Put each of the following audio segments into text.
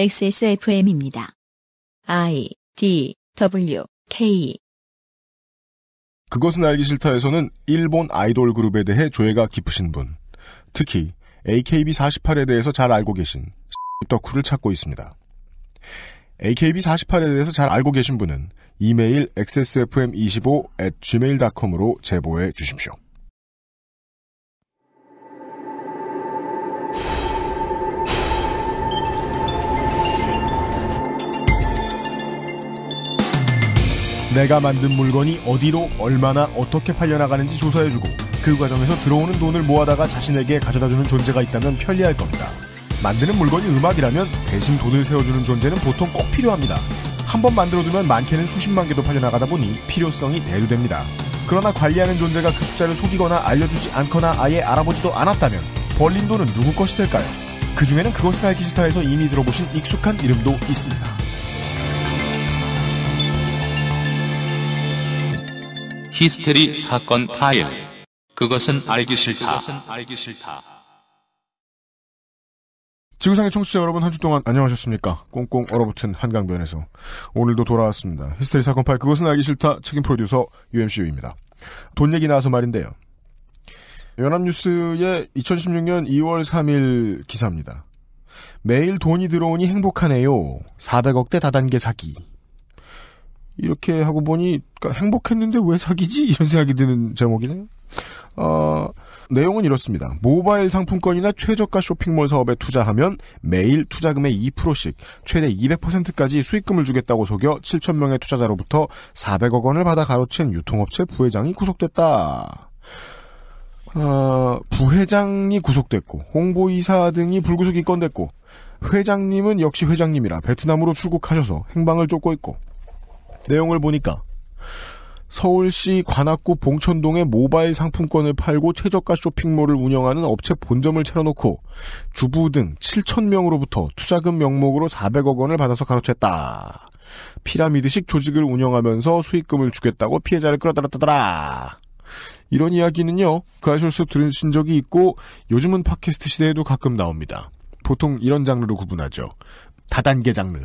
XSFM입니다. I D W K 그것은 알기 싫다에서는 일본 아이돌 그룹에 대해 조예가 깊으신 분, 특히 AKB48에 대해서 잘 알고 계신 덕후를 찾고 있습니다. AKB48에 대해서 잘 알고 계신 분은 이메일 xsfm25@gmail.com으로 제보해 주십시오. 내가 만든 물건이 어디로 얼마나 어떻게 팔려나가는지 조사해주고 그 과정에서 들어오는 돈을 모아다가 자신에게 가져다주는 존재가 있다면 편리할 겁니다. 만드는 물건이 음악이라면 대신 돈을 세워주는 존재는 보통 꼭 필요합니다. 한 번 만들어두면 많게는 수십만 개도 팔려나가다 보니 필요성이 대두됩니다. 그러나 관리하는 존재가 그 숫자를 속이거나 알려주지 않거나 아예 알아보지도 않았다면 벌린 돈은 누구 것이 될까요? 그 중에는 그것을 알기 싫다에서 이미 들어보신 익숙한 이름도 있습니다. 히스테리 사건 파일. 그것은 알기 싫다. 지구상의 청취자 여러분 한 주 동안 안녕하셨습니까? 꽁꽁 얼어붙은 한강변에서 오늘도 돌아왔습니다. 히스테리 사건 파일 그것은 알기 싫다 책임 프로듀서 UMCU입니다. 돈 얘기 나와서 말인데요. 연합뉴스의 2016년 2월 3일 기사입니다. 매일 돈이 들어오니 행복하네요. 400억대 다단계 사기. 이렇게 하고 보니 그러니까 행복했는데 왜사귀지 이런 생각이 드는 제목이네요. 어, 내용은 이렇습니다. 모바일 상품권이나 최저가 쇼핑몰 사업에 투자하면 매일 투자금의 2%씩 최대 200%까지 수익금을 주겠다고 속여 7천 명의 투자자로부터 400억 원을 받아 가로챈 유통업체 부회장이 구속됐다. 어, 부회장이 구속됐고 홍보이사 등이 불구속 입건됐고 회장님은 역시 회장님이라 베트남으로 출국하셔서 행방을 쫓고 있고 내용을 보니까 서울시 관악구 봉천동에 모바일 상품권을 팔고 최저가 쇼핑몰을 운영하는 업체 본점을 차려놓고 주부 등 7천 명으로부터 투자금 명목으로 400억 원을 받아서 가로챘다. 피라미드식 조직을 운영하면서 수익금을 주겠다고 피해자를 끌어들였다더라. 이런 이야기는요, 그 아실수 들으신 적이 있고, 요즘은 팟캐스트 시대에도 가끔 나옵니다. 보통 이런 장르로 구분하죠. 다단계 장르.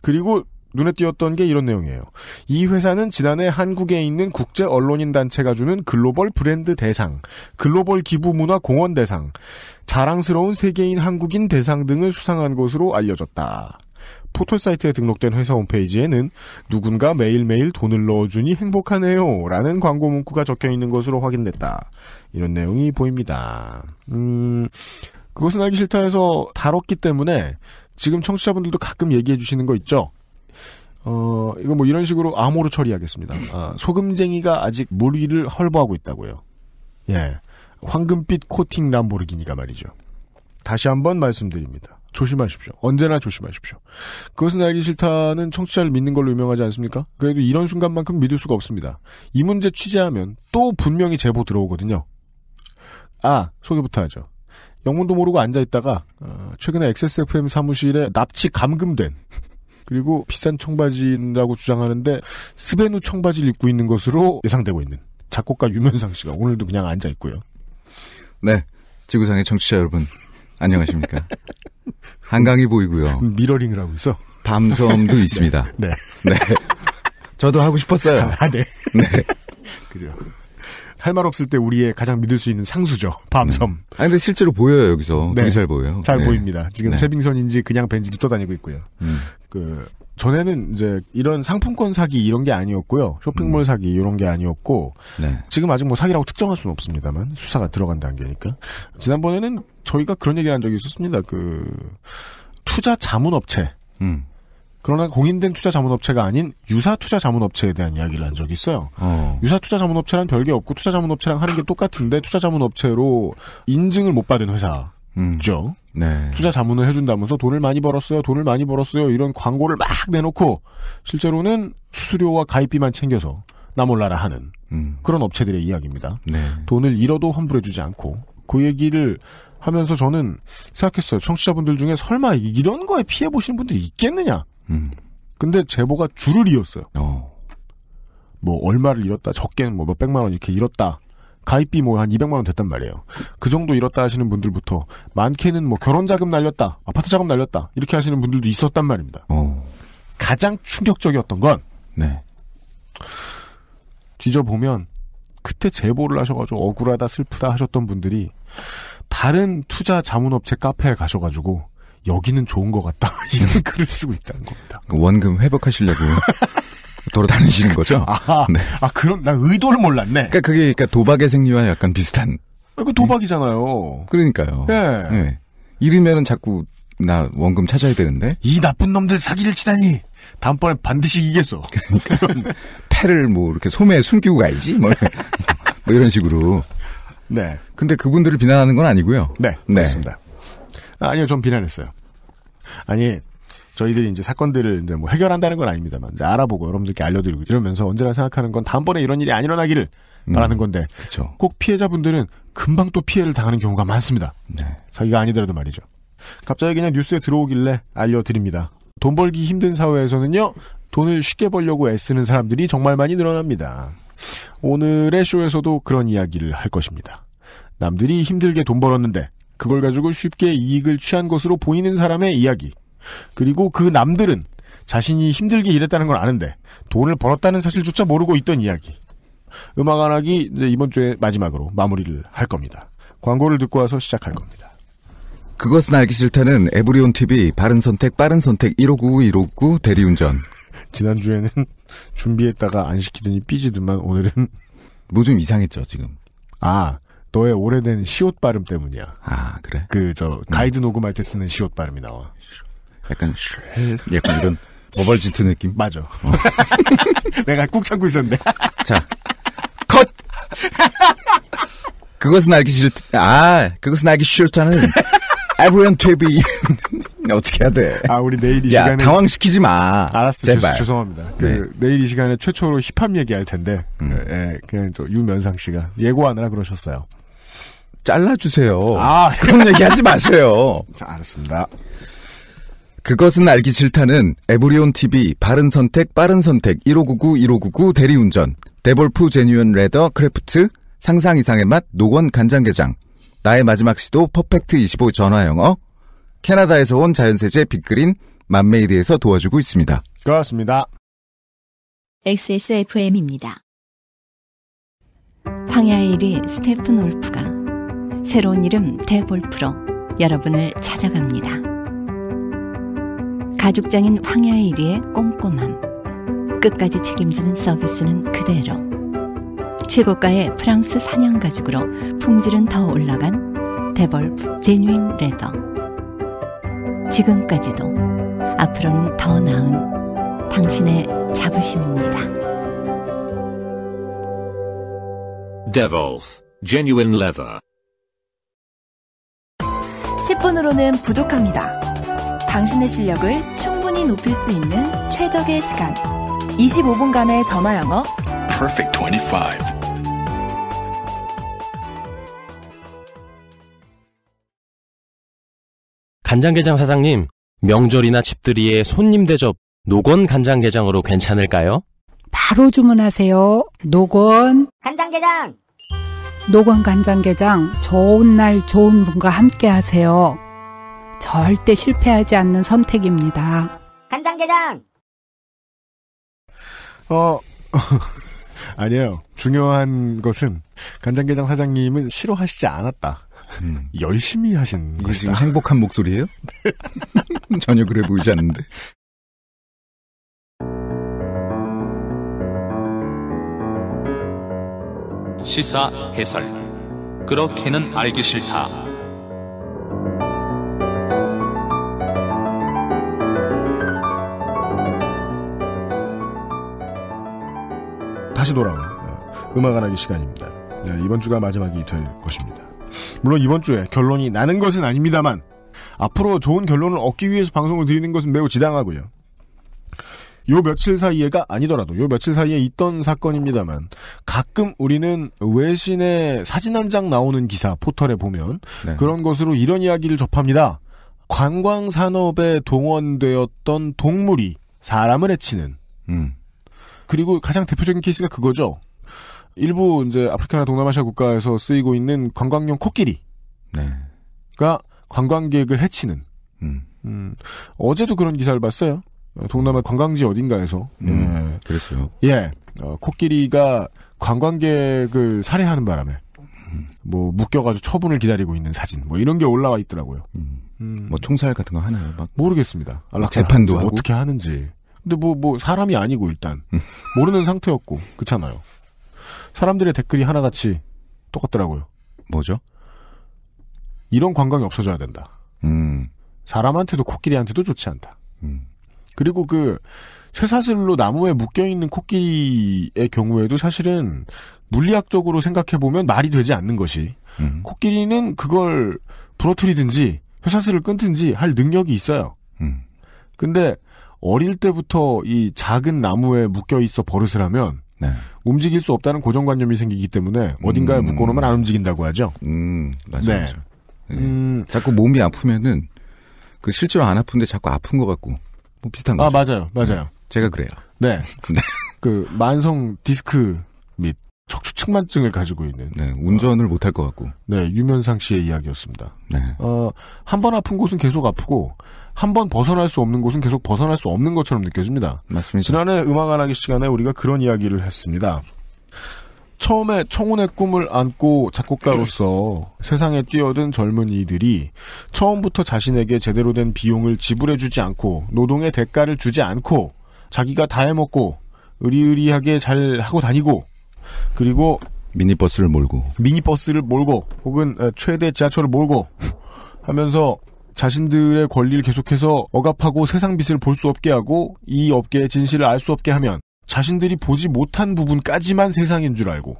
그리고 눈에 띄었던 게 이런 내용이에요. 이 회사는 지난해 한국에 있는 국제 언론인 단체가 주는 글로벌 브랜드 대상, 글로벌 기부 문화 공헌 대상, 자랑스러운 세계인 한국인 대상 등을 수상한 것으로 알려졌다. 포털 사이트에 등록된 회사 홈페이지에는 누군가 매일매일 돈을 넣어주니 행복하네요. 라는 광고 문구가 적혀 있는 것으로 확인됐다. 이런 내용이 보입니다. 음, 그것은 알기 싫다 해서 다뤘기 때문에 지금 청취자분들도 가끔 얘기해 주시는 거 있죠? 어, 이거 뭐 이런 식으로 암호로 처리하겠습니다. 아, 소금쟁이가 아직 물 위를 헐버하고 있다고요. 예. 황금빛 코팅 람보르기니가 말이죠. 다시 한번 말씀드립니다. 조심하십시오. 언제나 조심하십시오. 그것은 알기 싫다는 청취자를 믿는 걸로 유명하지 않습니까? 그래도 이런 순간만큼 믿을 수가 없습니다. 이 문제 취재하면 또 분명히 제보 들어오거든요. 아, 소개부터 하죠. 영문도 모르고 앉아있다가, 어, 최근에 XSFM 사무실에 납치 감금된, 그리고 비싼 청바지라고 주장하는데 스베누 청바지를 입고 있는 것으로 예상되고 있는 작곡가 유면상 씨가 오늘도 그냥 앉아 있고요. 네, 지구상의 청취자 여러분 안녕하십니까? 한강이 보이고요. 미러링을 하고 있어. 밤섬도 있습니다. 네. 네. 네. 저도 하고 싶었어요. 아, 네. 네. 그죠. 할말 없을 때 우리의 가장 믿을 수 있는 상수죠. 밤섬. 네. 아 근데 실제로 보여요 여기서. 네. 잘 보여요. 잘 네. 보입니다. 지금 네. 빙선인지 그냥 벤지를 떠다니고 있고요. 음. 그 전에는 이제 이런 상품권 사기 이런 게 아니었고요. 쇼핑몰 음. 사기 이런 게 아니었고 네. 지금 아직 뭐 사기라고 특정할 수는 없습니다만 수사가 들어간 단계니까 지난번에는 저희가 그런 얘기를 한 적이 있었습니다. 그 투자 자문업체 음. 그러나 공인된 투자 자문업체가 아닌 유사 투자 자문업체에 대한 이야기를 한 적이 있어요. 어. 유사 투자 자문업체란 별게 없고 투자 자문업체랑 하는 게 똑같은데 투자 자문업체로 인증을 못 받은 회사죠. 음. 네. 투자 자문을 해준다면서 돈을 많이 벌었어요, 돈을 많이 벌었어요 이런 광고를 막 내놓고 실제로는 수수료와 가입비만 챙겨서 나 몰라라 하는 음. 그런 업체들의 이야기입니다. 네. 돈을 잃어도 환불해주지 않고 그 얘기를 하면서 저는 생각했어요. 청취자분들 중에 설마 이런 거에 피해 보신 분들이 있겠느냐? 음. 근데 제보가 줄을 이었어요. 어. 뭐 얼마를 잃었다, 적게는 뭐 몇백만 원 이렇게 잃었다. 가입비 뭐한 200만 원 됐단 말이에요. 그 정도 잃었다 하시는 분들부터 많게는 뭐 결혼 자금 날렸다, 아파트 자금 날렸다 이렇게 하시는 분들도 있었단 말입니다. 어. 가장 충격적이었던 건 네. 뒤져보면 그때 제보를 하셔가지고 억울하다 슬프다 하셨던 분들이 다른 투자 자문업체 카페에 가셔가지고 여기는 좋은 것 같다 이런 음. 글을 쓰고 있다는 겁니다. 그 원금 회복하시려고 돌아다니시는 거죠? 아, 네. 아 그럼 나 의도를 몰랐네. 그니까 그게 그니까 도박의 생리와 약간 비슷한. 아, 이거 도박이잖아요. 그러니까요. 예. 네. 이르면은 자꾸 나 원금 찾아야 되는데. 이 나쁜 놈들 사기를 치다니. 다음번엔 반드시 이겨서. 그러니까 패를 뭐 이렇게 소매에 숨기고 가야지. 뭐, 뭐 이런 식으로. 네. 근데 그분들을 비난하는 건 아니고요. 네. 네. 그렇습니다. 아니요, 좀 비난했어요. 아니, 저희들이 이제 사건들을 이제 뭐 해결한다는 건 아닙니다만 이제 알아보고 여러분들께 알려드리고 이러면서 언제나 생각하는 건 다음번에 이런 일이 안 일어나기를 음. 바라는 건데 그쵸. 꼭 피해자분들은 금방 또 피해를 당하는 경우가 많습니다. 네. 자기가 아니더라도 말이죠. 갑자기 그냥 뉴스에 들어오길래 알려드립니다. 돈 벌기 힘든 사회에서는요 돈을 쉽게 벌려고 애쓰는 사람들이 정말 많이 늘어납니다. 오늘의 쇼에서도 그런 이야기를 할 것입니다. 남들이 힘들게 돈 벌었는데 그걸 가지고 쉽게 이익을 취한 것으로 보이는 사람의 이야기. 그리고 그 남들은 자신이 힘들게 일했다는 걸 아는데 돈을 벌었다는 사실조차 모르고 있던 이야기. 음악 안 하기 이제 이번 주에 마지막으로 마무리를 할 겁니다. 광고를 듣고 와서 시작할 겁니다. 그것은 알기 싫다는 에브리온 TV 바른 선택 빠른 선택 1 5 9 1599 대리운전. 지난주에는 준비했다가 안 시키더니 삐지더만 오늘은 뭐 좀 이상했죠, 지금. 아, 너의 오래된 시옷 발음 때문이야. 아 그래? 그저 음. 가이드 녹음할 때 쓰는 시옷 발음이 나와. 약간 약간 이런 버벌지트 느낌. 맞아. 어. 내가 꾹 참고 있었는데. 자 컷. 그것은 알기 싫다. 아 그것은 알기 싫다는 에브리언 TV 어떻게 해야 돼? 아 우리 내일 이 야, 시간에 당황시키지 마. 알았어. 제발. 죄, 송합니다 그, 네. 내일 이 시간에 최초로 힙합 얘기할 텐데 음. 예, 그냥 저 유면상 씨가 예고하느라 그러셨어요. 잘라주세요. 아, 그런 얘기 하지 마세요. 자, 알았습니다. 그것은 알기 싫다는 에브리온 TV 바른 선택 빠른 선택 1599 1599 대리운전 데볼프 제뉴언 레더 크래프트 상상 이상의 맛 노건 간장게장 나의 마지막 시도 퍼펙트 25 전화영어 캐나다에서 온 자연세제 빅그린 맘메이드에서 도와주고 있습니다. 그렇습니다. XSFM입니다. 황야의 1위 스테프놀프가 새로운 이름 대볼프로 여러분을 찾아갑니다. 가죽장인 황야의 일위의 꼼꼼함. 끝까지 책임지는 서비스는 그대로. 최고가의 프랑스 사냥 가죽으로 품질은 더 올라간 데볼프 제뉴인 레더. 지금까지도 앞으로는 더 나은 당신의 자부심입니다. Devolf, genuine leather. 30분으로는 부족합니다. 당신의 실력을 충분히 높일 수 있는 최적의 시간. 25분간의 전화 영어. Perfect 25. 간장게장 사장님, 명절이나 집들이에 손님 대접 노건 간장게장으로 괜찮을까요? 바로 주문하세요. 노건 간장게장. 노건 간장게장 좋은 날 좋은 분과 함께 하세요. 절대 실패하지 않는 선택입니다. 간장게장! 어, 아니에요. 중요한 것은 간장게장 사장님은 싫어하시지 않았다. 음. 열심히 하신 것이다. 행복한 목소리예요? 전혀 그래 보이지 않는데. 시사 해설 그렇게는 알기 싫다. 다시 돌아온 어, 음악 안 하기 시간입니다. 네, 이번 주가 마지막이 될 것입니다. 물론 이번 주에 결론이 나는 것은 아닙니다만 앞으로 좋은 결론을 얻기 위해서 방송을 드리는 것은 매우 지당하고요. 요 며칠 사이에가 아니더라도 요 며칠 사이에 있던 사건입니다만 가끔 우리는 외신에 사진 한 장 나오는 기사 포털에 보면 네. 그런 것으로 이런 이야기를 접합니다. 관광 산업에 동원되었던 동물이 사람을 해치는. 음. 그리고 가장 대표적인 케이스가 그거죠. 일부 이제 아프리카나 동남아시아 국가에서 쓰이고 있는 관광용 코끼리가 네. 관광객을 해치는. 음. 음. 어제도 그런 기사를 봤어요. 동남아 관광지 어딘가에서 음, 예. 그랬어요. 예, 어, 코끼리가 관광객을 살해하는 바람에 음. 뭐 묶여가지고 처분을 기다리고 있는 사진 뭐 이런 게 올라와 있더라고요. 음. 음. 뭐 총살 같은 거 하나요? 막 모르겠습니다. 막 재판도 하고. 어떻게 하는지. 근데 뭐뭐 뭐 사람이 아니고 일단 음. 모르는 상태였고 그렇잖아요. 사람들의 댓글이 하나같이 똑같더라고요. 뭐죠? 이런 관광이 없어져야 된다. 음. 사람한테도 코끼리한테도 좋지 않다. 음. 그리고 그 쇠사슬로 나무에 묶여 있는 코끼리의 경우에도 사실은 물리학적으로 생각해 보면 말이 되지 않는 것이 음. 코끼리는 그걸 부러뜨리든지 쇠사슬을 끊든지 할 능력이 있어요. 음. 근데 어릴 때부터 이 작은 나무에 묶여 있어 버릇을 하면 네. 움직일 수 없다는 고정관념이 생기기 때문에 어딘가에 음. 묶어놓으면 안 움직인다고 하죠. 음, 맞아요. 네. 맞아 네. 음. 자꾸 몸이 아프면은 그 실제로 안 아픈데 자꾸 아픈 것 같고. 뭐 비슷한 아, 거죠. 아 맞아요, 네. 맞아요. 제가 그래요. 네. 네. 그 만성 디스크 및 척추 측만증을 가지고 있는. 네, 운전을 어, 못할 것 같고. 네, 유면상 씨의 이야기였습니다. 네. 어, 한 번 아픈 곳은 계속 아프고, 한 번 벗어날 수 없는 곳은 계속 벗어날 수 없는 것처럼 느껴집니다. 맞습니다. 지난해 음악 안 하기 시간에 우리가 그런 이야기를 했습니다. 처음에 청혼의 꿈을 안고 작곡가로서 음. 세상에 뛰어든 젊은이들이 처음부터 자신에게 제대로 된 비용을 지불해주지 않고 노동의 대가를 주지 않고 자기가 다 해먹고 의리의리하게 잘 하고 다니고 그리고 미니버스를 몰고 미니버스를 몰고 혹은 최대 지하철을 몰고 하면서 자신들의 권리를 계속해서 억압하고 세상 빛을 볼 수 없게 하고 이 업계의 진실을 알 수 없게 하면 자신들이 보지 못한 부분까지만 세상인 줄 알고.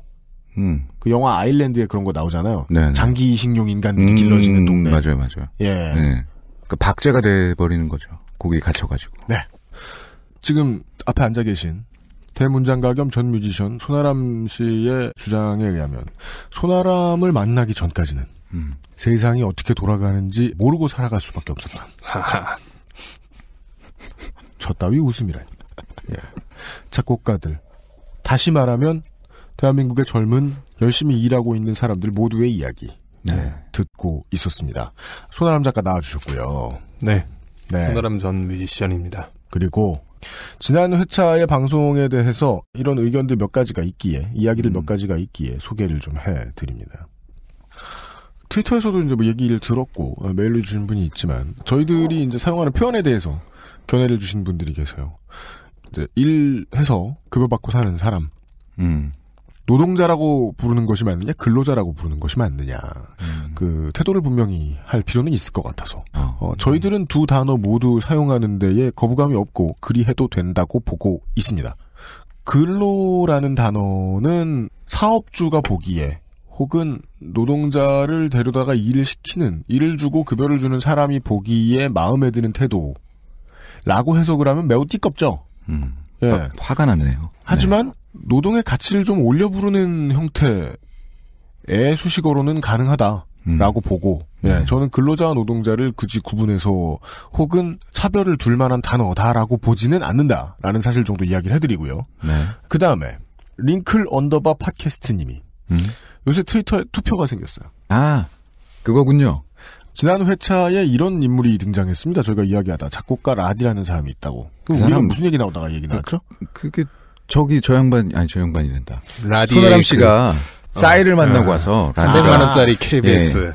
음. 그 영화 아일랜드에 그런 거 나오잖아요. 네네. 네. 장기 이식용 인간들이 음, 길러지는 동네. 맞아요, 맞아요. 예. 네. 그 박제가 돼 버리는 거죠. 거기 갇혀가지고. 네. 지금 앞에 앉아 계신 대문장가 겸 전 뮤지션 손아람 씨의 주장에 의하면 손아람을 만나기 전까지는 음. 세상이 어떻게 돌아가는지 모르고 살아갈 수밖에 없었다. 저 따위 웃음이란. 예. 작곡가들, 다시 말하면 대한민국의 젊은 열심히 일하고 있는 사람들 모두의 이야기 네, 네. 듣고 있었습니다. 손아람 작가 나와주셨고요. 네. 네. 손아람 전 뮤지션입니다. 그리고 지난 회차의 방송에 대해서 이런 의견들 몇 가지가 있기에 이야기들 음. 몇 가지가 있기에 소개를 좀 해드립니다. 트위터에서도 이제 뭐 얘기를 들었고 어, 메일로 주신 분이 있지만 저희들이 어. 이제 사용하는 표현에 대해서 견해를 주신 분들이 계세요. 일해서 급여받고 사는 사람. 음. 노동자라고 부르는 것이 맞느냐, 근로자라고 부르는 것이 맞느냐, 음. 그 태도를 분명히 할 필요는 있을 것 같아서 어, 어, 저희들은 두 단어 모두 사용하는 데에 거부감이 없고 그리해도 된다고 보고 있습니다. 근로라는 단어는 사업주가 보기에 혹은 노동자를 데려다가 일을 시키는 일을 주고 급여를 주는 사람이 보기에 마음에 드는 태도라고 해석을 하면 매우 띠껍죠. 음, 예. 화가 나네요. 하지만 네. 노동의 가치를 좀 올려 부르는 형태의 수식어로는 가능하다라고 음. 보고 예, 네. 저는 근로자와 노동자를 굳이 구분해서 혹은 차별을 둘 만한 단어다라고 보지는 않는다라는 사실 정도 이야기를 해드리고요. 네. 그 다음에 링클 언더바 팟캐스트님이 음? 요새 트위터에 투표가 생겼어요. 아 그거군요. 지난 회차에 이런 인물이 등장했습니다. 저희가 이야기하다 작곡가 라디라는 사람이 있다고. 그럼 그 우리가 사람, 무슨 얘기 나오다가 얘기 나왔죠? 아, 그, 게 저기 저 양반 아니 저 양반이란다. 라디 손아람 그 씨가 그, 이를 어, 만나고 어, 와서 300만 아. 원짜리 KBS. 예.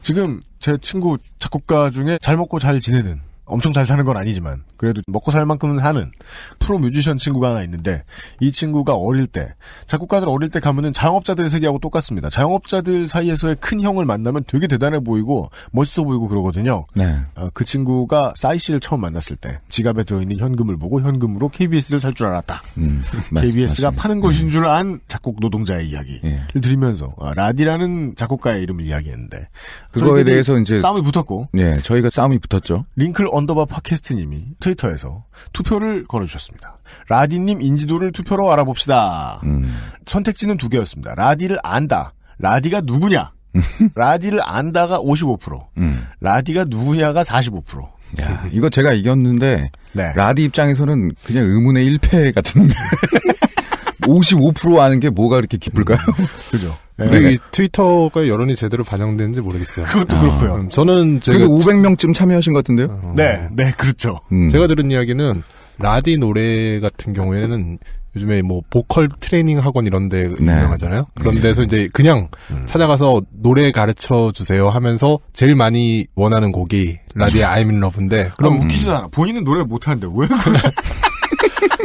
지금 제 친구 작곡가 중에 잘 먹고 잘 지내는 엄청 잘 사는 건 아니지만 그래도 먹고 살 만큼은 사는 프로 뮤지션 친구가 하나 있는데 이 친구가 어릴 때 작곡가들 어릴 때 가면은 자영업자들 세계하고 똑같습니다. 자영업자들 사이에서의 큰 형을 만나면 되게 대단해 보이고 멋있어 보이고 그러거든요. 네. 어, 그 친구가 싸이 씨를 처음 만났을 때 지갑에 들어있는 현금을 보고 현금으로 KBS를 살 줄 알았다. 음, KBS가 맞습니다. 파는 것인 음. 줄안 작곡 노동자의 이야기를 예. 들으면서 아, 라디라는 작곡가의 이름을 이야기했는데 그거에 대해서 이제 싸움이 붙었고 네, 저희가 싸움이 붙었죠. 링클 언더바 팟캐스트님이 트위터에서 투표를 걸어주셨습니다. 라디님 인지도를 투표로 알아봅시다. 음. 선택지는 두 개였습니다. 라디를 안다. 라디가 누구냐? 라디를 안다가 55%. 음. 라디가 누구냐가 45%. 야, 이거 제가 이겼는데 네. 라디 입장에서는 그냥 의문의 1패 같은 55% 아는 게 뭐가 이렇게 기쁠까요? 음. 그죠. 근데 네. 이 트위터가 여론이 제대로 반영되는지 모르겠어요. 그것도 아. 그렇고요. 음, 저는 제가 500명쯤 참여하신 것 같은데요. 어. 네, 네 그렇죠. 음. 제가 들은 이야기는 라디 노래 같은 경우에는 요즘에 뭐 보컬 트레이닝 학원 이런 데 네. 유명하잖아요. 그런 데서 이제 그냥 음. 찾아가서 노래 가르쳐 주세요 하면서 제일 많이 원하는 곡이 라디의 음. I'm in love인데 그럼 웃기지도 않아. 본인은 노래 못 하는데 왜 그래?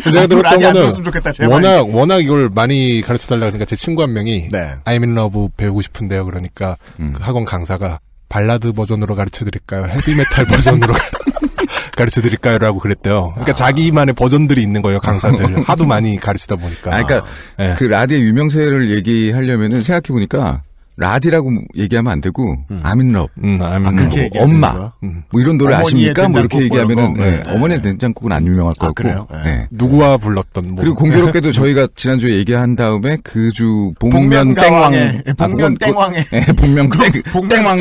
제가 들었던 아, 거는 좋겠다, 워낙 워낙 이걸 많이 가르쳐 달라 그러니까 제 친구 한 명이 네. I'm in love 배우고 싶은데요. 그러니까 음. 그 학원 강사가 발라드 버전으로 가르쳐 드릴까요? 헤비메탈 버전으로 가르쳐 드릴까요?라고 그랬대요. 그러니까 아. 자기만의 버전들이 있는 거예요 강사들 하도 많이 가르치다 보니까. 아, 그러니까 네. 그 라디의 유명세를 얘기하려면은 생각해 보니까 라디라고 얘기하면 안 되고 음. 아민럽, 음, 아, 그렇게 뭐, 엄마, 음. 뭐 이런 노래 아십니까? 뭐 이렇게 얘기하면은 네. 네. 네. 어머니의 된장국은 안 유명할 것 아, 같고 아, 누구와 불렀던 뭐. 그리고 공교롭게도 예. 저희가 지난주에 얘기한 다음에 그 주 복면 땡왕, 복면 아, 그 땡왕에, 복면 그 땡왕에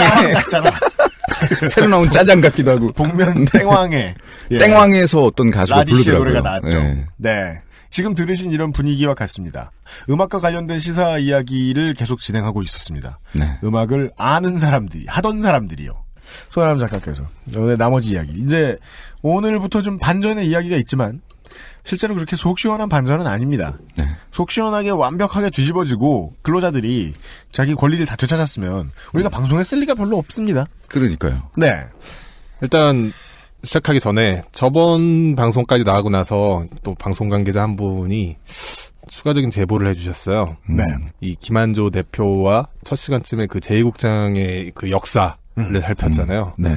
새로 나온 짜장 같기도 하고 복면 땡왕에 예. 땡왕에서 어떤 가수가 부르더라고요. 노래가 나왔죠. 네. 지금 들으신 이런 분위기와 같습니다. 음악과 관련된 시사 이야기를 계속 진행하고 있었습니다. 네. 음악을 아는 사람들이 하던 사람들이요. 소아람 작가께서 나머지 이야기 이제 오늘부터 좀 반전의 이야기가 있지만 실제로 그렇게 속 시원한 반전은 아닙니다. 네. 속 시원하게 완벽하게 뒤집어지고 근로자들이 자기 권리를 다 되찾았으면 우리가 음. 방송에 쓸 리가 별로 없습니다. 그러니까요. 네. 일단 시작하기 전에 저번 방송까지 나가고 나서 또 방송 관계자 한 분이 추가적인 제보를 해주셨어요. 네. 이 김한조 대표와 첫 시간쯤에 그 제2국장의 그 역사를 음. 살폈잖아요. 음. 네.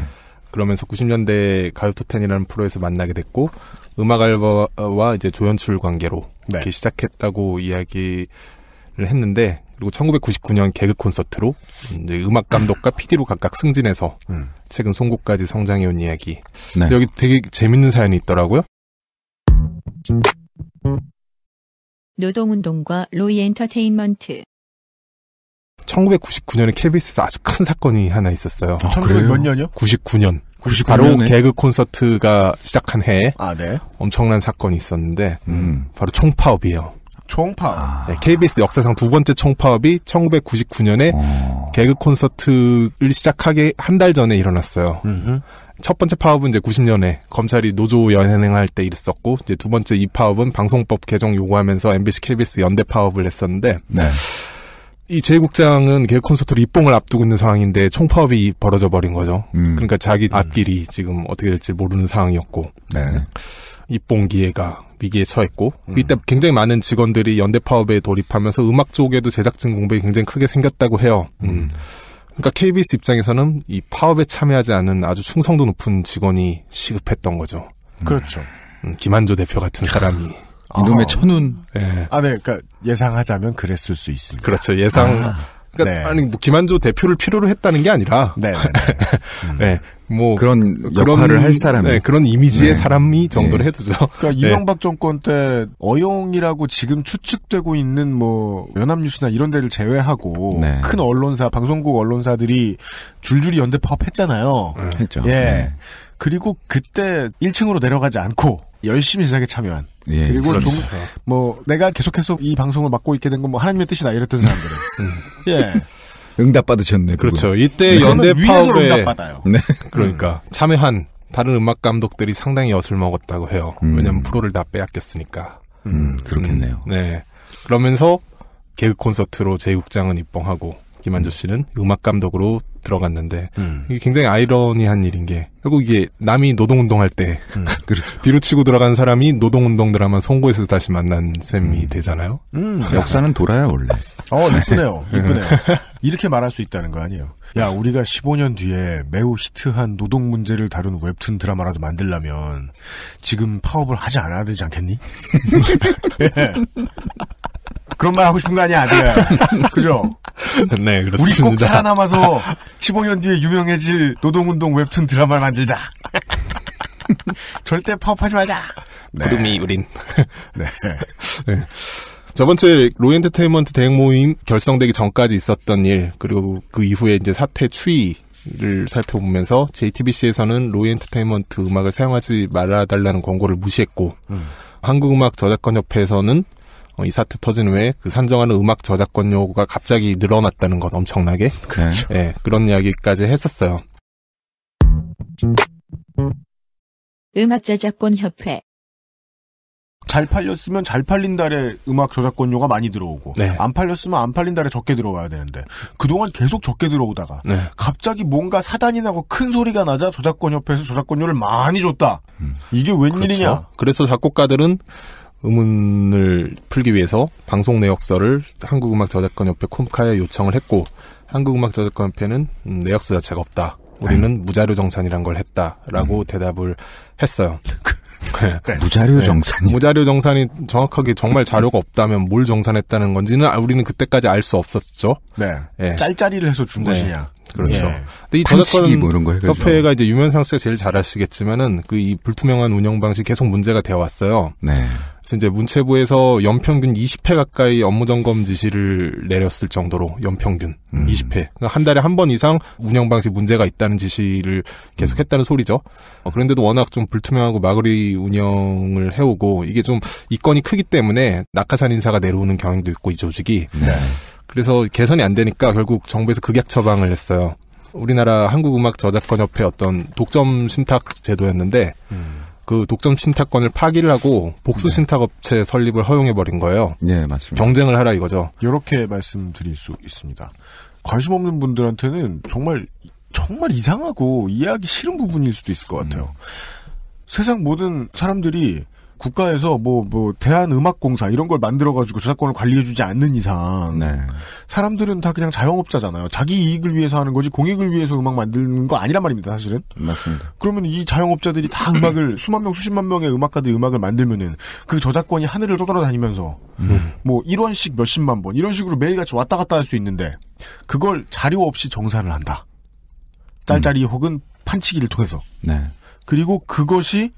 그러면서 90년대 가요토텐이라는 프로에서 만나게 됐고 음악 알바와 이제 조연출 관계로 네. 이렇게 시작했다고 이야기를 했는데 그리고 1999년 개그 콘서트로 이제 음악 감독과 PD로 각각 승진해서 음. 최근 송곡까지 성장해온 이야기. 네. 여기 되게 재밌는 사연이 있더라고요. 노동운동과 로이 엔터테인먼트. 1999년에 KBS에서 아주 큰 사건이 하나 있었어요. 아, 19몇 년이요? 99년. 99년에? 바로 개그 콘서트가 시작한 해에 아, 네. 엄청난 사건이 있었는데 음. 바로 총파업이에요. 총파업. 아. 네, KBS 역사상 두 번째 총파업이 1999년에 어. 개그 콘서트를 시작하기 한 달 전에 일어났어요. 음흠. 첫 번째 파업은 이제 90년에 검찰이 노조 연행할 때 있었고 이제 두 번째 이 파업은 방송법 개정 요구하면서 MBC, KBS 연대 파업을 했었는데 네. 이 제국장은 개그 콘서트로 입봉을 앞두고 있는 상황인데 총파업이 벌어져 버린 거죠. 음. 그러니까 자기 음. 앞길이 지금 어떻게 될지 모르는 상황이었고. 네. 입봉기회가 위기에 처했고 음. 이때 굉장히 많은 직원들이 연대 파업에 돌입하면서 음악 쪽에도 제작진 공백이 굉장히 크게 생겼다고 해요. 음. 음. 그러니까 KBS 입장에서는 이 파업에 참여하지 않은 아주 충성도 높은 직원이 시급했던 거죠. 음. 그렇죠. 음. 김한조 대표 같은 사람이 이놈의 아. 천운. 네. 아, 네. 그니까 예상하자면 그랬을 수 있습니다. 그렇죠. 예상. 아. 그러니까 네. 아니 뭐 김한조 대표를 필요로 했다는 게 아니라 네, 네. 네. 음. 네뭐 그런 역할을 그런, 할 사람 네, 그런 이미지의 네. 사람이 정도로 네. 해두죠. 그러니까 네. 이명박 정권 때 어용이라고 지금 추측되고 있는 뭐 연합뉴스나 이런 데를 제외하고 네. 큰 언론사 방송국 언론사들이 줄줄이 연대 파업했잖아요. 음. 했죠. 예. 네. 그리고 그때 1층으로 내려가지 않고 열심히 세상에 참여한. 예, 그리고 그뭐 그렇죠. 내가 계속해서 이 방송을 맡고 있게 된 건 뭐 하나님의 뜻이나 이랬던 사람들은. 음. 예. 응답 받으셨네. 그렇죠. 그분. 이때 네. 연대 파업에 응답 받아요. 네. 그러니까 음. 참여한 다른 음악 감독들이 상당히 엿을 먹었다고 해요. 음. 왜냐면 프로를 다 빼앗겼으니까. 음, 음. 그렇겠네요. 음, 네. 그러면서 개그 콘서트로 제국장은 입봉하고 김한조 음. 씨는 음악 감독으로 들어갔는데 음. 이게 굉장히 아이러니한 일인 게 결국 이게 남이 노동운동할 때 음. 그렇죠. 뒤로 치고 들어간 사람이 노동운동 드라마 선고에서 다시 만난 셈이 음. 되잖아요. 역사는 돌아야 원래. 어 이쁘네요. 이쁘네요. 네. 이렇게 말할 수 있다는 거 아니에요. 야, 우리가 15년 뒤에 매우 히트한 노동 문제를 다룬 웹툰 드라마라도 만들려면 지금 파업을 하지 않아야 되지 않겠니? 예. 그런 말 하고 싶은 거 아니야, 아직. 그죠? 네, 그렇습니다. 우리 꼭 살아남아서 15년 뒤에 유명해질 노동운동 웹툰 드라마를 만들자. 절대 파업하지 말자. 네. 부름이 우린. 네. 네. 저번 주에 로엔터테인먼트 대행 모임 결성되기 전까지 있었던 일 그리고 그 이후에 이제 사태 추이를 살펴보면서 JTBC에서는 로엔터테인먼트 음악을 사용하지 말아달라는 권고를 무시했고 음. 한국음악 저작권협회에서는 어, 이 사태 터진 후에 그 산정하는 음악 저작권요구가 갑자기 늘어났다는 건 엄청나게 그렇죠. 네, 그런 이야기까지 했었어요. 음악 저작권 협회 잘 팔렸으면 잘 팔린 달에 음악 저작권료가 많이 들어오고 네. 안 팔렸으면 안 팔린 달에 적게 들어와야 되는데 그동안 계속 적게 들어오다가 네. 갑자기 뭔가 사단이 나고 큰 소리가 나자 저작권 협회에서 저작권료를 많이 줬다. 음. 이게 웬일이냐? 그렇죠. 그래서 작곡가들은 의문을 풀기 위해서 방송 내역서를 한국음악 저작권 협회 콤카에 요청을 했고 한국음악 저작권 협회는 음, 내역서 자체가 없다. 우리는 네. 무자료 정산이란 걸 했다라고 음. 대답을 했어요. 그 네. 네. 무자료 네. 정산이 무자료 정산이 정확하게 정말 자료가 없다면 뭘 정산했다는 건지는 아, 우리는 그때까지 알 수 없었죠. 네. 네. 짤짤이를 해서 준 네. 것이냐. 그렇죠. 예. 이 저작권 뭐 협회가 이제 유면상 씨가 제일 잘 아시겠지만은 그 이 불투명한 운영 방식 계속 문제가 되어 왔어요. 네. 이제 문체부에서 연평균 20회 가까이 업무 점검 지시를 내렸을 정도로 연평균 음. 20회 그러니까 한 달에 한 번 이상 운영 방식 문제가 있다는 지시를 계속했다는 음. 소리죠. 어, 그런데도 워낙 좀 불투명하고 마그리 운영을 해오고 이게 좀 이건이 크기 때문에 낙하산 인사가 내려오는 경향도 있고 이 조직이 네. 그래서 개선이 안 되니까 결국 정부에서 극약 처방을 했어요. 우리나라 한국음악 저작권 협회 어떤 독점 신탁 제도였는데. 음. 그 독점 신탁권을 파기를 하고 복수 네. 신탁업체 설립을 허용해버린 거예요. 네, 맞습니다. 경쟁을 하라 이거죠. 이렇게 말씀드릴 수 있습니다. 관심 없는 분들한테는 정말 정말 이상하고 이해하기 싫은 부분일 수도 있을 것 같아요. 음. 세상 모든 사람들이 국가에서 뭐, 뭐, 대한음악공사 이런 걸 만들어가지고 저작권을 관리해주지 않는 이상. 네. 사람들은 다 그냥 자영업자잖아요. 자기 이익을 위해서 하는 거지 공익을 위해서 음악 만드는 거 아니란 말입니다, 사실은. 맞습니다. 그러면 이 자영업자들이 다 음악을, 수만 명, 수십만 명의 음악가들이 음악을 만들면은 그 저작권이 하늘을 떠돌아다니면서 음. 뭐 1원씩 몇십만 번 이런 식으로 매일같이 왔다 갔다 할 수 있는데 그걸 자료 없이 정산을 한다. 짤짤이 음. 혹은 판치기를 통해서. 네. 그리고 그것이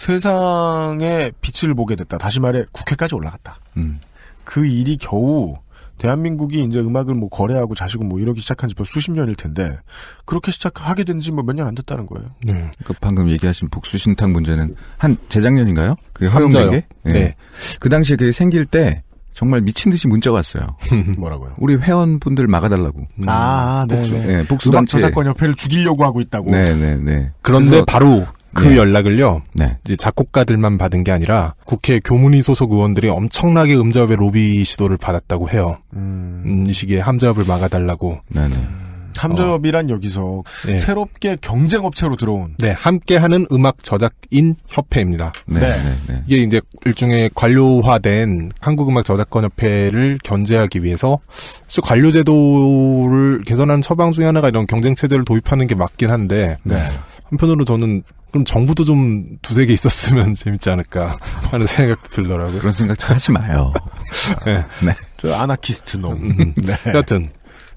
세상에 빛을 보게 됐다. 다시 말해 국회까지 올라갔다. 음. 그 일이 겨우 대한민국이 이제 음악을 뭐 거래하고 자식은뭐 이러기 시작한 지 벌써 수십 년일 텐데 그렇게 시작하게 된 지 뭐 몇 년 안 됐다는 거예요. 네. 그러니까 방금 얘기하신 복수신탁 문제는 한 재작년인가요? 그게 허용된 게? 네. 네. 그 당시에 그게 생길 때 정말 미친 듯이 문자가 왔어요. 뭐라고요? 우리 회원분들 막아달라고. 음. 아, 음. 복수, 네, 네. 네 복수단체. 저작권 협회를 죽이려고 하고 있다고. 네네네. 네, 그런데 바로 그 예. 연락을요. 네. 이제 작곡가들만 받은 게 아니라 국회 교문위 소속 의원들이 엄청나게 음자업의 로비 시도를 받았다고 해요. 음. 음, 이 시기에 함자업을 막아달라고. 네네. 네. 음, 함자업이란 어. 여기서 네. 새롭게 경쟁업체로 들어온 네 함께하는 음악 저작인 협회입니다. 네. 네. 네 이게 이제 일종의 관료화된 한국음악 저작권 협회를 견제하기 위해서 관료 제도를 개선한 처방 중에 하나가 이런 경쟁 체제를 도입하는 게 맞긴 한데 한편으로 저는 그럼 정부도 좀 두세 개 있었으면 재밌지 않을까 하는 생각도 들더라고요. 그런 생각 좀 하지 마요. 네. 네. 저 아나키스트 놈. 음. 네. 여튼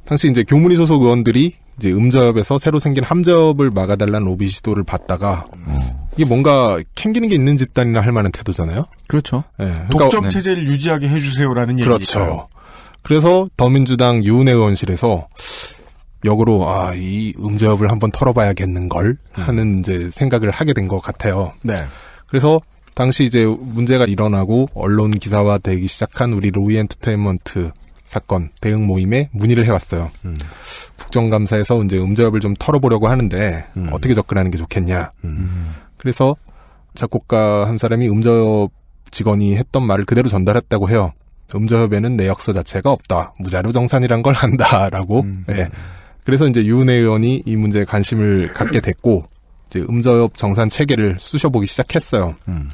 당시 이제 교문위 소속 의원들이 이제 음접에서 새로 생긴 함접을 막아달라는 로비 시도를 받다가 음. 이게 뭔가 캥기는 게 있는 집단이나할 만한 태도잖아요. 그렇죠. 네. 그러니까 독점 네. 체제를 네. 유지하게 해주세요라는 얘기죠. 그렇죠. 얘기니까요. 그래서 더민주당 유은혜 의원실에서 역으로 아 이 음저업을 한번 털어봐야겠는 걸 음. 하는 이제 생각을 하게 된 것 같아요. 네. 그래서 당시 이제 문제가 일어나고 언론 기사화 되기 시작한 우리 로이 엔터테인먼트 사건 대응 모임에 문의를 해왔어요. 음. 국정감사에서 이제 음저업을 좀 털어보려고 하는데 음. 어떻게 접근하는 게 좋겠냐. 음. 그래서 작곡가 한 사람이 음저업 직원이 했던 말을 그대로 전달했다고 해요. 음저협에는 내역서 자체가 없다. 무자료 정산이란 걸 한다라고. 음. 예. 그래서 이제 유은혜 의원이 이 문제에 관심을 갖게 됐고 이제 음저협 정산 체계를 쑤셔보기 시작했어요. 음.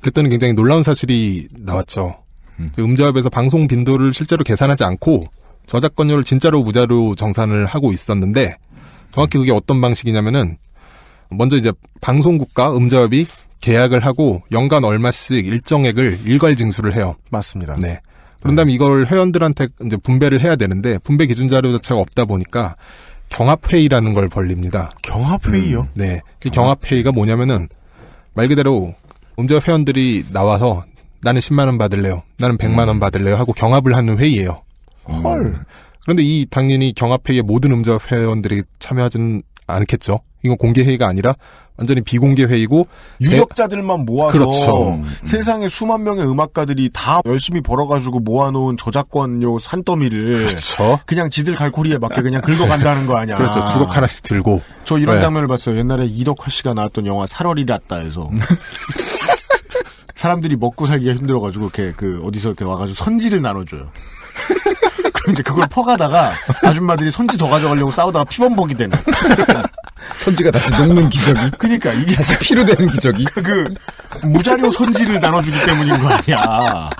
그랬더니 굉장히 놀라운 사실이 나왔죠. 음. 음저협에서 방송 빈도를 실제로 계산하지 않고 저작권료를 진짜로 무자로 정산을 하고 있었는데 정확히 그게 어떤 방식이냐면은 먼저 이제 방송국과 음저협이 계약을 하고 연간 얼마씩 일정액을 일괄 징수를 해요. 맞습니다. 네. 그런 다음에 이걸 회원들한테 이제 분배를 해야 되는데 분배 기준 자료 자체가 없다 보니까 경합회의라는 걸 벌립니다. 경합회의요? 음, 네. 그 경합회의가 뭐냐면은 말 그대로 음주 회원들이 나와서 나는 10만 원 받을래요. 나는 100만 원 음. 받을래요 하고 경합을 하는 회의예요. 헐. 음. 그런데 이 당연히 경합회의 모든 음주 회원들이 참여하지는 않겠죠. 이건 공개회의가 아니라 완전히 비공개 회의고 유력자들만 모아서 그렇죠. 세상에 수만 명의 음악가들이 다 열심히 벌어가지고 모아놓은 저작권료 산더미를 그렇죠. 그냥 지들 갈코리에 맞게 그냥 긁어간다는 거 아니야. 그렇죠. 두곡 하나씩 들고. 저 이런 네. 장면을 봤어요. 옛날에 이덕화 씨가 나왔던 영화 8월이랐다에서 사람들이 먹고 살기가 힘들어가지고 이렇게 그 어디서 이렇게 와가지고 선지를 나눠줘요. 이제 그걸 퍼가다가 아줌마들이 선지 더 가져가려고 싸우다가 피범벅이 되는. 선지가 다시 녹는 기적이. 그니까 이게 다시 피로 되는 기적이. 그, 그 무자료 선지를 나눠주기 때문인 거 아니야.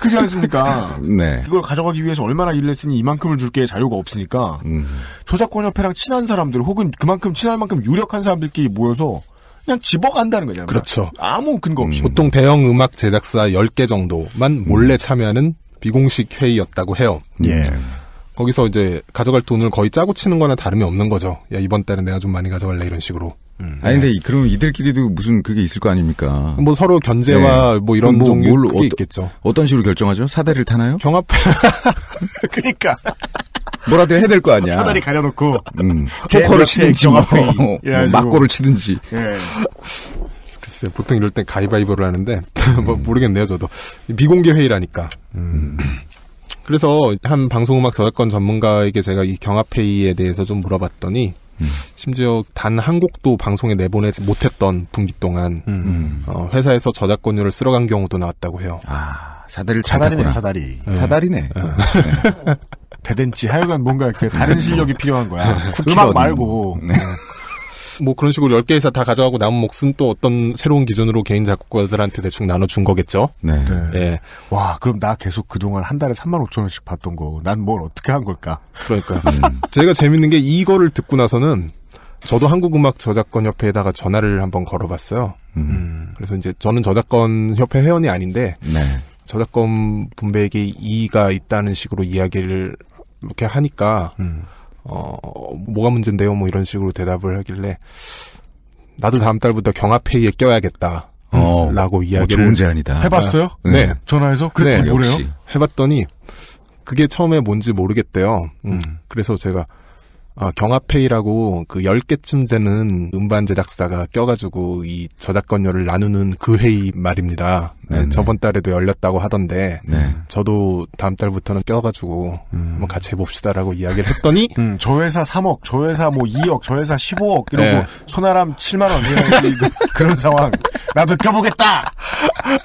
그렇지 않습니까? 네. 이걸 가져가기 위해서 얼마나 일을 했으니 이만큼을 줄게 자료가 없으니까 음. 저작권협회랑 친한 사람들 혹은 그만큼 친할 만큼 유력한 사람들끼리 모여서 그냥 집어간다는 거잖요 그렇죠. 아무 근거 없이. 음. 보통 대형 음악 제작사 10개 정도만 몰래 참여하는 비공식 회의였다고 해요. 예. 음. 거기서 이제 가져갈 돈을 거의 짜고 치는 거나 다름이 없는 거죠. 야, 이번 달은 내가 좀 많이 가져갈래, 이런 식으로. 음. 아니, 근데 그럼 이들끼리도 무슨 그게 있을 거 아닙니까? 뭐 서로 견제와 네. 뭐 이런 뭐, 종류 뭘, 어떠, 있겠죠. 어떤 식으로 결정하죠? 사다리를 타나요? 경합. 그니까. 러 뭐라도 해야 될 거 아니야. 사다리 가려놓고. 음. 포커를 치든지, 뭐, 뭐, 뭐 막고를 치든지. 예. 글쎄, 보통 이럴 땐 가위바위보를 하는데, 뭐, 모르겠네요, 저도. 비공개 회의라니까. 음. 그래서 한 방송음악 저작권 전문가에게 제가 이 경합회의에 대해서 좀 물어봤더니 음. 심지어 단 한 곡도 방송에 내보내지 못했던 분기 동안 음. 어, 회사에서 저작권료를 쓸어간 경우도 나왔다고 해요. 아 사다리를 사다리네 사다리 네. 사다리네. 네. 대댄지 하여간 뭔가 이 그 다른 실력이 필요한 거야. 네. 음악 말고 네. 뭐 그런 식으로 10개 회사 다 가져가고 남은 몫은 또 어떤 새로운 기준으로 개인 작곡가들한테 대충 나눠준 거겠죠? 네. 네. 네. 와, 그럼 나 계속 그동안 한 달에 3만 5천 원씩 받던 거, 난 뭘 어떻게 한 걸까? 그러니까. 음. 제가 재밌는 게 이거를 듣고 나서는 저도 한국음악 저작권협회에다가 전화를 한번 걸어봤어요. 음. 음. 그래서 이제 저는 저작권협회 회원이 아닌데, 네. 저작권 분배에게 이의가 있다는 식으로 이야기를 이렇게 하니까, 음. 어, 뭐가 문제인데요? 뭐 이런 식으로 대답을 하길래, 나도 다음 달부터 경합회의에 껴야겠다. 어, 어 라고 이야기를. 뭐 좋은 제안이다. 해봤어요? 네. 네. 전화해서? 그랬 네. 뭐래요? 해봤더니, 그게 처음에 뭔지 모르겠대요. 음. 음. 그래서 제가, 아, 경합회의라고 그 10개쯤 되는 음반 제작사가 껴가지고 이 저작권료를 나누는 그 회의 말입니다. 네, 저번 달에도 열렸다고 하던데 네. 저도 다음 달부터는 껴가지고 음. 한번 같이 해봅시다라고 이야기를 했더니 음, 저 회사 3억, 저 회사 뭐 2억, 저 회사 15억 이러고 네. 소나람 7만 원 그 그런 상황 나도 껴보겠다.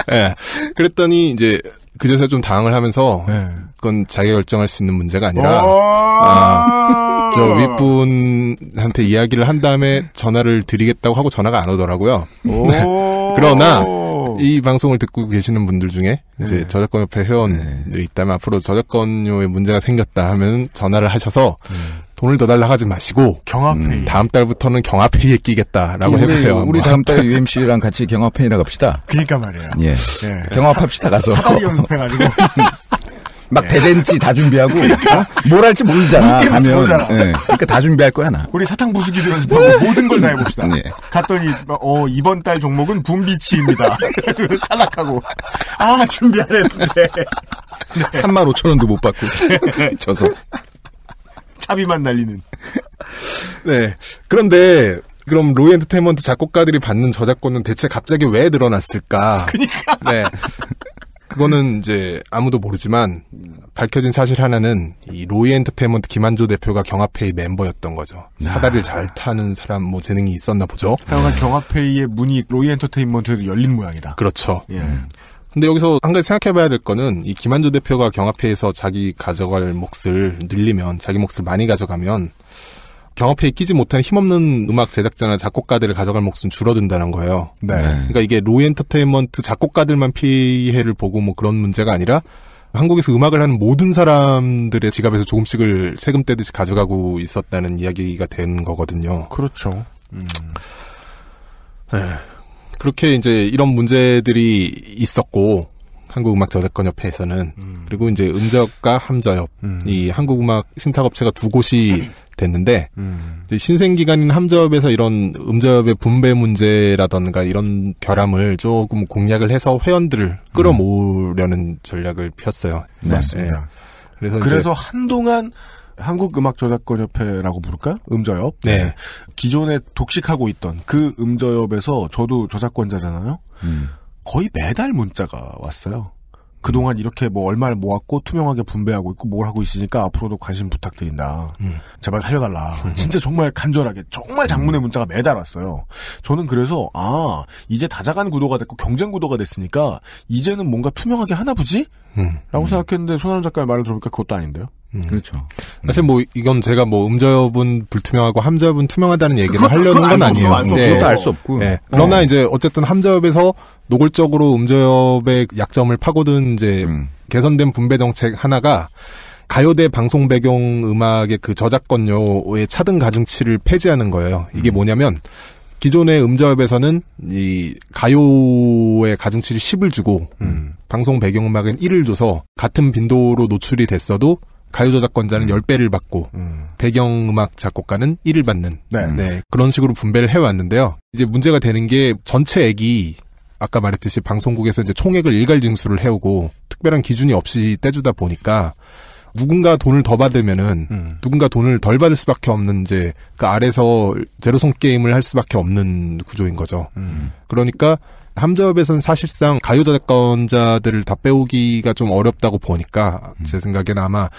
네. 그랬더니 이제 그제서야 좀 당황을 하면서 네. 그건 자기 결정할 수 있는 문제가 아니라 어! 아, 저 아. 윗분한테 이야기를 한 다음에 전화를 드리겠다고 하고 전화가 안 오더라고요. 네. 그러나 이 방송을 듣고 계시는 분들 중에 이제 네. 저작권협회 회원들이 네. 있다면 앞으로 저작권료에 문제가 생겼다 하면 전화를 하셔서 음. 돈을 더 달라 하지 마시고 경합회 음, 다음 달부터는 경합회의에 끼겠다라고 예. 해보세요. 우리 한번. 다음 달에 UMC랑 같이 경합회의나 갑시다. 그러니까 말이에요. 예. 예. 경합합시다 가서. 사다리 연습해가지고. 막 대댄지 다 준비하고 어? 뭘 할지 모르잖아. 가면. 네. 그러니까 다 준비할 거야 나. 우리 사탕 부수기도 연습하고 모든 걸 다 해봅시다. 네. 갔더니 어 이번 달 종목은 붐비치입니다. 탈락하고 아 준비하랬는데 네. 3만 5천 원도 못 받고 네. 져서 차비만 날리는. 네. 그런데 그럼 로이 엔터테인먼트 작곡가들이 받는 저작권은 대체 갑자기 왜 늘어났을까? 그니까. 네. 그거는 이제 아무도 모르지만 밝혀진 사실 하나는 이 로이 엔터테인먼트 김한조 대표가 경합회의 멤버였던 거죠. 사다리를 아. 잘 타는 사람 뭐 재능이 있었나 보죠. 하여간 경합회의의 문이 로이 엔터테인먼트에도 열린 모양이다. 그렇죠. 예. 근데 여기서 한 가지 생각해봐야 될 거는 이 김한조 대표가 경합회에서 자기 가져갈 몫을 늘리면 자기 몫을 많이 가져가면 경합회에 끼지 못한 힘없는 음악 제작자나 작곡가들을 가져갈 몫은 줄어든다는 거예요. 네. 네. 그러니까 이게 로우 엔터테인먼트 작곡가들만 피해를 보고 뭐 그런 문제가 아니라 한국에서 음악을 하는 모든 사람들의 지갑에서 조금씩을 세금 떼듯이 가져가고 있었다는 이야기가 된 거거든요. 그렇죠. 음. 네. 그렇게 이제 이런 문제들이 있었고 한국음악저작권협회에서는 음. 그리고 이제 음적과 함저협 음. 이 한국음악 신탁업체가 두 곳이 됐는데 음. 신생 기간인 함저협에서 이런 음저협의 분배 문제라던가 이런 결함을 조금 공략을 해서 회원들을 끌어모으려는 음. 전략을 폈어요. 네. 맞습니다. 네. 그래서 그래서 한동안 한국음악저작권협회라고 부를까? 음저협. 네. 네. 기존에 독식하고 있던 그 음저협에서 저도 저작권자잖아요. 음. 거의 매달 문자가 왔어요. 그동안 이렇게 뭐 얼마를 모았고 투명하게 분배하고 있고 뭘 하고 있으니까 앞으로도 관심 부탁드린다. 음. 제발 살려달라. 음. 진짜 정말 간절하게 정말 장문의 음. 문자가 매달 왔어요. 저는 그래서 아 이제 다자간 구도가 됐고 경쟁 구도가 됐으니까 이제는 뭔가 투명하게 하나 보지? 음. 라고 생각했는데 손아름 작가의 말을 들어보니까 그것도 아닌데요. 음. 그렇죠. 사실 뭐 이건 제가 뭐 음자여분 불투명하고 함자여분 투명하다는 얘기를 그건, 하려는 건 아니에요. 네. 그것도 예. 알수 없고. 네. 예. 어. 그러나 어. 이제 어쨌든 함자엽에서 노골적으로 음자엽의 약점을 파고든 이제 음. 개선된 분배 정책 하나가 가요대 방송 배경 음악의 그 저작권료의 차등 가중치를 폐지하는 거예요. 이게 음. 뭐냐면 기존의 음자협에서는 이 가요의 가중치를 10을 주고 음. 방송 배경음악은 1을 줘서 같은 빈도로 노출이 됐어도 가요 저작권자는 음. 10배를 받고 음. 배경음악 작곡가는 1을 받는 네. 네. 네. 그런 식으로 분배를 해왔는데요. 이제 문제가 되는 게 전체액이 아까 말했듯이 방송국에서 이제 총액을 일괄 징수를 해오고 특별한 기준이 없이 떼주다 보니까 누군가 돈을 더 받으면은 음. 누군가 돈을 덜 받을 수밖에 없는 이제 그 아래서 제로손 게임을 할 수밖에 없는 구조인 거죠. 음. 그러니까 함자협에서는 사실상 가요 저작권자들을 다 빼오기가 좀 어렵다고 보니까 음. 제 생각엔 아마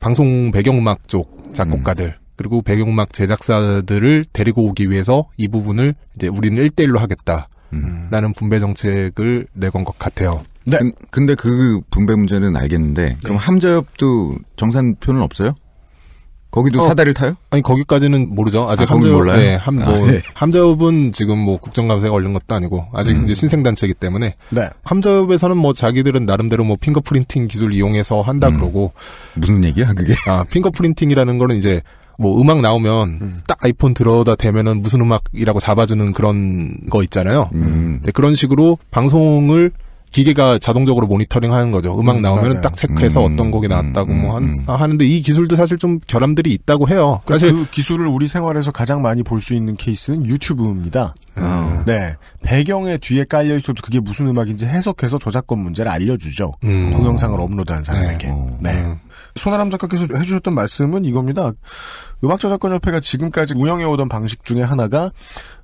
방송 배경음악 쪽 작곡가들 음. 그리고 배경음악 제작사들을 데리고 오기 위해서 이 부분을 이제 우리는 1대1로 하겠다. 라는 음. 분배 정책을 내건 것 같아요. 네. 근데 그 분배 문제는 알겠는데 그럼 네. 함자협도 정산표는 없어요? 거기도 어, 사다리를 타요? 아니 거기까지는 모르죠. 아직 아, 함 몰라요. 네, 함, 아, 뭐, 아, 예. 네. 함자업은 지금 뭐 국정감사에 걸린 것도 아니고 아직 음. 이제 신생 단체이기 때문에 네. 함자업에서는뭐 자기들은 나름대로 뭐 핑거프린팅 기술 이용해서 한다 음. 그러고 무슨 얘기야 그게? 아 핑거프린팅이라는 거는 이제 뭐 음악 나오면 음. 딱 아이폰 들어다 대면은 무슨 음악이라고 잡아주는 그런 거 있잖아요. 음. 네, 그런 식으로 방송을 기계가 자동적으로 모니터링 하는 거죠. 음악 음, 나오면 맞딱 체크해서 음, 어떤 곡이 음, 나왔다고 뭐 음, 뭐 한, 음. 아, 하는데 이 기술도 사실 좀 결함들이 있다고 해요. 그, 그 사실 그 기술을 우리 생활에서 가장 많이 볼 수 있는 케이스는 유튜브입니다. 음. 아. 네. 배경에 뒤에 깔려 있어도 그게 무슨 음악인지 해석해서 저작권 문제를 알려주죠. 동영상을 업로드한 사람에게. 네. 네. 네. 손아람 작가께서 해주셨던 말씀은 이겁니다. 음악저작권협회가 지금까지 운영해오던 방식 중에 하나가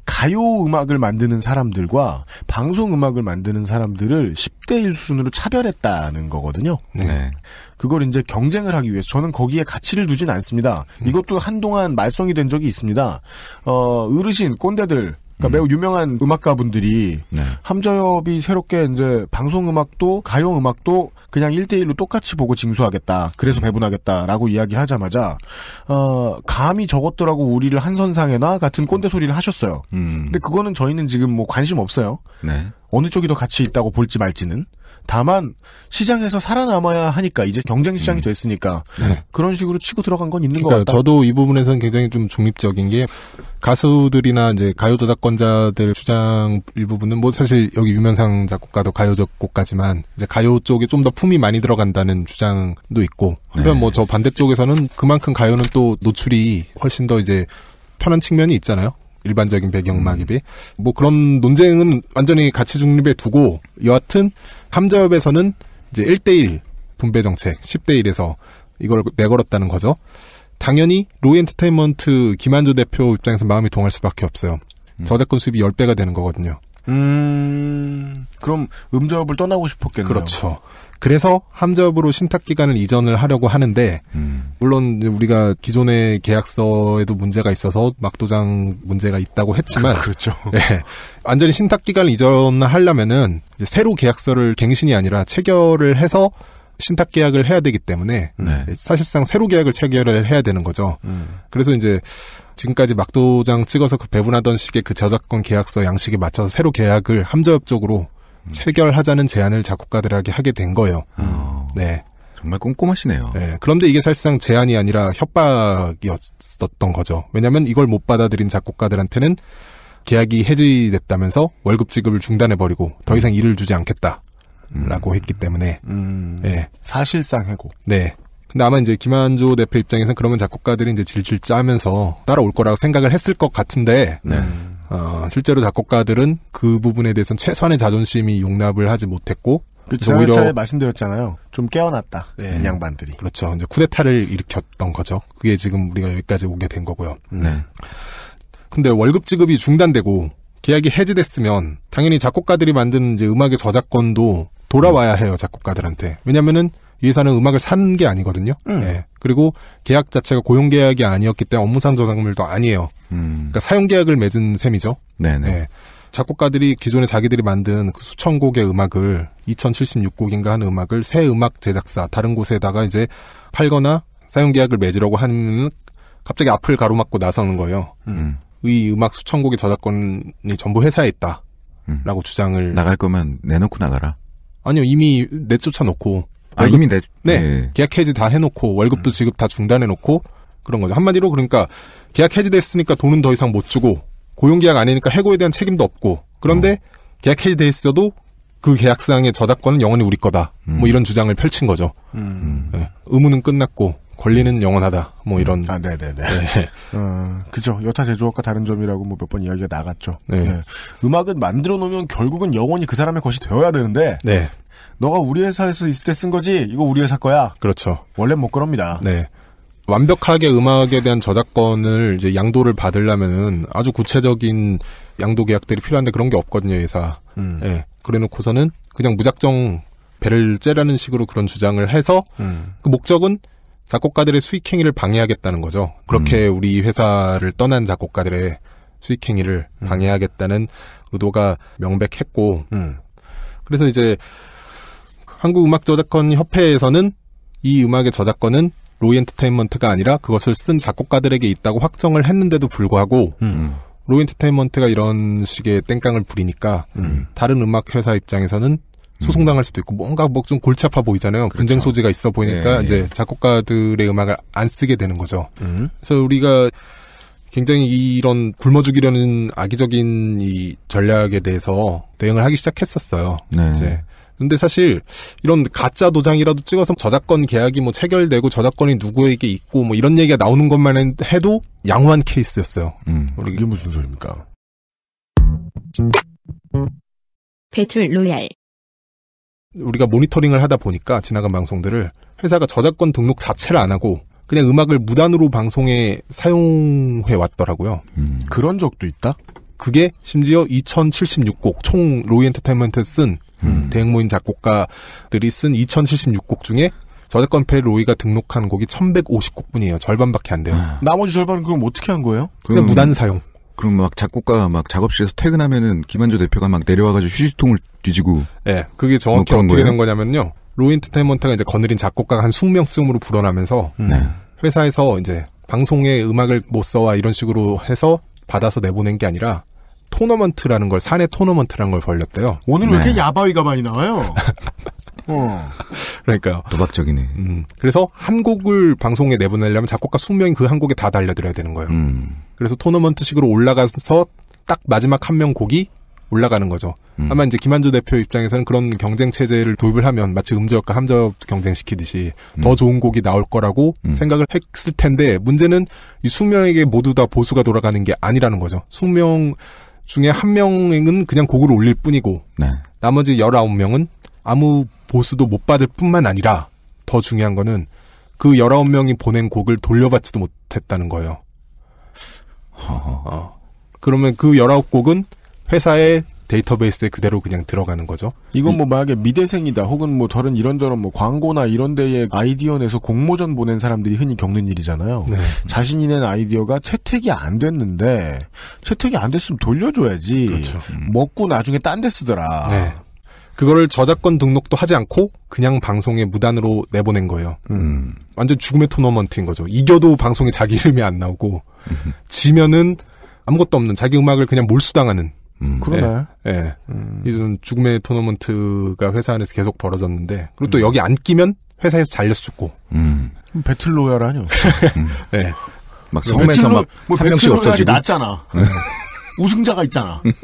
가요 음악을 만드는 사람들과 방송 음악을 만드는 사람들을 10대 1 수준으로 차별했다는 거거든요. 네. 네. 그걸 이제 경쟁을 하기 위해서 저는 거기에 가치를 두진 않습니다. 음. 이것도 한동안 말썽이 된 적이 있습니다. 어, 어르신, 꼰대들 그러니까 음. 매우 유명한 음악가 분들이 네. 함저협이 새롭게 이제 방송 음악도 가요 음악도 그냥 1대1로 똑같이 보고 징수하겠다. 그래서 음. 배분하겠다라고 이야기하자마자 어, 감히 적었더라고 우리를 한선상에나 같은 꼰대 소리를 하셨어요. 음. 근데 그거는 저희는 지금 뭐 관심 없어요. 네. 어느 쪽이 더 가치 있다고 볼지 말지는. 다만 시장에서 살아남아야 하니까 이제 경쟁 시장이 음. 됐으니까 네. 그런 식으로 치고 들어간 건 있는 그러니까 것 같다. 저도 이 부분에서는 굉장히 좀 중립적인 게 가수들이나 이제 가요 저작권자들 주장 일부분은 뭐 사실 여기 유명상 작곡가도 가요 작곡가지만 이제 가요 쪽에 좀 더 품이 많이 들어간다는 주장도 있고 한편 뭐 네. 뭐저 반대쪽에서는 그만큼 가요는 또 노출이 훨씬 더 이제 편한 측면이 있잖아요. 일반적인 배경음악이 음. 뭐 그런 논쟁은 완전히 가치 중립에 두고 여하튼 삼자협에서는 이제 1대1 분배 정책 10대1에서 이걸 내걸었다는 거죠. 당연히 로엔터테인먼트 김한조 대표 입장에서 마음이 동할 수밖에 없어요. 음. 저작권 수입이 10배가 되는 거거든요. 음, 그럼 음저업을 떠나고 싶었겠네요. 그렇죠. 그래서 함접으로 신탁 기간을 이전을 하려고 하는데 음. 물론 우리가 기존의 계약서에도 문제가 있어서 막도장 문제가 있다고 했지만 그, 그렇죠. 예. 완전히 신탁 기간을 이전하려면은 이제 새로 계약서를 갱신이 아니라 체결을 해서 신탁 계약을 해야 되기 때문에 네. 사실상 새로 계약을 체결을 해야 되는 거죠. 음. 그래서 이제 지금까지 막도장 찍어서 그 배분하던 식의 그 저작권 계약서 양식에 맞춰서 새로 계약을 함저적으로 체결하자는 제안을 작곡가들에게 하게 된 거예요. 음. 네. 정말 꼼꼼하시네요. 네. 그런데 이게 사실상 제안이 아니라 협박이었던 거죠. 왜냐하면 이걸 못 받아들인 작곡가들한테는 계약이 해지됐다면서 월급 지급을 중단해버리고 더 이상 일을 주지 않겠다. 라고 음. 했기 때문에 음. 네. 사실상 해고. 네. 근데 아마 이제 김한조 대표 입장에서는 그러면 작곡가들이 이제 질질 짜면서 따라올 거라고 생각을 했을 것 같은데 네. 어, 실제로 작곡가들은 그 부분에 대해서는 최소한의 자존심이 용납을 하지 못했고 그 지난 차례 말씀드렸잖아요. 좀 깨어났다. 네. 음, 양반들이. 그렇죠. 이제 쿠데타를 일으켰던 거죠. 그게 지금 우리가 여기까지 오게 된 거고요. 네. 네. 근데 월급 지급이 중단되고 계약이 해지됐으면 당연히 작곡가들이 만든 이제 음악의 저작권도 돌아와야 해요 작곡가들한테. 왜냐면은 이 회사는 음악을 산 게 아니거든요. 음. 예. 그리고 계약 자체가 고용 계약이 아니었기 때문에 업무상 저작물도 아니에요. 음. 그러니까 사용 계약을 맺은 셈이죠. 네네. 예. 작곡가들이 기존에 자기들이 만든 그 수천 곡의 음악을 2076곡인가 하는 음악을 새 음악 제작사 다른 곳에다가 이제 팔거나 사용 계약을 맺으려고 하는 갑자기 앞을 가로막고 나서는 거예요. 음. 음. 이 음악 수천 곡의 저작권이 전부 회사에 있다라고 음. 주장을 나갈 거면 내놓고 나가라. 아니요 이미 내쫓아 놓고 아, 이미 내, 네. 네. 계약 해지 다 해놓고 월급도 음. 지급 다 중단해놓고 그런 거죠. 한마디로 그러니까 계약 해지됐으니까 돈은 더 이상 못 주고 고용계약 아니니까 해고에 대한 책임도 없고 그런데 어. 계약 해지돼 있어도 그 계약상의 저작권은 영원히 우리 거다. 뭐 음. 뭐 이런 주장을 펼친 거죠. 음. 네. 의무는 끝났고 권리는 영원하다. 뭐 이런. 아, 네네네. 네. 어, 그죠. 여타 제조업과 다른 점이라고 뭐 몇 번 이야기가 나갔죠. 네. 네. 음악은 만들어 놓으면 결국은 영원히 그 사람의 것이 되어야 되는데. 네. 너가 우리 회사에서 있을 때 쓴 거지? 이거 우리 회사 거야. 그렇죠. 원래 못 뭐 그럽니다. 네. 완벽하게 음악에 대한 저작권을 이제 양도를 받으려면은 아주 구체적인 양도 계약들이 필요한데 그런 게 없거든요, 회사. 음. 예. 그래 놓고서는 그냥 무작정 배를 째라는 식으로 그런 주장을 해서 음. 그 목적은 작곡가들의 수익행위를 방해하겠다는 거죠. 그렇게 음. 우리 회사를 떠난 작곡가들의 수익행위를 음. 방해하겠다는 의도가 명백했고, 음. 그래서 이제 한국음악저작권 협회에서는 이 음악의 저작권은 로이 엔터테인먼트가 아니라 그것을 쓴 작곡가들에게 있다고 확정을 했는데도 불구하고 음. 로이 엔터테인먼트가 이런 식의 땡깡을 부리니까 음. 다른 음악 회사 입장에서는 소송당할 수도 있고 뭔가 뭐좀 골치 아파 보이잖아요. 그렇죠. 분쟁 소지가 있어 보이니까 예, 예. 이제 작곡가들의 음악을 안 쓰게 되는 거죠. 음. 그래서 우리가 굉장히 이런 굶어 죽이려는 악의적인 이 전략에 대해서 대응을 하기 시작했었어요. 네. 이제 근데 사실 이런 가짜 도장이라도 찍어서 저작권 계약이 뭐 체결되고 저작권이 누구에게 있고 뭐 이런 얘기가 나오는 것만 해도 양호한 케이스였어요. 음, 이게 무슨 소리입니까? 배틀 로얄 우리가 모니터링을 하다 보니까 지나간 방송들을 회사가 저작권 등록 자체를 안 하고 그냥 음악을 무단으로 방송에 사용해 왔더라고요. 음. 그런 적도 있다? 그게 심지어 2076곡 총 로이 엔터테인먼트에 쓴 음. 대행 모인 작곡가들이 쓴 2076곡 중에 저작권폐 로이가 등록한 곡이 1150곡뿐이에요. 절반밖에 안 돼요. 아. 나머지 절반은 그럼 어떻게 한 거예요? 그냥 무단 사용. 그럼 막 작곡가 가막 작업실에서 퇴근하면은 김한조 대표가 막 내려와가지고 휴지통을 뒤지고. 예, 네, 그게 정확히 뭐 어떻게 된 거냐면요. 로인트테인먼트가 이제 거느린 작곡가가 한 20명쯤으로 불어나면서 음. 네. 네. 회사에서 이제 방송에 음악을 못 써와 이런 식으로 해서 받아서 내보낸 게 아니라 토너먼트라는 걸 산의 토너먼트라는 걸 벌렸대요. 오늘 왜 이렇게 네. 야바위가 많이 나와요? 어. 그러니까요. 도박적이네. 음. 그래서 한 곡을 방송에 내보내려면 작곡가 수명이그 한 곡에 다 달려들어야 되는 거예요. 음. 그래서 토너먼트식으로 올라가서 딱 마지막 한 명 곡이 올라가는 거죠. 음. 아마 이제 김한주 대표 입장에서는 그런 경쟁 체제를 도입을 하면 마치 음저역과 함저역 경쟁시키듯이 음. 더 좋은 곡이 나올 거라고 음. 생각을 했을 텐데 문제는 이 숙명에게 모두 다 보수가 돌아가는 게 아니라는 거죠. 수명 중에 한 명은 그냥 곡을 올릴 뿐이고 네. 나머지 19명은 아무 보수도 못 받을 뿐만 아니라 더 중요한 거는 그 19명이 보낸 곡을 돌려받지도 못했다는 거예요. 어. 그러면 그 19곡은 회사에 데이터베이스에 그대로 그냥 들어가는 거죠. 이건 뭐 만약에 미대생이다 혹은 뭐 다른 이런저런 뭐 광고나 이런 데에 아이디어 내서 공모전 보낸 사람들이 흔히 겪는 일이잖아요. 네. 자신이 낸 아이디어가 채택이 안 됐는데 채택이 안 됐으면 돌려줘야지. 그렇죠. 음. 먹고 나중에 딴 데 쓰더라. 네. 그거를 저작권 등록도 하지 않고 그냥 방송에 무단으로 내보낸 거예요. 음. 완전 죽음의 토너먼트인 거죠. 이겨도 방송에 자기 이름이 안 나오고 음. 지면은 아무것도 없는 자기 음악을 그냥 몰수당하는. 음, 그러네. 예. 예. 음. 이는 죽음의 토너먼트가 회사 안에서 계속 벌어졌는데, 그리고 또 음. 여기 안 끼면 회사에서 잘려서 죽고. 음. 배틀로얄 아니요. 음. 예. 막성에서 막한 뭐 명씩 없어지고. 낫잖아. 음. 우승자가 있잖아.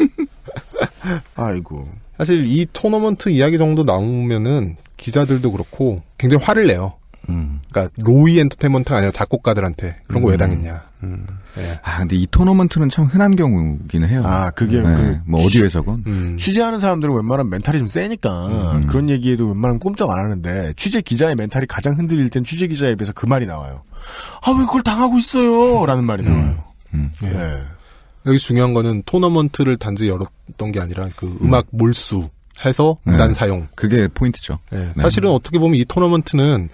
아이고. 사실 이 토너먼트 이야기 정도 나오면은 기자들도 그렇고 굉장히 화를 내요. 음. 그러니까 로이 엔터테인먼트가 아니라 작곡가들한테 그런 거왜 음. 당했냐. 음. 네. 아 근데 이 토너먼트는 참 흔한 경우긴 해요. 아 그게 네. 그, 뭐 어디에서건 음. 취재하는 사람들은 웬만하면 멘탈이 좀 세니까 음. 그런 얘기에도 웬만하면 꼼짝 안 하는데 취재 기자의 멘탈이 가장 흔들릴 땐 취재 기자에 비해서 그 말이 나와요. 아왜 그걸 당하고 있어요라는 말이 음. 나와요. 예. 여기 중요한 거는 토너먼트를 단지 열었던 게 아니라 그 음악 몰수 해서 재단 네. 사용. 그게 포인트죠. 예. 네. 사실은 어떻게 보면 이 토너먼트는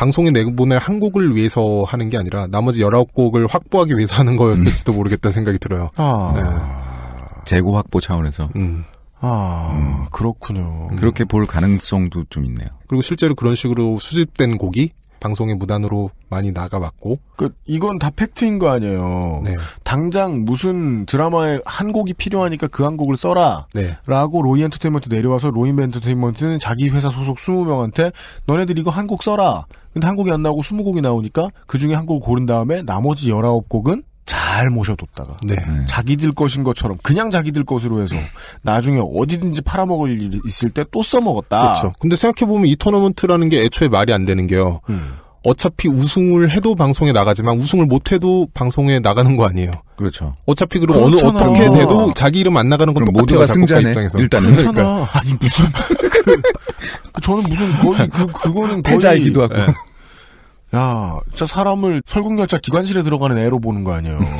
방송에 내보낼 한 곡을 위해서 하는 게 아니라 나머지 19곡을 확보하기 위해서 하는 거였을지도 음. 모르겠다는 생각이 들어요. 아. 네. 재고 확보 차원에서. 음. 아, 음. 그렇군요. 그렇게 볼 가능성도 좀 있네요. 그리고 실제로 그런 식으로 수집된 곡이 방송에 무단으로 많이 나가왔고. 그 이건 다 팩트인 거 아니에요. 네. 당장 무슨 드라마에 한 곡이 필요하니까 그 한 곡을 써라. 네. 라고 로이 엔터테인먼트 내려와서 로이 엔터테인먼트는 자기 회사 소속 20명한테 너네들 이거 한 곡 써라. 근데 한 곡이 안 나오고 20곡이 나오니까 그 중에 한 곡을 고른 다음에 나머지 19곡은 잘 모셔뒀다가 네. 자기들 것인 것처럼 그냥 자기들 것으로 해서 네. 나중에 어디든지 팔아먹을 일이 있을 때 또 써먹었다. 그렇죠. 근데 생각해보면 이 토너먼트라는 게 애초에 말이 안 되는 게요. 음. 어차피 우승을 해도 방송에 나가지만 우승을 못해도 방송에 나가는 거 아니에요. 그렇죠. 어차피 그럼 어느 어떻게 아. 돼도 자기 이름 안 나가는 건 똑같아요. 모두가 승자네. 입장에서. 일단은 그러니까. 그렇잖아. 니까 아니 무슨 그, 저는 무슨 거의 그 그거는 거의 패자이기도 하고. 예. 야, 진짜 사람을 설국열차 기관실에 들어가는 애로 보는 거 아니에요.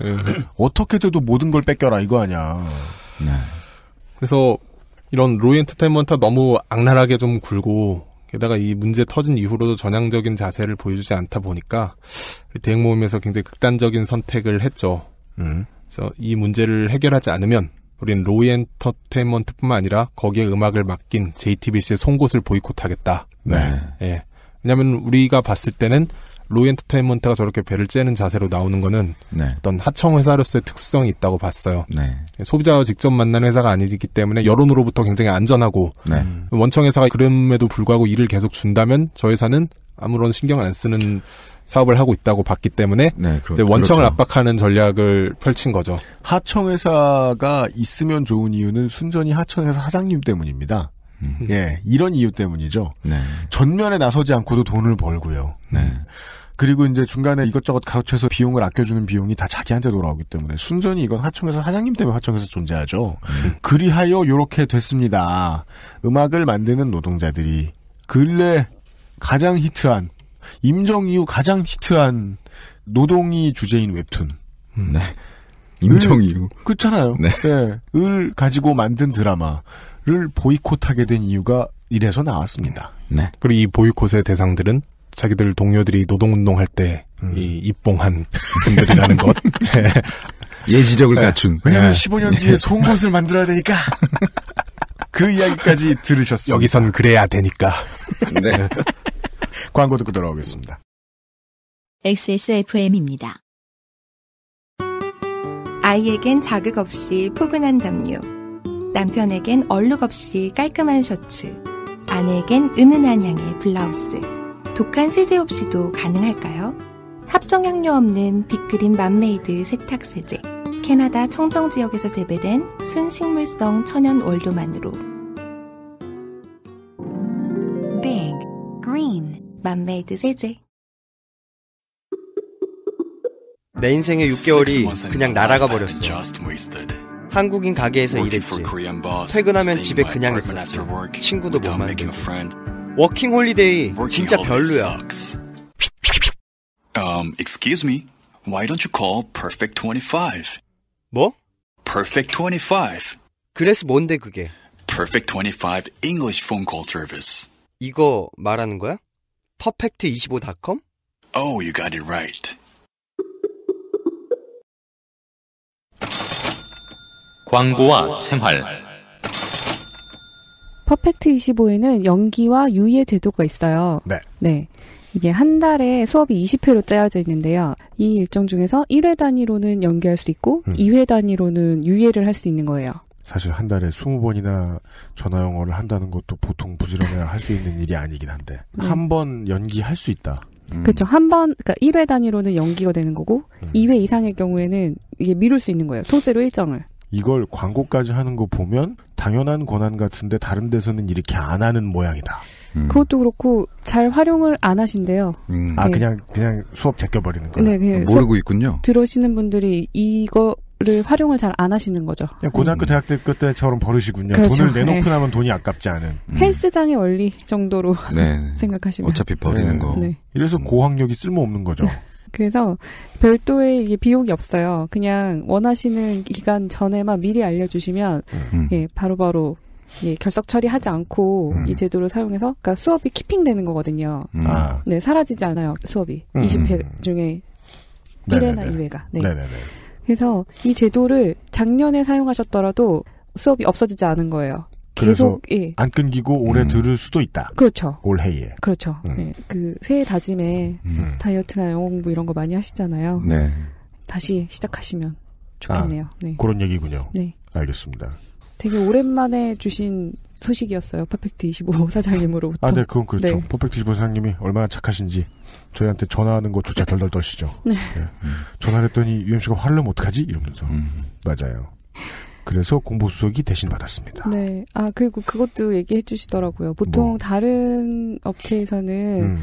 네. 어떻게 돼도 모든 걸 뺏겨라 이거 아니야. 네. 그래서 이런 로이 엔터테인먼트가 너무 악랄하게 좀 굴고 게다가 이 문제 터진 이후로도 전향적인 자세를 보여주지 않다 보니까 대응 모임에서 굉장히 극단적인 선택을 했죠. 음. 그래서 이 문제를 해결하지 않으면 우린 로이 엔터테인먼트뿐만 아니라 거기에 음악을 맡긴 JTBC의 송곳을 보이콧하겠다. 네. 예. 왜냐하면 우리가 봤을 때는 로엔터테인먼트가 저렇게 배를 째는 자세로 나오는 거는 네. 어떤 하청 회사로서의 특성이 있다고 봤어요. 네. 소비자와 직접 만나는 회사가 아니기 때문에 여론으로부터 굉장히 안전하고 네. 원청 회사가 그럼에도 불구하고 일을 계속 준다면 저 회사는 아무런 신경을 안 쓰는 사업을 하고 있다고 봤기 때문에 네, 그렇, 원청을 그렇죠. 압박하는 전략을 펼친 거죠. 하청회사가 있으면 좋은 이유는 순전히 하청회사 사장님 때문입니다. 음. 예, 이런 이유 때문이죠. 네. 전면에 나서지 않고도 돈을 벌고요. 네. 음. 그리고 이제 중간에 이것저것 가로채서 비용을 아껴주는 비용이 다 자기한테 돌아오기 때문에 순전히 이건 하청에서 사장님 때문에 하청에서 존재하죠. 음. 그리하여 요렇게 됐습니다. 음악을 만드는 노동자들이 근래 가장 히트한 임정 이후 가장 히트한 노동이 주제인 웹툰. 네. 임정 이후. 그렇잖아요. 네. 네. 을 가지고 만든 드라마. 를 보이콧하게 된 이유가 이래서 나왔습니다. 네. 그리고 이 보이콧의 대상들은 자기들 동료들이 노동운동할 때 음. 이 입봉한 분들이라는 것. 예지력을 네. 갖춘. 왜냐면 하 15년 뒤에 송곳을 네. 만들어야 되니까. 그 이야기까지 들으셨어요. 여기선 그래야 되니까. 네. 광고 듣고 돌아오겠습니다. XSFM입니다. 아이에겐 자극 없이 포근한 담요. 남편에겐 얼룩 없이 깔끔한 셔츠, 아내에겐 은은한 향의 블라우스, 독한 세제 없이도 가능할까요? 합성향료 없는 빅그린 맘메이드 세탁세제, 캐나다 청정지역에서 재배된 순식물성 천연 원료만으로 Big Green 맘메이드 세제 내 인생의 6개월이 그냥 날아가 버렸어. 한국인 가게에서 일했지. 퇴근하면 집에 그냥 있었지. 친구도 못 만들고. 워킹 홀리데이 진짜 별로야. Um, excuse me. Why don't you call Perfect 25? 뭐? Perfect 25. 그래서 뭔데 그게? Perfect 25 English phone call service. 이거 말하는 거야? perfect25.com? Oh, you got it right. 광고와 생활 퍼펙트 25에는 연기와 유예 제도가 있어요. 네. 네. 이게 한 달에 수업이 20회로 짜여져 있는데요. 이 일정 중에서 1회 단위로는 연기할 수 있고 음. 2회 단위로는 유예를 할 수 있는 거예요. 사실 한 달에 20번이나 전화 영어를 한다는 것도 보통 부지런해야 할 수 있는 일이 아니긴 한데 네. 한번 연기할 수 있다. 음. 그렇죠. 한 번, 그니까 1회 단위로는 연기가 되는 거고 음. 2회 이상의 경우에는 이게 미룰 수 있는 거예요. 통째로 일정을. 이걸 광고까지 하는 거 보면 당연한 권한 같은데 다른 데서는 이렇게 안 하는 모양이다. 음. 그것도 그렇고 잘 활용을 안 하신대요. 음. 아 네. 그냥 그냥 수업 제껴버리는 거예요. 네, 모르고 있군요. 들으시는 분들이 이거 를 활용을 잘 안 하시는 거죠. 그냥 고등학교 음. 대학 때 그때처럼 버릇이군요. 그렇죠. 돈을 내놓고 네. 나면 돈이 아깝지 않은 음. 헬스장의 원리 정도로 네. 생각하시면 어차피 버리는 네. 거. 네. 이래서 고학력이 쓸모없는 거죠. 그래서 별도의 이게 비용이 없어요. 그냥 원하시는 기간 전에만 미리 알려주시면 음. 예 바로바로 바로 예, 결석 처리하지 않고 음. 이 제도를 사용해서 그러니까 수업이 키핑되는 거거든요. 음. 아. 네 사라지지 않아요 수업이 음. 20회 음. 중에 1회나 네네네. 2회가. 네. 네네네. 그래서 이 제도를 작년에 사용하셨더라도 수업이 없어지지 않은 거예요. 계속 예. 안 끊기고 오래 음. 들을 수도 있다. 그렇죠. 올해에. 그렇죠. 음. 네. 그 새해 다짐에 음. 음. 다이어트나 영어 공부 이런 거 많이 하시잖아요. 네. 다시 시작하시면 좋겠네요. 아, 네. 그런 얘기군요. 네. 알겠습니다. 되게 오랜만에 주신 소식이었어요. 퍼펙트 25 사장님으로부터. 아, 네, 그건 그렇죠. 네. 퍼펙트 25 사장님이 얼마나 착하신지 저희한테 전화하는 것조차 덜덜 떨시죠. 네. 네. 전화를 했더니 UMC가 화를 면 어떡하지? 이러면서. 음. 맞아요. 그래서 공보수석이 대신 받았습니다. 네. 아, 그리고 그것도 얘기해 주시더라고요. 보통 뭐. 다른 업체에서는 음.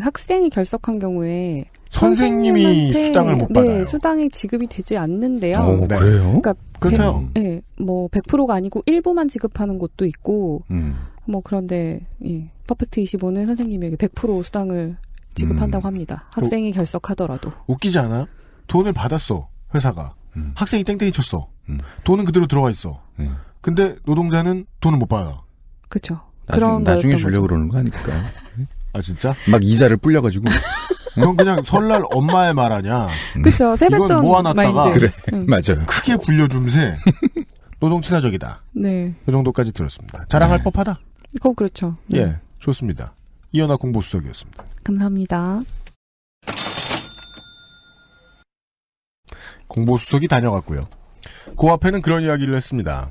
학생이 결석한 경우에 선생님이 수당을 못 네, 받아요. 수당이 지급이 되지 않는데요. 오, 어, 네. 그래요? 그러니까 그렇죠 네, 뭐 100%가 아니고 일부만 지급하는 곳도 있고, 음. 뭐 그런데 예, 퍼펙트 25는 선생님에게 100% 수당을 지급한다고 음. 합니다. 학생이 결석하더라도. 웃기지 않아? 돈을 받았어 회사가. 음. 학생이 땡땡이 쳤어. 음. 돈은 그대로 들어가 있어. 음. 근데 노동자는 돈을 못 받아. 그죠. 그런 나중에 주려고 거죠. 그러는 거 아닐까? 아 진짜? 막 이자를 불려가지고. 그건 그냥 설날 엄마의 말 아냐. 음. 그쵸. 세뱃돈 모아놨다가 그래. 음. 맞아요. 크게 불려줌새. 노동 친화적이다. 네. 이 그 정도까지 들었습니다. 자랑할 네. 법하다. 그거 그렇죠. 네. 예, 좋습니다. 이현아 공보수석이었습니다. 감사합니다. 공보수석이 다녀갔고요. 그 앞에는 그런 이야기를 했습니다.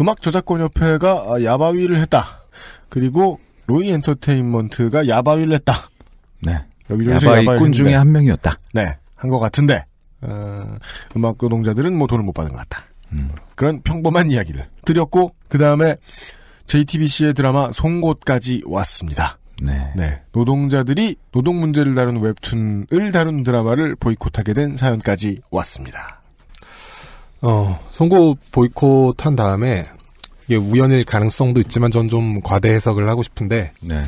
음악 저작권 협회가 아, 야바위를 했다. 그리고 로이 엔터테인먼트가 야바위를 했다. 네. 여기저기서 야바위꾼 중에 한 명이었다. 네, 한 것 같은데 어, 음악 노동자들은 뭐 돈을 못 받은 것 같다. 음. 그런 평범한 이야기를 드렸고 그 다음에 JTBC의 드라마 송곳까지 왔습니다. 네. 네. 노동자들이 노동 문제를 다룬 웹툰을 다룬 드라마를 보이콧하게 된 사연까지 왔습니다. 어, 선거 보이콧한 다음에 이게 우연일 가능성도 있지만 전 좀 과대 해석을 하고 싶은데 네.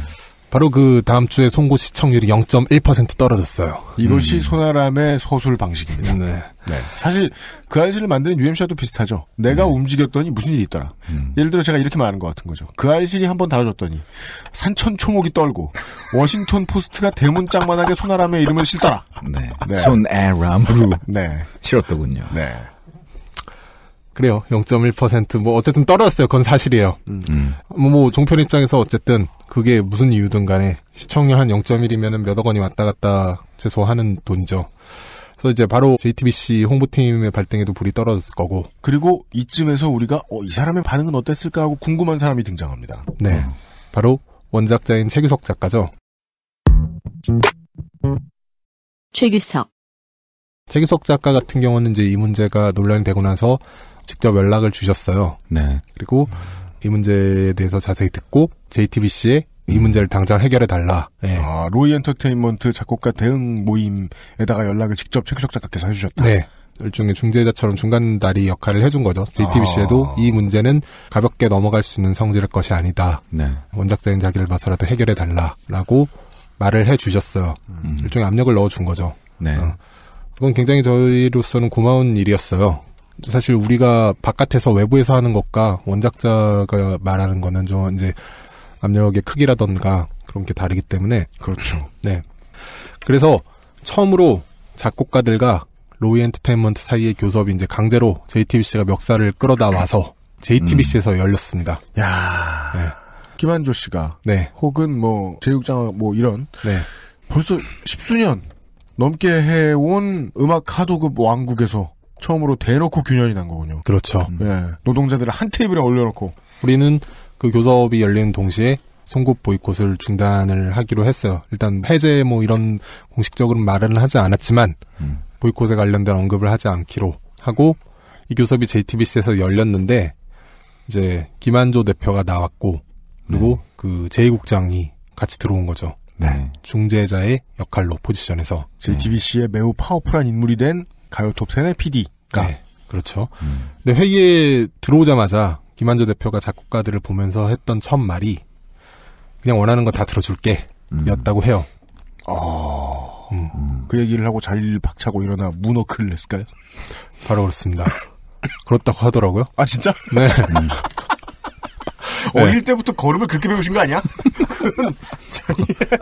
바로 그 다음 주에 선거 시청률이 0.1% 떨어졌어요. 이것이 음. 소나람의 서술 방식입니다. 네. 네. 사실 그 아이씨를 만드는 UMC와도 비슷하죠. 내가 음. 움직였더니 무슨 일이 있더라. 음. 예를 들어 제가 이렇게 말하는 것 같은 거죠. 그 아이씨를 한번 달아줬더니 산천 초목이 떨고 워싱턴 포스트가 대문짝만하게 소나람의 이름을 실더라. 네. 네. 손애람으로 네. 치렀더군요. 네. 그래요. 0.1%뭐 어쨌든 떨어졌어요. 그건 사실이에요. 음. 음. 뭐, 뭐 종편 입장에서 어쨌든 그게 무슨 이유든 간에 시청률 한 0.1이면은 몇억 원이 왔다 갔다 최소하는 돈이죠. 그래서 이제 바로 JTBC 홍보팀의 발등에도 불이 떨어졌을 거고. 그리고 이쯤에서 우리가 어, 이 사람의 반응은 어땠을까 하고 궁금한 사람이 등장합니다. 네. 음. 바로 원작자인 최규석 작가죠. 최규석. 최규석 작가 같은 경우는 이제 이 문제가 논란이 되고 나서 직접 연락을 주셨어요. 네. 그리고 이 문제에 대해서 자세히 듣고 JTBC에 이 음. 문제를 당장 해결해 달라. 네. 아, 로이 엔터테인먼트 작곡가 대응 모임에다가 연락을 직접 최규석 작가께서 해주셨다. 네. 일종의 중재자처럼 중간다리 역할을 해준 거죠. JTBC에도 아. 이 문제는 가볍게 넘어갈 수 있는 성질의 것이 아니다. 네. 원작자인 자기를 봐서라도 해결해 달라라고 말을 해주셨어요. 음. 일종의 압력을 넣어준 거죠. 네. 어. 그건 굉장히 저희로서는 고마운 일이었어요. 사실 우리가 바깥에서 외부에서 하는 것과 원작자가 말하는 거는 좀 이제 압력의 크기라던가 그런 게 다르기 때문에 그렇죠. 네. 그래서 처음으로 작곡가들과 로이 엔터테인먼트 사이의 교섭이 이제 강제로 JTBC가 멱살을 끌어다 와서 JTBC에서 음. 열렸습니다. 야. 네. 김한조 씨가 네. 혹은 뭐 제육장 뭐 이런 네. 벌써 십수년 넘게 해 온 음악 하도급 왕국에서 처음으로 대놓고 균열이 난 거군요. 그렇죠. 음. 예, 노동자들을 한 테이블에 올려놓고 우리는 그 교섭이 열리는 동시에 송곳 보이콧을 중단을 하기로 했어요. 일단 해제 뭐 이런 공식적으로 말은 하지 않았지만 음. 보이콧에 관련된 언급을 하지 않기로 하고 이 교섭이 JTBC에서 열렸는데 이제 김한조 대표가 나왔고 그리고 네. 그 제2국장이 같이 들어온 거죠. 네. 중재자의 역할로 포지션에서 JTBC의 매우 파워풀한 인물이 된 가요톱 세네 PD가 네, 그렇죠. 음. 근데 회의에 들어오자마자 김한조 대표가 작곡가들을 보면서 했던 첫 말이 그냥 원하는 거 다 들어줄게 음. 였다고 해요. 어... 음. 그 얘기를 하고 자리를 박차고 일어나 문어클을 냈을까요? 바로 그렇습니다. 그렇다고 하더라고요. 아 진짜? 네. 음. 어릴 때부터 네. 걸음을 그렇게 배우신 거 아니야?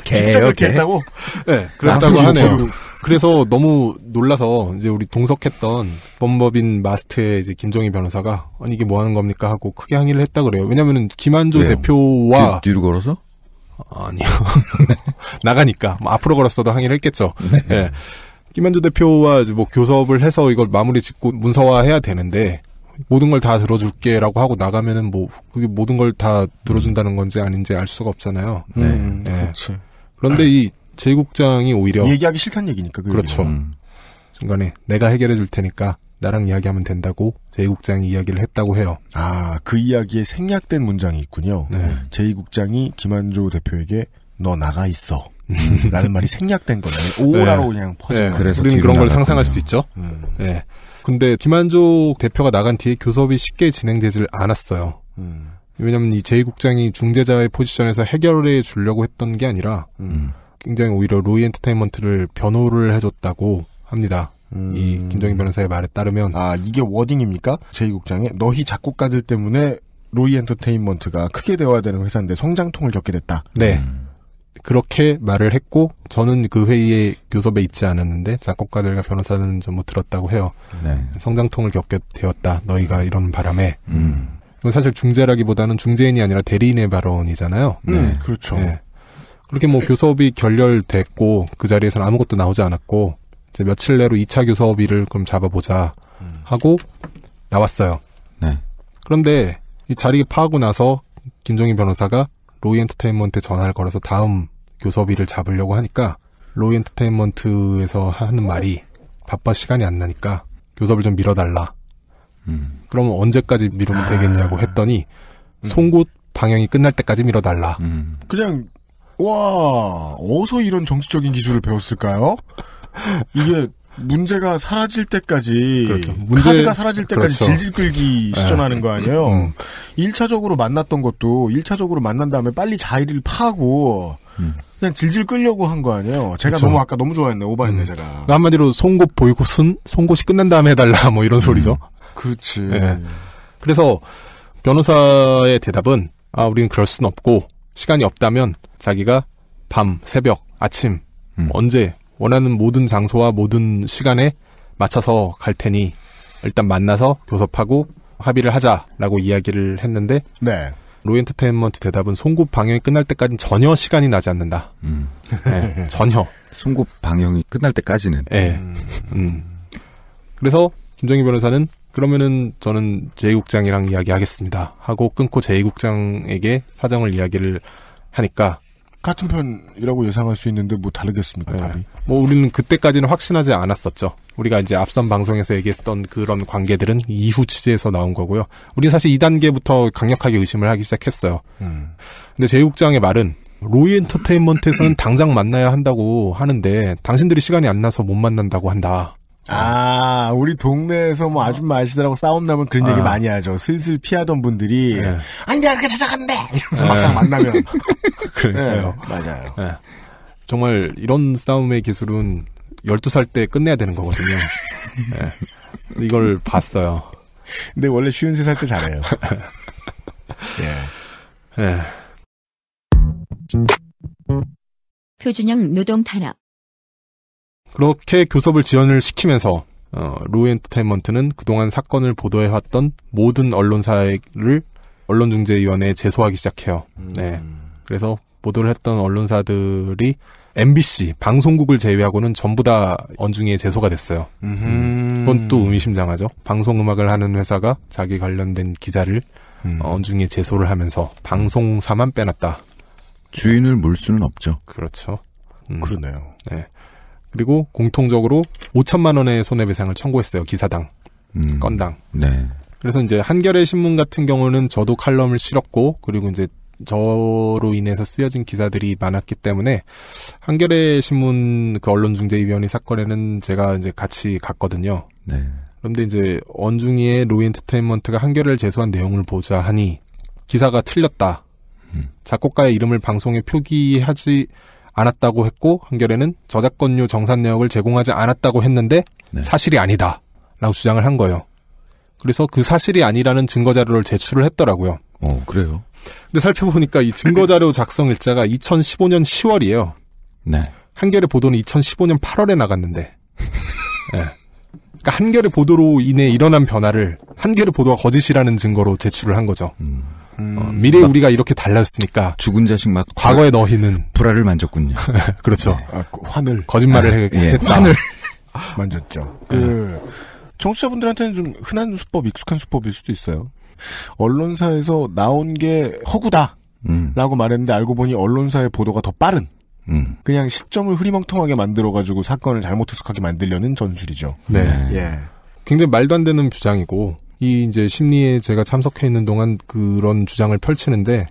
진짜 어, 그렇게 했다고? 네, 그렇다고 하네요. 그래서 너무 놀라서 이제 우리 동석했던 범법인 마스트의 이제 김종희 변호사가 아니 이게 뭐 하는 겁니까 하고 크게 항의를 했다 그래요. 왜냐면은 김한조 네. 대표와 뒤, 로 걸어서 아, 아니요 나가니까 뭐 앞으로 걸었어도 항의를 했겠죠. 네. 네. 김한조 대표와 이제 뭐 교섭을 해서 이걸 마무리 짓고 문서화해야 되는데 모든 걸 다 들어줄게라고 하고 나가면은 뭐 그게 모든 걸 다 들어준다는 건지 아닌지 알 수가 없잖아요. 네, 네. 음, 네. 그렇지. 그런데 이 제국장이 오히려 얘기하기 싫다는 얘기니까 그 그렇죠. 음. 중간에 내가 해결해 줄 테니까 나랑 이야기하면 된다고 제국장이 이야기를 했다고 해요. 아, 그 이야기에 생략된 문장이 있군요. 네. 제국장이 김한조 대표에게 너 나가 있어. 라는 말이 생략된 거네. 오라로 네. 그냥 퍼진 네. 그래서 우리는 그런 걸 상상할 수 있죠. 음. 네. 근데 김한조 대표가 나간 뒤에 교섭이 쉽게 진행되질 않았어요. 음. 왜냐면 이 제2국장이 중재자의 포지션에서 해결해 주려고 했던 게 아니라 음. 굉장히 오히려 로이 엔터테인먼트를 변호를 해줬다고 합니다. 음... 이 김정인 변호사의 말에 따르면 아 이게 워딩입니까? 제2국장에 너희 작곡가들 때문에 로이 엔터테인먼트가 크게 되어야 되는 회사인데 성장통을 겪게 됐다. 네. 음. 그렇게 말을 했고 저는 그회의의 교섭에 있지 않았는데 작곡가들과 변호사는 전부 들었다고 해요. 네. 성장통을 겪게 되었다. 너희가 이런 바람에. 음. 이건 사실 중재라기보다는 중재인이 아니라 대리인의 발언이잖아요. 음, 네. 그렇죠. 네. 그렇게 뭐 교섭이 결렬됐고 그 자리에서는 아무것도 나오지 않았고 이제 며칠 내로 2차 교섭위를 그럼 잡아보자 음. 하고 나왔어요. 네. 그런데 이 자리 파하고 나서 김종인 변호사가 로이 엔터테인먼트에 전화를 걸어서 다음 교섭위를 잡으려고 하니까 로이 엔터테인먼트에서 하는 말이 바빠 시간이 안 나니까 교섭을 좀 미뤄달라. 음. 그러면 언제까지 미루면 되겠냐고 아. 했더니 음. 송곳 방향이 끝날 때까지 밀어달라. 음. 그냥 와, 어서 이런 정치적인 기술을 배웠을까요? 이게 문제가 사라질 때까지 그렇죠. 문제... 카드가 사라질 때까지 그렇죠. 질질 끌기 네. 시전하는 거 아니에요. 1차적으로 음, 음. 만났던 것도 1차적으로 만난 다음에 빨리 자의를 파고 음. 그냥 질질 끌려고 한 거 아니에요. 제가 그렇죠. 너무 아까 너무 좋아했네. 오바했네 음. 제가. 그 그러니까 한마디로 송곳 보이고은 송곳이 끝난 다음에 해달라 뭐 이런 음. 소리죠. 그렇지. 네. 그래서 변호사의 대답은 아 우리는 그럴 순 없고 시간이 없다면 자기가 밤, 새벽, 아침 음. 언제 원하는 모든 장소와 모든 시간에 맞춰서 갈 테니 일단 만나서 교섭하고 합의를 하자라고 이야기를 했는데 네. 로엔터테인먼트 대답은 송곳 방영이 끝날 때까지 전혀 시간이 나지 않는다. 음. 네, 전혀. 송곳 방영이 끝날 때까지는. 네. 음. 그래서 김정희 변호사는 그러면은 저는 제2국장이랑 이야기하겠습니다. 하고 끊고 제2국장에게 사정을 이야기를 하니까 같은 편이라고 예상할 수 있는데 뭐 다르겠습니까? 네. 답이. 뭐 우리는 그때까지는 확신하지 않았었죠. 우리가 이제 앞선 방송에서 얘기했던 그런 관계들은 이후 취재에서 나온 거고요. 우리 사실 이단계부터 강력하게 의심을 하기 시작했어요. 음. 근데 제국장의 말은 로이 엔터테인먼트에서는 당장 만나야 한다고 하는데 당신들이 시간이 안 나서 못 만난다고 한다. 아, 우리 동네에서 뭐 아줌마 아시더라고 싸움 나면 그런 얘기 아. 많이 하죠. 슬슬 피하던 분들이 네. 아니 내가 이렇게 찾아갔는데 이러면서 네. 막상 만나면 그러니까요. 네, 맞아요. 네. 정말 이런 싸움의 기술은 12살 때 끝내야 되는 거거든요. 네. 이걸 봤어요. 근데 원래 쉬운 세살 때 잘해요. 예. 네. 표준형 노동 탄압 그렇게 교섭을 지연을 시키면서 어, 로우 엔터테인먼트는 그동안 사건을 보도해왔던 모든 언론사를 언론중재위원회에 제소하기 시작해요. 음. 네. 그래서 보도를 했던 언론사들이 MBC 방송국을 제외하고는 전부 다언중에 제소가 됐어요. 음. 그건 또 의미심장하죠. 방송 음악을 하는 회사가 자기 관련된 기사를 음. 어, 언중에 제소를 하면서 방송사만 빼놨다. 주인을 물 수는 없죠. 그렇죠. 음. 그러네요. 네. 그리고 공통적으로 5천만 원의 손해배상을 청구했어요. 기사당 음. 건당. 네. 그래서 이제 한겨레 신문 같은 경우는 저도 칼럼을 실었고 그리고 이제 저로 인해서 쓰여진 기사들이 많았기 때문에 한겨레 신문 그 언론중재위원회 사건에는 제가 이제 같이 갔거든요. 네. 그런데 이제 원중이의 로엔터테인먼트가 한겨레를 제소한 내용을 보자 하니 기사가 틀렸다. 음. 작곡가의 이름을 방송에 표기하지 않았다고 했고 한겨레는 저작권료 정산 내역을 제공하지 않았다고 했는데 네. 사실이 아니다라고 주장을 한 거예요. 그래서 그 사실이 아니라는 증거 자료를 제출을 했더라고요. 어, 그래요. 근데 살펴보니까 이 증거 자료 작성 일자가 2015년 10월이에요. 네. 한겨레 보도는 2015년 8월에 나갔는데. 네. 그러니까 한겨레 보도로 인해 일어난 변화를 한겨레 보도가 거짓이라는 증거로 제출을 한 거죠. 음. 음, 어, 미래 우리가 이렇게 달랐으니까 죽은 자식 막 과거의 불, 너희는 불화를 만졌군요. 그렇죠. 네. 아, 그, 화를 거짓말을 아, 했, 예. 했다. 화를 만졌죠. 네. 그 청취자분들한테는 좀 흔한 수법, 익숙한 수법일 수도 있어요. 언론사에서 나온 게 허구다. 음. 라고 말했는데 알고 보니 언론사의 보도가 더 빠른. 음. 그냥 시점을 흐리멍텅하게 만들어가지고 사건을 잘못 해석하게 만들려는 전술이죠. 네. 네. 예. 굉장히 말도 안 되는 주장이고 이 이제 심리에 제가 참석해 있는 동안 그런 주장을 펼치는데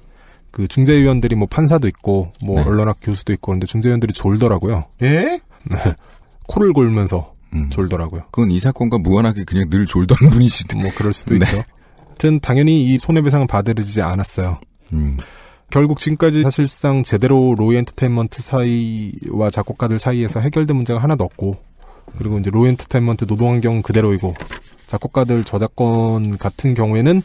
그 중재위원들이 뭐 판사도 있고 뭐 네. 언론학 교수도 있고 그런데 중재위원들이 졸더라고요. 예? 코를 골면서 음. 졸더라고요. 그건 이 사건과 무관하게 그냥 늘 졸던 분이시죠. 뭐 그럴 수도 네. 있죠. 하여튼 당연히 이 손해배상은 받아들이지 않았어요. 음. 결국 지금까지 사실상 제대로 로이 엔터테인먼트 사이와 작곡가들 사이에서 해결된 문제가 하나도 없고 그리고 이제 로이 엔터테인먼트 노동환경은 그대로이고 작곡가들 저작권 같은 경우에는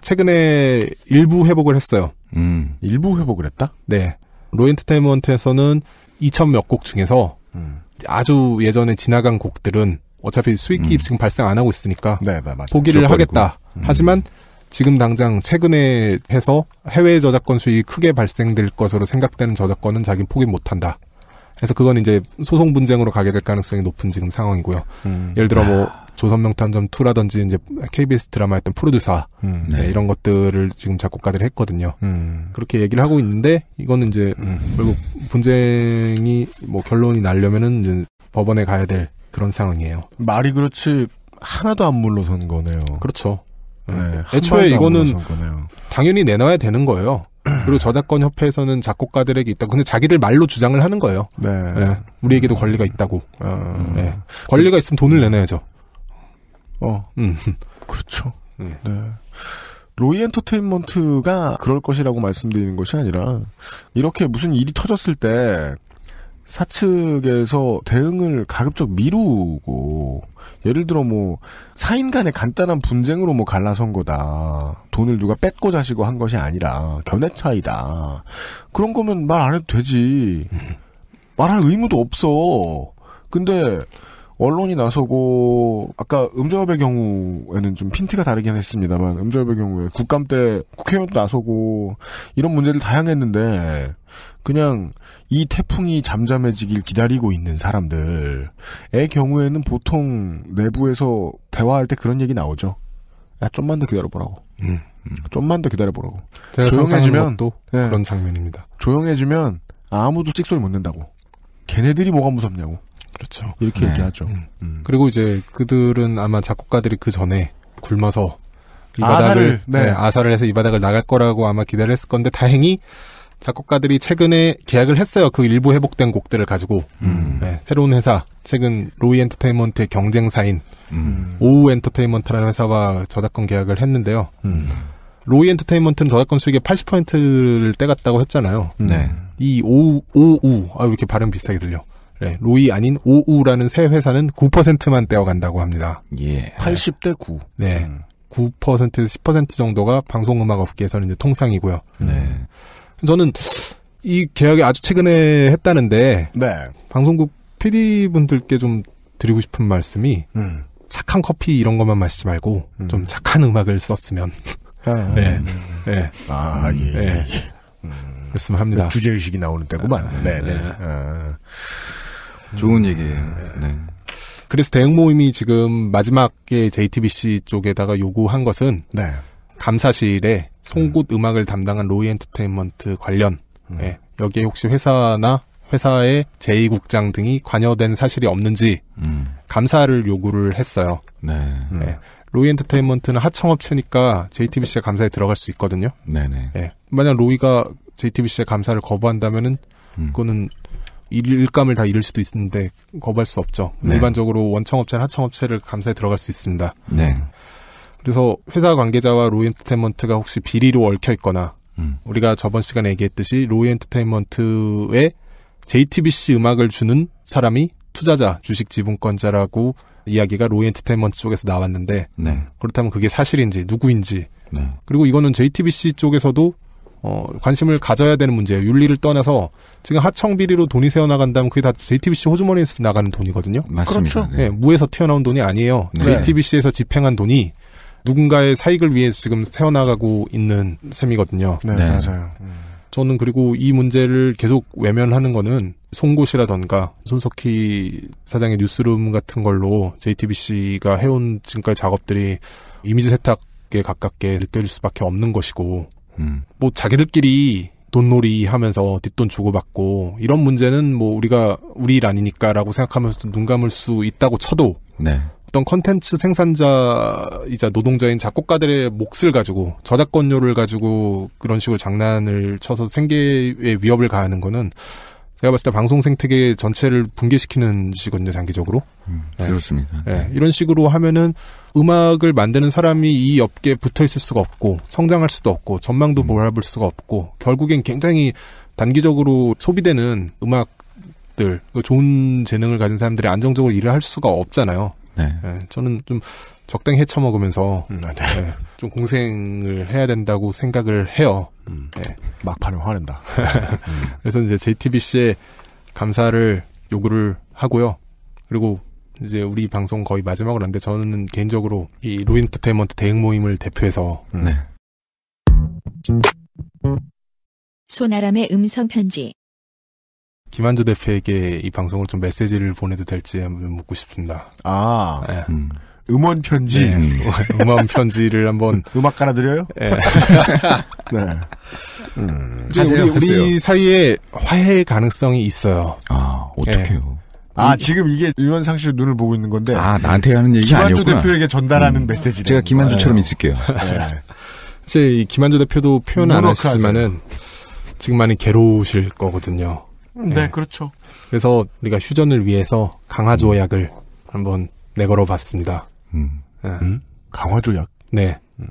최근에 일부 회복을 했어요. 음. 일부 회복을 했다? 네. 로엔터테인먼트에서는 2천 몇 곡 중에서 음. 아주 예전에 지나간 곡들은 어차피 수익이 음. 지금 발생 안 하고 있으니까 네, 네, 포기를 하겠다. 음. 하지만 지금 당장 최근에 해서 해외 저작권 수익이 크게 발생될 것으로 생각되는 저작권은 자기는 포기 못한다. 그래서 그건 이제 소송 분쟁으로 가게 될 가능성이 높은 지금 상황이고요. 음. 예를 들어 뭐 아. 조선명탐정 2라든지 이제 KBS 드라마였던 프로듀사 음, 네. 네, 이런 것들을 지금 작곡가들이 했거든요. 음. 그렇게 얘기를 하고 있는데 이거는 이제 음. 결국 분쟁이 뭐 결론이 나려면은 이제 법원에 가야 될 그런 상황이에요. 말이 그렇지 하나도 안 물러선 거네요. 그렇죠. 네, 네. 애초에 이거는 당연히 내놔야 되는 거예요. 그리고 저작권 협회에서는 작곡가들에게 있다고 근데 자기들 말로 주장을 하는 거예요. 네. 네. 우리에게도 권리가 있다고. 아. 네. 권리가 있으면 돈을 내놔야죠. 어, 음. 그렇죠. 네. 네. 로이 엔터테인먼트가 그럴 것이라고 말씀드리는 것이 아니라 이렇게 무슨 일이 터졌을 때 사측에서 대응을 가급적 미루고 예를 들어 뭐 사인 간의 간단한 분쟁으로 뭐 갈라선 거다 돈을 누가 뺏고 자시고 한 것이 아니라 견해 차이다 그런 거면 말 안 해도 되지 음. 말할 의무도 없어 근데 언론이 나서고 아까 음저협의 경우에는 좀 핀트가 다르긴 했습니다만 음저협의 경우에 국감 때 국회의원도 나서고 이런 문제를 다양했는데 그냥 이 태풍이 잠잠해지길 기다리고 있는 사람들의 경우에는 보통 내부에서 대화할 때 그런 얘기 나오죠. 야 좀만 더 기다려보라고. 음, 음. 좀만 더 기다려보라고. 조용해지면 또 네. 예. 그런 장면입니다. 조용해지면 아무도 찍소리 못 낸다고. 걔네들이 뭐가 무섭냐고. 그렇죠. 이렇게 네. 얘기하죠. 음. 음. 그리고 이제 그들은 아마 작곡가들이 그 전에 굶어서 이 바닥을 아사를, 네. 네, 아사를 해서 이 바닥을 나갈 거라고 아마 기대를 했을 건데 다행히 작곡가들이 최근에 계약을 했어요. 그 일부 회복된 곡들을 가지고 음. 네, 새로운 회사 최근 로이 엔터테인먼트의 경쟁사인 음. 오우 엔터테인먼트라는 회사와 저작권 계약을 했는데요. 음. 로이 엔터테인먼트는 저작권 수익의 80%를 떼갔다고 했잖아요. 네. 이 오우 오우 아 이렇게 발음 비슷하게 들려. 네, 로이 아닌 오우라는 새 회사는 9%만 떼어간다고 합니다. 예. 80대 9. 네. 음. 9%에서 10% 정도가 방송음악 업계에서는 이제 통상이고요. 네. 저는 이 계약이 아주 최근에 했다는데 네. 방송국 PD 분들께 좀 드리고 싶은 말씀이 음. 착한 커피 이런 것만 마시지 말고 음. 좀 착한 음악을 썼으면 아. 네. 음. 네. 아, 예. 네. 음. 그렇습니다 합니다. 그 주제의식이 나오는 때구만. 아, 네네. 네. 네. 아. 좋은 얘기예요. 네. 네. 그래서 대응 모임이 지금 마지막에 JTBC 쪽에다가 요구한 것은 네. 감사실에 송곳 음. 악을 담당한 로이 엔터테인먼트 관련 음. 예, 여기에 혹시 회사나 회사의 제2국장 등이 관여된 사실이 없는지 음. 감사를 요구를 했어요. 네. 네. 음. 예, 로이 엔터테인먼트는 하청업체니까 JTBC의 감사에 들어갈 수 있거든요. 네네. 예, 만약 로이가 JTBC의 감사를 거부한다면은 음. 그거는 일감을 다 잃을 수도 있는데 거부할 수 없죠. 네. 일반적으로 원청업체나 하청업체를 감사에 들어갈 수 있습니다. 네. 그래서 회사 관계자와 로엔터테인먼트가 이 혹시 비리로 얽혀 있거나 음. 우리가 저번 시간에 얘기했듯이 로엔터테인먼트에 이 JTBC 음악을 주는 사람이 투자자, 주식 지분권자라고 이야기가 로엔터테인먼트 이 쪽에서 나왔는데 네. 그렇다면 그게 사실인지 누구인지 네. 그리고 이거는 JTBC 쪽에서도 어, 관심을 가져야 되는 문제예요. 윤리를 떠나서 지금 하청 비리로 돈이 새어 나간다면 그게 다 JTBC 호주머니에서 나가는 돈이거든요. 맞습니다. 그렇죠. 네. 네, 무에서 튀어나온 돈이 아니에요. 네. JTBC에서 집행한 돈이 누군가의 사익을 위해 지금 새어 나가고 있는 셈이거든요. 네, 네, 맞아요. 저는 그리고 이 문제를 계속 외면하는 거는 송곳이라던가 손석희 사장의 뉴스룸 같은 걸로 JTBC가 해온 지금까지 작업들이 이미지 세탁에 가깝게 느껴질 수밖에 없는 것이고 음. 뭐 자기들끼리 돈놀이 하면서 뒷돈 주고받고 이런 문제는 뭐 우리가 우리 일 아니니까라고 생각하면서 눈 감을 수 있다고 쳐도 네. 어떤 컨텐츠 생산자이자 노동자인 작곡가들의 몫을 가지고 저작권료를 가지고 그런 식으로 장난을 쳐서 생계에 위협을 가하는 거는 제가 봤을 때 방송 생태계 전체를 붕괴시키는 시거든요 장기적으로. 음, 네. 그렇습니다. 네. 네. 이런 식으로 하면은 음악을 만드는 사람이 이 업계에 붙어 있을 수가 없고 성장할 수도 없고 전망도 음. 몰아볼 수가 없고 결국엔 굉장히 단기적으로 소비되는 음악들 좋은 재능을 가진 사람들이 안정적으로 일을 할 수가 없잖아요. 네. 네. 저는 좀 적당히 헤쳐 먹으면서 음, 아, 네. 네. 좀 공생을 해야 된다고 생각을 해요. 음, 네. 막판에 화낸다. 음. 그래서 이제 JTBC에 감사를 요구를 하고요. 그리고 이제 우리 방송 거의 마지막으로 한데 저는 개인적으로 이 로인터테인먼트 대응 모임을 대표해서 네. 소나람의 음성 편지 김한조 대표에게 이 방송을 좀 메시지를 보내도 될지 한번 묻고 싶습니다. 아, 네. 음. 음원 편지. 네. 음. 음원 편지를 한번. 음악 깔아드려요? 네. 네. 음. 하세요, 우리, 하세요. 우리 사이에 화해 가능성이 있어요. 아, 어떡해요. 네. 아, 지금 이게 유현상 씨 눈을 보고 있는 건데. 아, 나한테 하는 얘기 김한주 아니었구나. 김한주 대표에게 전달하는 음. 메시지. 제가 김한주처럼 네. 있을게요. 네. 네. 사실 이 김한주 대표도 표현 안하지만은 지금 많이 괴로우실 거거든요. 네, 네, 그렇죠. 그래서 우리가 휴전을 위해서 강화조약을 음. 한번 내걸어 봤습니다. 음. 네. 음? 강화조약? 네. 음.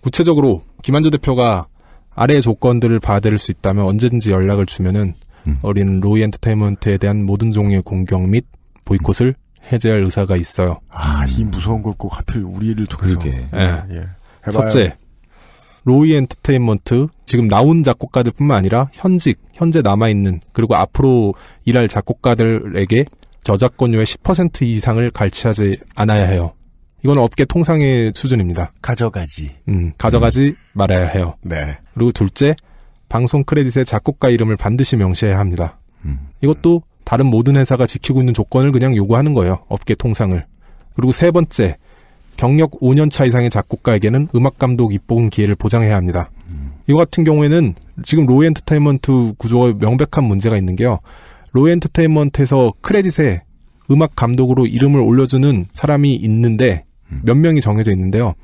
구체적으로 김한조 대표가 아래 조건들을 받아들일수 있다면 언제든지 연락을 주면은 음. 어린 로이 엔터테인먼트에 대한 모든 종류의 공격 및 보이콧을 해제할 의사가 있어요. 아, 이 무서운 걸 꼭 하필 우리를 통해서. 그게. 네. 예, 예. 첫째, 로이 엔터테인먼트, 지금 나온 작곡가들뿐만 아니라 현직, 현재 남아있는, 그리고 앞으로 일할 작곡가들에게 저작권료의 10% 이상을 갈취하지 않아야 해요. 이건 업계 통상의 수준입니다. 가져가지. 음, 가져가지 음. 말아야 해요. 네. 그리고 둘째, 방송 크레딧에 작곡가 이름을 반드시 명시해야 합니다. 음. 이것도 다른 모든 회사가 지키고 있는 조건을 그냥 요구하는 거예요. 업계 통상을. 그리고 세 번째, 경력 5년차 이상의 작곡가에게는 음악감독 입봉 기회를 보장해야 합니다. 음. 이거 같은 경우에는 지금 로우 엔터테인먼트 구조가 명백한 문제가 있는 게요. 로우 엔터테인먼트에서 크레딧에 음악 감독으로 이름을 올려주는 사람이 있는데 음. 몇 명이 정해져 있는데요.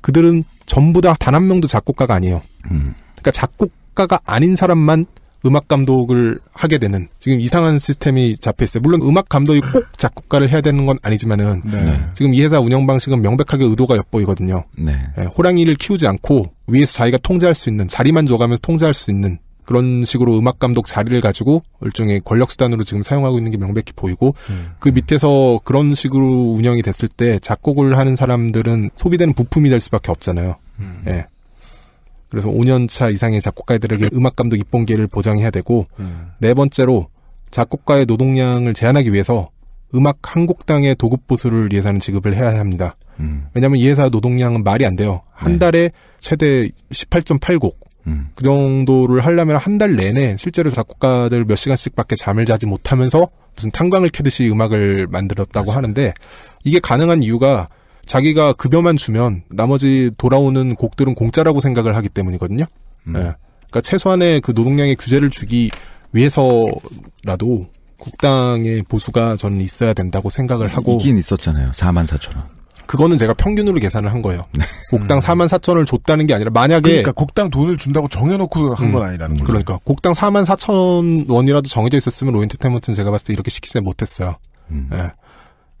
그들은 전부 다 단 한 명도 작곡가가 아니에요. 음. 그러니까 작곡가가 아닌 사람만 음악 감독을 하게 되는 지금 이상한 시스템이 잡혀 있어요. 물론 음악 감독이 꼭 작곡가를 해야 되는 건 아니지만은 네. 네. 지금 이 회사 운영 방식은 명백하게 의도가 엿보이거든요. 네. 예, 호랑이를 키우지 않고 위에서 자기가 통제할 수 있는 자리만 줘가면서 통제할 수 있는 그런 식으로 음악 감독 자리를 가지고 일종의 권력 수단으로 지금 사용하고 있는 게 명백히 보이고 음. 그 밑에서 그런 식으로 운영이 됐을 때 작곡을 하는 사람들은 소비되는 부품이 될 수밖에 없잖아요. 음. 예. 그래서 5년차 이상의 작곡가들에게 음악감독 입봉기를 보장해야 되고 음. 네 번째로 작곡가의 노동량을 제한하기 위해서 음악 한 곡당의 도급 보수를 예산을 지급을 해야 합니다. 음. 왜냐하면 이 회사 노동량은 말이 안 돼요. 한 네. 달에 최대 18.8곡 음. 그 정도를 하려면 한 달 내내 실제로 작곡가들 몇 시간씩밖에 잠을 자지 못하면서 무슨 탄광을 캐듯이 음악을 만들었다고 맞아 하는데 이게 가능한 이유가 자기가 급여만 주면 나머지 돌아오는 곡들은 공짜라고 생각을 하기 때문이거든요. 음. 네. 그러니까 최소한의 그 노동량의 규제를 주기 위해서라도 국당의 보수가 저는 있어야 된다고 생각을 하고 있긴 있었잖아요. 4만 4천 원. 그거는 제가 평균으로 계산을 한 거예요. 네. 국당 4만 음. 4천 원을 줬다는 게 아니라 만약에 그러니까 곡당 돈을 준다고 정해놓고 한건 음, 아니라는 거죠. 그러니까 국당 4만 4천 원이라도 정해져 있었으면 로엔테테먼트는 제가 봤을 때 이렇게 시키지 못했어요. 음. 네.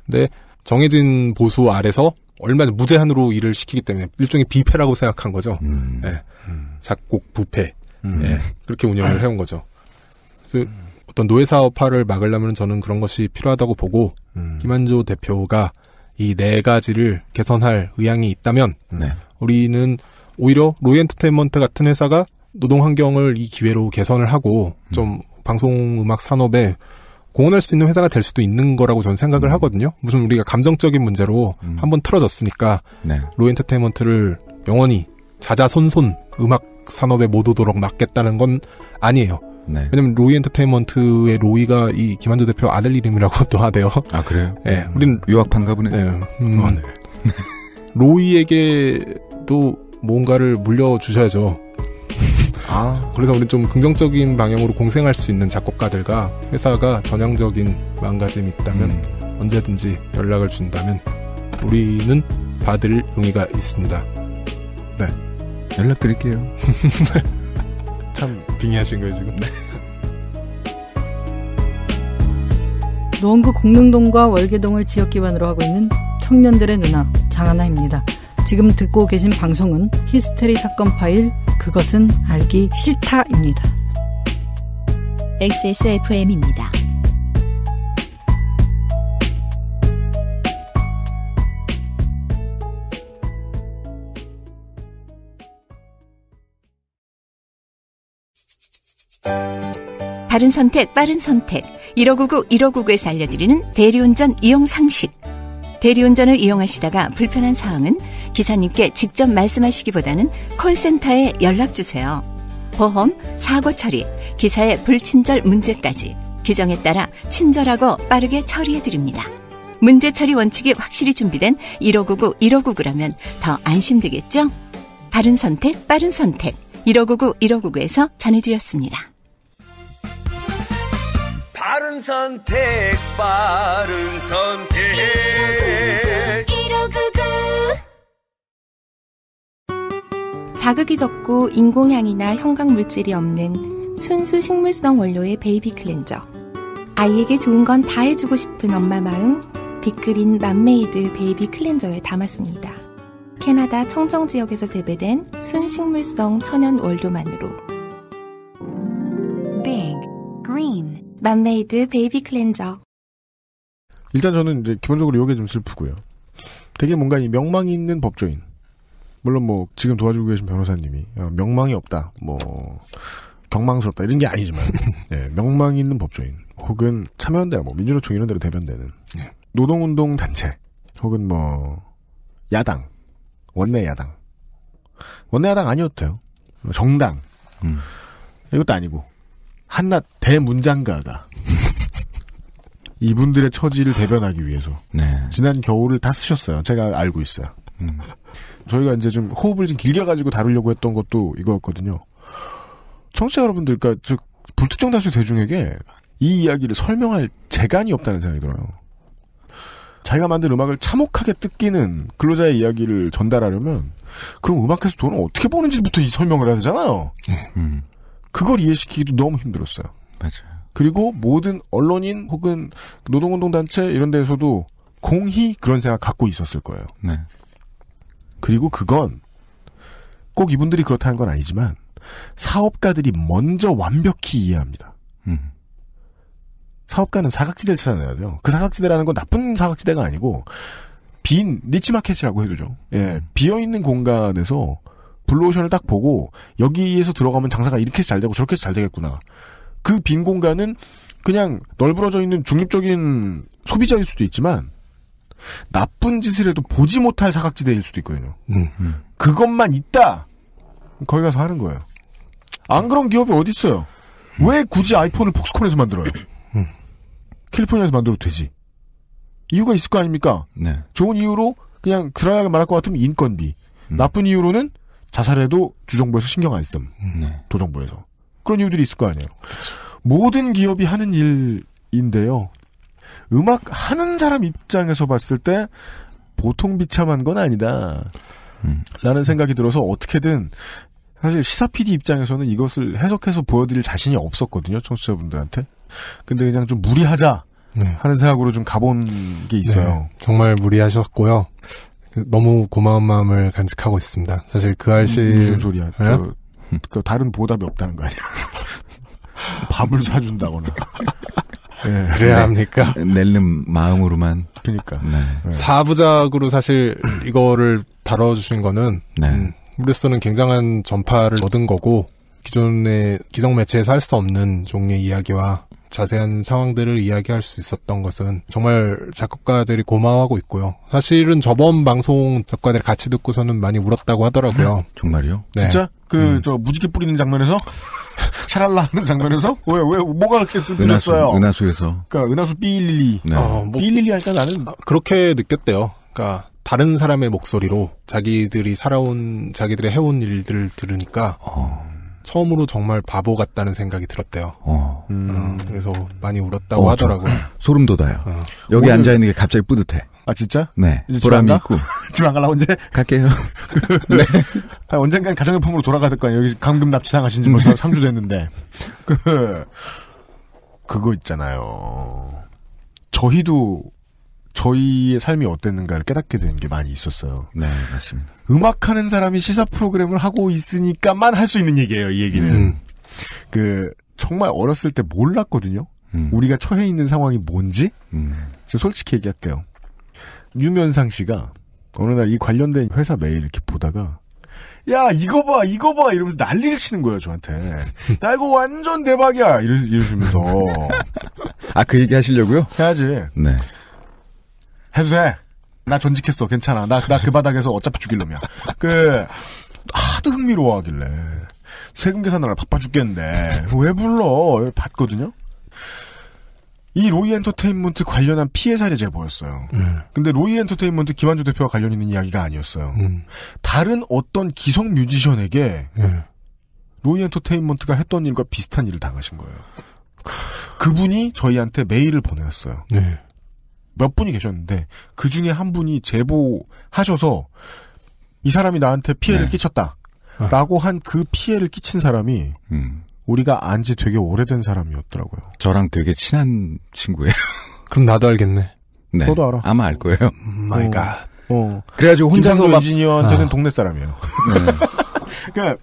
근데 정해진 보수 아래서 얼마나 무제한으로 일을 시키기 때문에 일종의 비패라고 생각한 거죠. 음. 예. 작곡 부패. 음. 예. 그렇게 운영을 해온 거죠. 그래서 어떤 노예 사업화를 막으려면 저는 그런 것이 필요하다고 보고 음. 김한조 대표가 이 네 가지를 개선할 의향이 있다면 네. 우리는 오히려 로이 엔터테인먼트 같은 회사가 노동 환경을 이 기회로 개선을 하고 음. 좀 방송 음악 산업에 공헌할 수 있는 회사가 될 수도 있는 거라고 저는 생각을 음. 하거든요. 무슨 우리가 감정적인 문제로 음. 한번 틀어졌으니까 네. 로엔터테인먼트를 영원히 자자손손 음악 산업에 못 오도록 막겠다는 건 아니에요. 네. 왜냐면 로이 엔터테인먼트의 로이가 이 김한조 대표 아들 이름이라고 도 하대요. 아 그래요? 네, 우린 유학판가 보네. 네, 음, 어, 네. 로이에게도 뭔가를 물려주셔야죠. 아, 그래서 우리 좀 긍정적인 방향으로 공생할 수 있는 작곡가들과 회사가 전향적인 망가짐이 있다면 음. 언제든지 연락을 준다면 우리는 받을 용의가 있습니다. 네. 연락드릴게요. 참 빙의하신 거예요, 지금. 네. 노원구 공릉동과 월계동을 지역 기반으로 하고 있는 청년들의 누나 장하나입니다. 지금 듣고 계신 방송은 히스테리 사건 파일 그것은 알기 싫다입니다. XSFM입니다. 다른 선택, 빠른 선택. 1599, 1599에서 알려드리는 대리운전 이용 상식. 대리운전을 이용하시다가 불편한 사항은 기사님께 직접 말씀하시기보다는 콜센터에 연락 주세요. 보험, 사고 처리, 기사의 불친절 문제까지 규정에 따라 친절하고 빠르게 처리해 드립니다. 문제 처리 원칙이 확실히 준비된 1599 1599라면 더 안심되겠죠? 바른 선택, 빠른 선택. 1599 1599에서 전해드렸습니다. 바른 선택, 빠른 선택. 자극이 적고 인공향이나 형광물질이 없는 순수 식물성 원료의 베이비 클렌저. 아이에게 좋은 건 다 해주고 싶은 엄마 마음, 빅그린 맘메이드 베이비 클렌저에 담았습니다. 캐나다 청정 지역에서 재배된 순식물성 천연 원료만으로. Big Green 맘메이드 베이비 클렌저. 일단 저는 이제 기본적으로 이게 좀 슬프고요. 되게 뭔가 이 명망이 있는 법조인. 물론 뭐 지금 도와주고 계신 변호사님이 어, 명망이 없다, 뭐 경망스럽다 이런 게 아니지만 예, 명망이 있는 법조인 혹은 참여연대, 뭐 민주노총 이런 데로 대변되는 예. 노동운동 단체 혹은 뭐 야당 원내 야당 원내 야당 아니어도 돼요 뭐 정당 음. 이것도 아니고 한낱 대문장가가 이분들의 처지를 대변하기 위해서 네. 지난 겨울을 다 쓰셨어요. 제가 알고 있어요. 음. 저희가 이제 좀 호흡을 좀 길게 가지고 다루려고 했던 것도 이거였거든요. 청취자 여러분들, 그러니까 즉 불특정 다수 대중에게 이 이야기를 설명할 재간이 없다는 생각이 들어요. 자기가 만든 음악을 참혹하게 뜯기는 근로자의 이야기를 전달하려면 그럼 음악에서 돈을 어떻게 버는지부터 이 설명을 해야 되잖아요. 네. 음. 그걸 이해시키기도 너무 힘들었어요. 맞아요. 그리고 모든 언론인 혹은 노동운동단체 이런 데에서도 공히 그런 생각 갖고 있었을 거예요. 네. 그리고 그건 꼭 이분들이 그렇다는 건 아니지만 사업가들이 먼저 완벽히 이해합니다. 음. 사업가는 사각지대를 찾아내야 돼요. 그 사각지대라는 건 나쁜 사각지대가 아니고 빈 니치마켓이라고 해도죠. 예, 음. 비어 있는 공간에서 블루오션을 딱 보고 여기에서 들어가면 장사가 이렇게 잘 되고 저렇게 잘 되겠구나. 그 빈 공간은 그냥 널브러져 있는 중립적인 소비자일 수도 있지만 나쁜 짓을 해도 보지 못할 사각지대일 수도 있거든요. 음. 음, 그것만 있다. 거기 가서 하는 거예요. 안 그런 기업이 어디 있어요? 음. 왜 굳이 아이폰을 폭스콘에서 만들어요? 음. 캘리포니아에서 만들어도 되지. 이유가 있을 거 아닙니까? 네. 좋은 이유로 그냥 드라이하게 말할 것 같으면 인건비. 음. 나쁜 이유로는 자살해도 주정부에서 신경 안 씀. 네. 도정부에서. 그런 이유들이 있을 거 아니에요. 모든 기업이 하는 일인데요. 음악 하는 사람 입장에서 봤을 때 보통 비참한 건 아니다. 음. 라는 생각이 들어서 어떻게든 사실 시사 PD 입장에서는 이것을 해석해서 보여드릴 자신이 없었거든요. 청취자분들한테. 근데 그냥 좀 무리하자 네. 하는 생각으로 좀 가본 게 있어요. 네. 정말 무리하셨고요. 너무 고마운 마음을 간직하고 있습니다. 사실 그아저씨 음, 무슨 소리야? 네? 그, 음. 그 다른 보답이 없다는 거 아니야? 밥을 사준다거나 예, 네. 그래야 합니까? 낼름 네, 마음으로만. 그러니까. 네. 네. 사부작으로 사실 이거를 다뤄주신 거는 네. 음, 우리로서는 굉장한 전파를 얻은 거고 기존의 기성 매체에서 할 수 없는 종류의 이야기와 자세한 상황들을 이야기할 수 있었던 것은 정말 작곡가들이 고마워하고 있고요. 사실은 저번 방송 작가들 같이 듣고서는 많이 울었다고 하더라고요. 네? 정말요? 네. 진짜? 그저 음. 무지개 뿌리는 장면에서 샤랄라 하는 장면에서 왜왜 뭐가 그렇게 느꼈어요? 은하수, 은하수에서. 그러니까 은하수 b 1리2 네. 어, 뭐, b 1리2 하니까 나는 아, 그렇게 느꼈대요. 그러니까 다른 사람의 목소리로 자기들이 살아온 자기들의 해온 일들을 들으니까 어. 처음으로 정말 바보 같다는 생각이 들었대요. 어. 음. 어, 그래서 많이 울었다고 어, 하더라고요. 음, 소름 돋아요. 어. 여기 오늘... 앉아 있는 게 갑자기 뿌듯해. 아 진짜? 네. 보람이 있고. 집안 갈라 언제? 갈게요. 네. 아 언젠간 가정용품으로 돌아가야 될 거 아니에요. 여기 감금 납치당하신 지 벌써 뭐 3주 됐는데. 그 그거 있잖아요. 저희도 저희의 삶이 어땠는가를 깨닫게 되는 게 많이 있었어요. 네, 맞습니다. 음악하는 사람이 시사 프로그램을 하고 있으니까만 할 수 있는 얘기예요, 이 얘기는. 음. 그, 정말 어렸을 때 몰랐거든요. 음. 우리가 처해 있는 상황이 뭔지. 음. 저 솔직히 얘기할게요. 유면상 씨가 어느 날 이 관련된 회사 메일 이렇게 보다가 야 이거 봐 이거 봐 이러면서 난리를 치는 거예요 저한테 나 이거 완전 대박이야 이러, 이러시면서 아 그 얘기 하시려고요? 해야지 네 해도 돼. 나 전직했어. 괜찮아. 나, 나 그 바닥에서 어차피 죽일 놈이야. 그, 하도 흥미로워하길래. 세금 계산하라 바빠 죽겠는데. 왜 불러? 봤거든요? 이 로이 엔터테인먼트 관련한 피해 사례 제보였어요. 음. 근데 로이 엔터테인먼트 김한조 대표와 관련 있는 이야기가 아니었어요. 음. 다른 어떤 기성 뮤지션에게 음. 로이 엔터테인먼트가 했던 일과 비슷한 일을 당하신 거예요. 그분이 저희한테 메일을 보내었어요. 네. 예. 몇 분이 계셨는데 그 중에 한 분이 제보하셔서 이 사람이 나한테 피해를 네. 끼쳤다라고 한 그 피해를 끼친 사람이 음. 우리가 안 지 되게 오래된 사람이었더라고요. 저랑 되게 친한 친구예요. 그럼 나도 알겠네. 네. 저도 알아. 아마 알 거예요. 마이 음, 갓. 어. 어. 그래가지고 혼자서 막 진이한테는 아. 동네 사람이에요. 네. 그러니까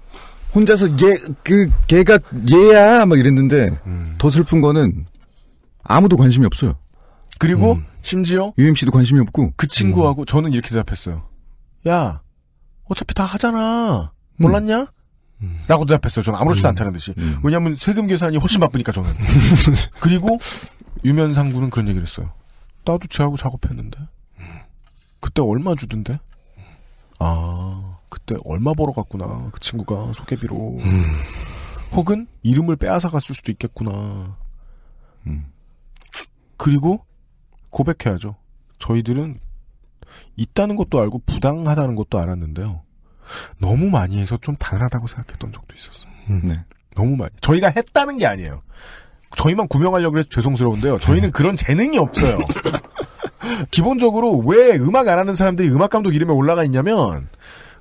혼자서 얘그 걔가 얘야 막 이랬는데 음. 더 슬픈 거는 아무도 관심이 없어요. 그리고 음. 심지어 UMC도 관심이 없고 그 친구하고 음. 저는 이렇게 대답했어요. 야, 어차피 다 하잖아. 몰랐냐? 음. 음. 라고 대답했어요. 저는 아무렇지도 음. 않다는 듯이. 음. 왜냐하면 세금 계산이 훨씬 바쁘니까 저는. 그리고 유면상 군은 그런 얘기를 했어요. 나도 쟤하고 작업했는데. 그때 얼마 주던데? 아, 그때 얼마 벌어갔구나. 그 친구가 소개비로. 음. 혹은 이름을 빼앗아갔을 수도 있겠구나. 그리고 고백해야죠. 저희들은 있다는 것도 알고 부당하다는 것도 알았는데요. 너무 많이 해서 좀 당연하다고 생각했던 적도 있었어요. 음. 네. 너무 많이. 저희가 했다는 게 아니에요. 저희만 구명하려고 해서 죄송스러운데요. 저희는 네. 그런 재능이 없어요. 기본적으로 왜 음악 안 하는 사람들이 음악감독 이름에 올라가 있냐면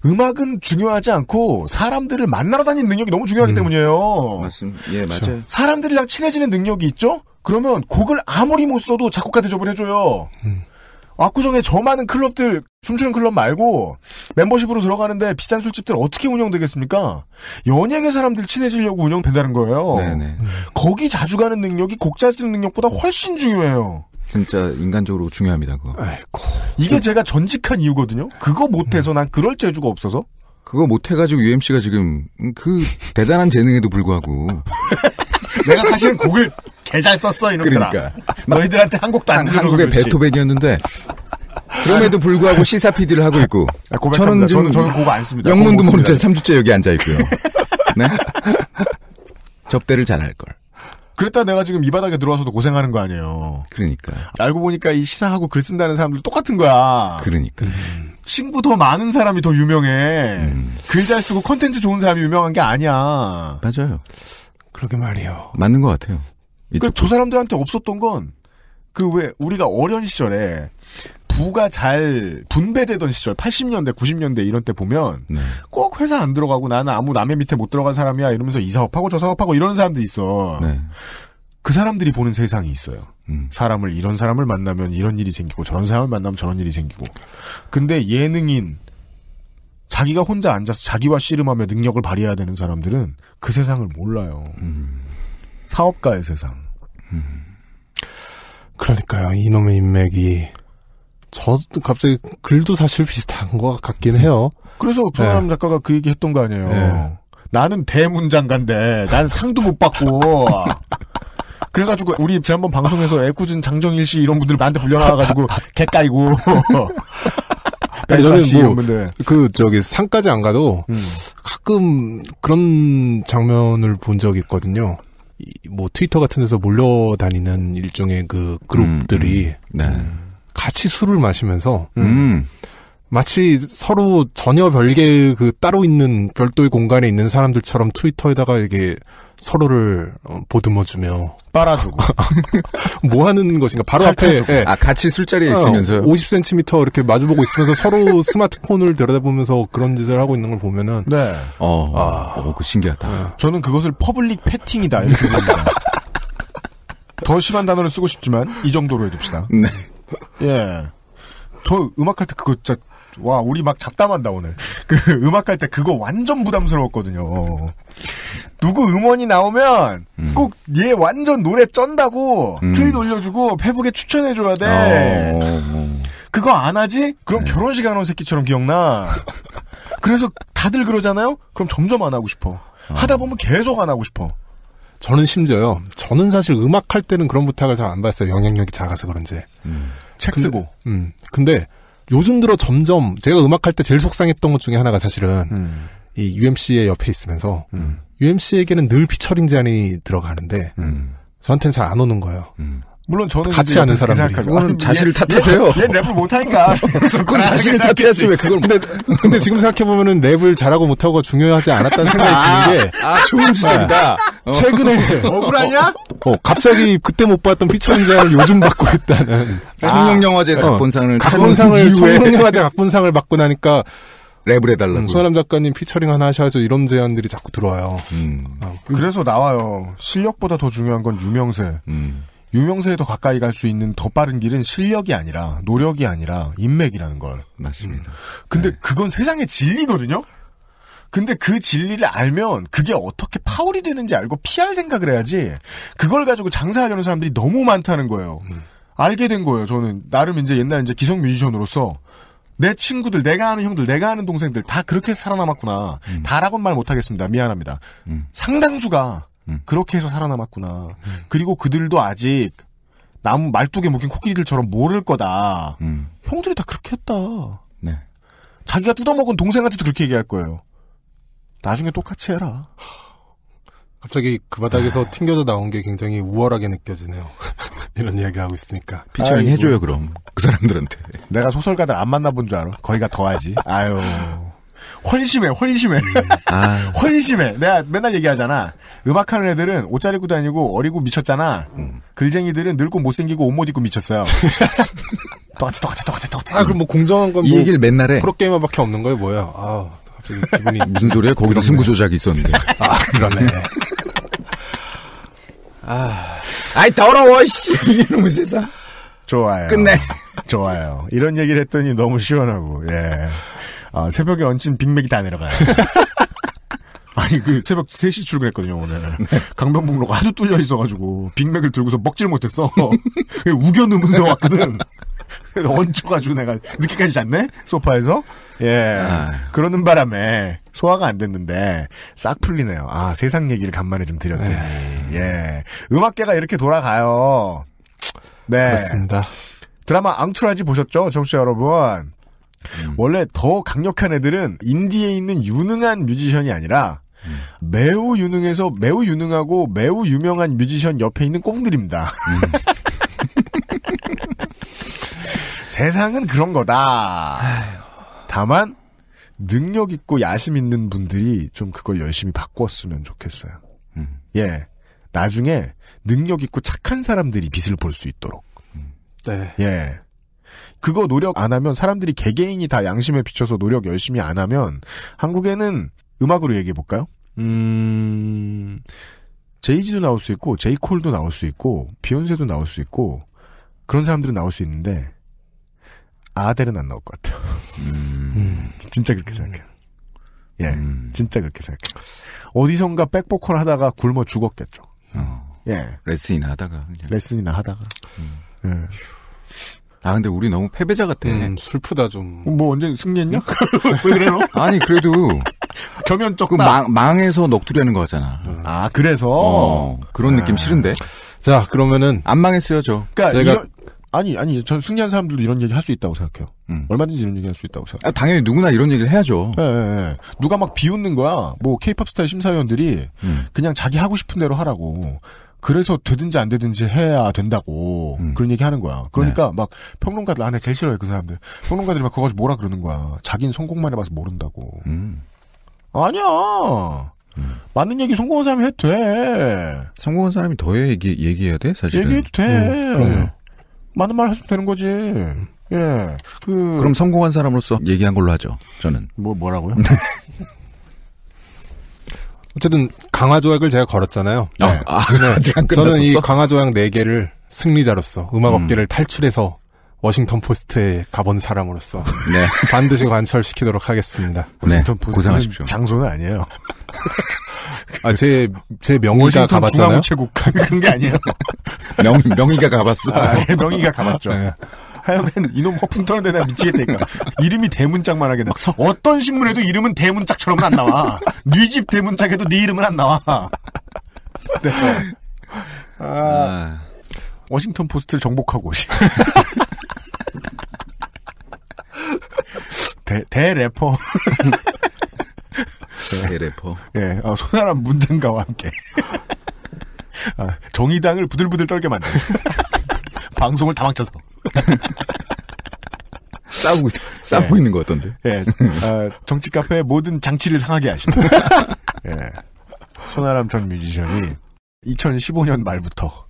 음악은 중요하지 않고 사람들을 만나러 다니는 능력이 너무 중요하기 음. 때문이에요. 맞습니다. 예, 맞아요. 그렇죠. 사람들이랑 친해지는 능력이 있죠? 그러면 곡을 아무리 못 써도 작곡가 대접을 해줘요. 음. 압구정에 저 많은 클럽들 춤추는 클럽 말고 멤버십으로 들어가는데 비싼 술집들 어떻게 운영되겠습니까? 연예계 사람들 친해지려고 운영된다는 거예요. 네네. 음. 거기 자주 가는 능력이 곡자 쓰는 능력보다 훨씬 중요해요. 진짜 인간적으로 중요합니다. 그거. 아이고. 이게 저... 제가 전직한 이유거든요. 그거 못해서 음. 난 그럴 재주가 없어서. 그거 못해가지고 UMC가 지금 그 대단한 재능에도 불구하고 내가 사실 곡을 개잘 썼어 이놈 그러니까. 너희들한테 한 곡도 안들려줘 한국의 베토벤이었는데 그럼에도 불구하고 시사 피디를 하고 있고 아, 저는 지금 저는, 저는 곡안 씁니다. 영문도 모른채 3주째 여기 앉아 있고요. 네? 접대를 잘 할 걸. 그랬다 내가 지금 이 바닥에 들어와서도 고생하는 거 아니에요. 그러니까. 알고 보니까 이 시사하고 글 쓴다는 사람들 똑같은 거야. 그러니까. 음. 친구 더 많은 사람이 더 유명해. 음. 글잘 쓰고 컨텐츠 좋은 사람이 유명한 게 아니야. 맞아요. 그러게 말이요. 맞는 것 같아요. 그러니까 저 사람들한테 없었던 건 그 왜 우리가 어려운 시절에 부가 잘 분배되던 시절 80년대 90년대 이런 때 보면 네. 꼭 회사 안 들어가고 나는 아무 남의 밑에 못 들어간 사람이야 이러면서 이 사업하고 저 사업하고 이런 사람들이 있어. 네. 그 사람들이 보는 세상이 있어요. 음. 사람을 이런 사람을 만나면 이런 일이 생기고 저런 사람을 만나면 저런 일이 생기고. 근데 예능인 자기가 혼자 앉아서 자기와 씨름하며 능력을 발휘해야 되는 사람들은 그 세상을 몰라요. 음. 사업가의 세상. 음. 그러니까요. 이놈의 인맥이 저 갑자기 글도 사실 비슷한 것 같긴 해요. 그래서 조남 네. 작가가 그 얘기 했던 거 아니에요. 네. 나는 대문장관데 난 상도 못 받고 그래가지고 우리 지난번 방송에서 애꿎은 장정일 씨 이런 분들 나한테 불려나와가지고 개 까이고 아니, 저는 뭐, 그, 저기, 산까지 안 가도 음. 가끔 그런 장면을 본 적이 있거든요. 뭐, 트위터 같은 데서 몰려다니는 일종의 그 그룹들이 음, 음. 네. 같이 술을 마시면서 음. 음. 마치 서로 전혀 별개의 그 따로 있는 별도의 공간에 있는 사람들처럼 트위터에다가 이게 렇 서로를 어, 보듬어주며 빨아주고 뭐 하는 것인가 바로 앞에 예. 아 같이 술자리에 어, 있으면서요 50cm 이렇게 마주보고 있으면서 서로 스마트폰을 들여다보면서 그런 짓을 하고 있는 걸 보면은 네어 아, 어, 그 신기하다 네. 저는 그것을 퍼블릭 패팅이다 이렇게 봅니다 더 심한 단어를 쓰고 싶지만 이 정도로 해줍시다 네. 예저 음악할 때 그거 진짜 와, 우리 막 잡담한다, 오늘. 그, 음악 할때 그거 완전 부담스러웠거든요. 누구 음원이 나오면 음. 꼭얘 완전 노래 쩐다고 음. 트윗 올려주고 페북에 추천해줘야 돼. 어... 그거 안 하지? 그럼 네. 결혼식 안 온 새끼처럼 기억나. 그래서 다들 그러잖아요? 그럼 점점 안 하고 싶어. 어. 하다 보면 계속 안 하고 싶어. 저는 심지어요. 저는 사실 음악 할 때는 그런 부탁을 잘 안 받았어요. 영향력이 작아서 그런지. 음. 책 쓰고. 음. 근데 요즘 들어 점점 제가 음악할 때 제일 속상했던 것 중에 하나가 사실은 음. 이 UMC의 옆에 있으면서 음. UMC에게는 늘 피처링 제안이 들어가는데 음. 저한테는 잘 안 오는 거예요. 음. 물론 저는 같이 하는 사람 그거는 자신을 탓하세요. 얘, 얘 랩을 못하니까. 그건 자신을 탓해야지 왜 그걸. 근데, 근데 지금 생각해보면은 랩을 잘하고 못하고가 중요하지 않았다는 생각이 아, 드는 게 아, 좋은 지적이다. 네. 어. 최근에 억울하냐? 어, 어, 어, 갑자기 그때 못 봤던 피처링상을 요즘 받고 있다는. 청룡영화제 아, 어, 각본상을 각본상을 청룡영화제 각본상을 받고 나니까 랩을 해달라고. 손아람 음, 작가님 피처링 하나 하셔야죠. 이런 제안들이 자꾸 들어와요. 음. 어. 그 그래서 나와요. 실력보다 더 중요한 건 유명세. 음. 유명세에 더 가까이 갈 수 있는 더 빠른 길은 실력이 아니라 노력이 아니라 인맥이라는 걸. 맞습니다. 음. 근데 네. 그건 세상의 진리거든요. 근데 그 진리를 알면 그게 어떻게 파울이 되는지 알고 피할 생각을 해야지 그걸 가지고 장사하려는 사람들이 너무 많다는 거예요. 음. 알게 된 거예요. 저는 나름 이제 옛날 이제 기성 뮤지션으로서 내 친구들, 내가 아는 형들, 내가 아는 동생들 다 그렇게 살아남았구나. 음. 다라고는 말 못하겠습니다. 미안합니다. 음. 상당수가 음. 그렇게 해서 살아남았구나. 음. 그리고 그들도 아직 남 말뚝에 묶인 코끼리들처럼 모를 거다. 음. 형들이 다 그렇게 했다. 네. 자기가 뜯어먹은 동생한테도 그렇게 얘기할 거예요. 나중에 똑같이 해라. 갑자기 그 바닥에서 아. 튕겨져 나온 게 굉장히 우월하게 느껴지네요. 이런 이야기를 하고 있으니까. 피처링 해줘요, 그럼. 그 사람들한테. 내가 소설가들 안 만나본 줄 알아. 거기가 더하지. 아유. 헐심해, 헐심해. 음. 아. 헐심해. 내가 맨날 얘기하잖아. 음악하는 애들은 옷 잘 입고 다니고 어리고 미쳤잖아. 음. 글쟁이들은 늙고 못생기고 옷 못 입고 미쳤어요. 똑같아, 똑같아, 똑같아, 똑같아. 아, 그럼 뭐 공정한 건이 뭐 얘기를 맨날 해. 프로게이머밖에 없는 거예요, 뭐야. 아, 갑자기 기분이. 무슨 소리야? 거기도 그렇 승부 조작이 있었는데. 아, 그러네. 아. 아이, 더러워, 씨. 이놈의 세상. 좋아요. 끝내. 좋아요. 이런 얘기를 했더니 너무 시원하고, 예. 아, 새벽에 얹힌 빅맥이 다 내려가요. 아니 그 새벽 3시 출근했거든요 오늘 네. 강변북로가 아주 뚫려 있어가지고 빅맥을 들고서 먹질 못했어 우겨 누면서 왔거든 얹혀가지고 내가 늦게까지 잤네 소파에서 예 아. 그러는 바람에 소화가 안 됐는데 싹 풀리네요 아 세상 얘기를 간만에 좀 드렸더니 네. 예 음악계가 이렇게 돌아가요 네 맞습니다 드라마 앙투라지 보셨죠 정치 여러분 음. 원래 더 강력한 애들은 인디에 있는 유능한 뮤지션이 아니라 음. 매우 유능해서 매우 유능하고 매우 유명한 뮤지션 옆에 있는 꽁들입니다. 음. 세상은 그런 거다. 다만 능력 있고 야심 있는 분들이 좀 그걸 열심히 바꿨으면 좋겠어요. 음. 예. 나중에 능력 있고 착한 사람들이 빛을 볼 수 있도록. 네. 예. 그거 노력 안 하면 사람들이 개개인이 다 양심에 비춰서 노력 열심히 안 하면 한국에는 음악으로 얘기해 볼까요? 음. 제이지도 나올 수 있고 제이콜도 나올 수 있고 비욘세도 나올 수 있고 그런 사람들은 나올 수 있는데 아델은 안 나올 것 같아요. 음. 음 진짜 그렇게 생각해요. 예, 음. 진짜 그렇게 생각해요. 어디선가 백보컬 하다가 굶어 죽었겠죠. 어. 예, 레슨이나 하다가 그냥. 레슨이나 하다가. 음. 예. 아 근데 우리 너무 패배자 같아. 음, 슬프다 좀. 뭐 언제 승리했냐? 음. 왜 그래요? 아니 그래도 겸연쩍 그 망, 망해서 넋두리하는 거잖아. 음. 아 그래서 어, 그런 느낌 아. 싫은데. 자 그러면은 안 망했어요 저. 그러니까 제가 이런, 아니 아니 전 승리한 사람들도 이런 얘기 할 수 있다고 생각해요. 음. 얼마든지 이런 얘기 할 수 있다고 생각해요. 아, 당연히 누구나 이런 얘기를 해야죠. 예, 예, 예. 누가 막 비웃는 거야. 뭐 케이팝 스타의 심사위원들이 음. 그냥 자기 하고 싶은 대로 하라고. 그래서 되든지 안 되든지 해야 된다고 음. 그런 얘기 하는 거야. 그러니까 네. 막 평론가들 안에 아, 제일 싫어해 그 사람들. 평론가들이 막 그거 가지고 뭐라 그러는 거야. 자기는 성공만 해봐서 모른다고. 음. 아니야. 음. 맞는 얘기 성공한 사람이 해도 돼. 성공한 사람이 더 해, 얘기, 얘기해야 돼, 사실은. 얘기해도 돼. 음, 그럼말 하시면 되는 거지. 음. 예. 그. 그럼 성공한 사람으로서 얘기한 걸로 하죠, 저는. 뭐, 뭐라고요? 어쨌든 강화 조약을 제가 걸었잖아요. 아, 네. 아, 아, 네. 저는 끝났었어? 이 강화 조약 4개를 승리자로서 음악 음. 업계를 탈출해서 워싱턴 포스트에 가본 사람으로서 네. 반드시 관철시키도록 하겠습니다. 네. 워싱턴 포 고생하십시오. 장소는 아니에요. 아, 제, 제 명의가 가봤잖아요. 중앙우체국 그런 게 아니에요. 명, 명의가 가봤어. 아, 예, 명의가 가봤죠. 네. 하여간 이놈 허풍 터는 데나 미치겠다니까. 이름이 대문짝만하게 나. 어떤 신문에도 이름은 대문짝처럼안 나와. 네집 대문짝에도 네 이름은 안 나와. 네. 아, 아. 워싱턴 포스트를 정복하고 오시. 대, 대래퍼. 대래퍼. 예, 네. 어, 손아람 문장가와 함께. 아, 정의당을 부들부들 떨게 만든. 방송을 다 망쳐서. 싸우고, 네. 싸우고 네. 있는 것 같던데. 예. 네. 어, 정치 카페의 모든 장치를 상하게 하시고. 예. 손아람 전 뮤지션이 2015년 말부터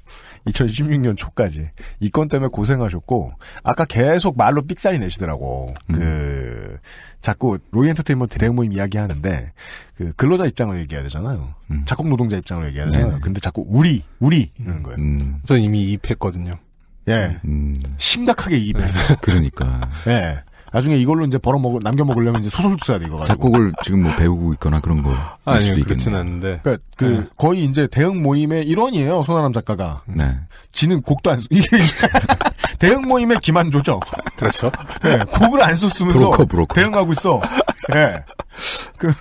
2016년 초까지 이 건 때문에 고생하셨고 아까 계속 말로 삑살이 내시더라고 음. 그 자꾸 로이엔터테인먼트 대응 모임 이야기하는데 그 근로자 입장을 얘기해야 되잖아요 음. 작곡 노동자 입장을 얘기해야 되잖아요 네 근데 자꾸 우리 우리 이러는 거예요 음. 저 이미 입했거든요 예. 음. 심각하게 이입해서. 네, 그러니까. 예. 나중에 이걸로 이제 벌어 먹을 남겨 먹으려면 이제 소설 써야 돼 이거 가 작곡을 지금 뭐 배우고 있거나 그런 거. 아니요 그렇진 않은데. 그니까그 네. 거의 이제 대응 모임의 일원이에요 손아람 작가가. 네. 지는 곡도 안 쓰. 대응 모임의 기만조죠. 그렇죠. 네, 곡을 안 썼으면서 브로커, 브로커. 대응하고 있어. 예. 네. 그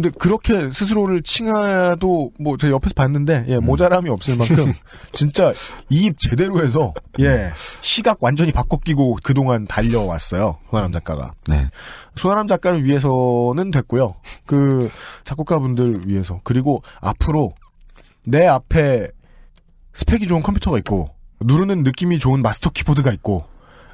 근데 그렇게 스스로를 칭하도 뭐제 옆에서 봤는데 예, 음. 모자람이 없을 만큼 진짜 이입 제대로 해서 음. 예 시각 완전히 바꿔 끼고 그동안 달려왔어요 소나람 작가가 네. 손아람 작가를 위해서는 됐고요 그 작곡가분들 위해서 그리고 앞으로 내 앞에 스펙이 좋은 컴퓨터가 있고 누르는 느낌이 좋은 마스터 키보드가 있고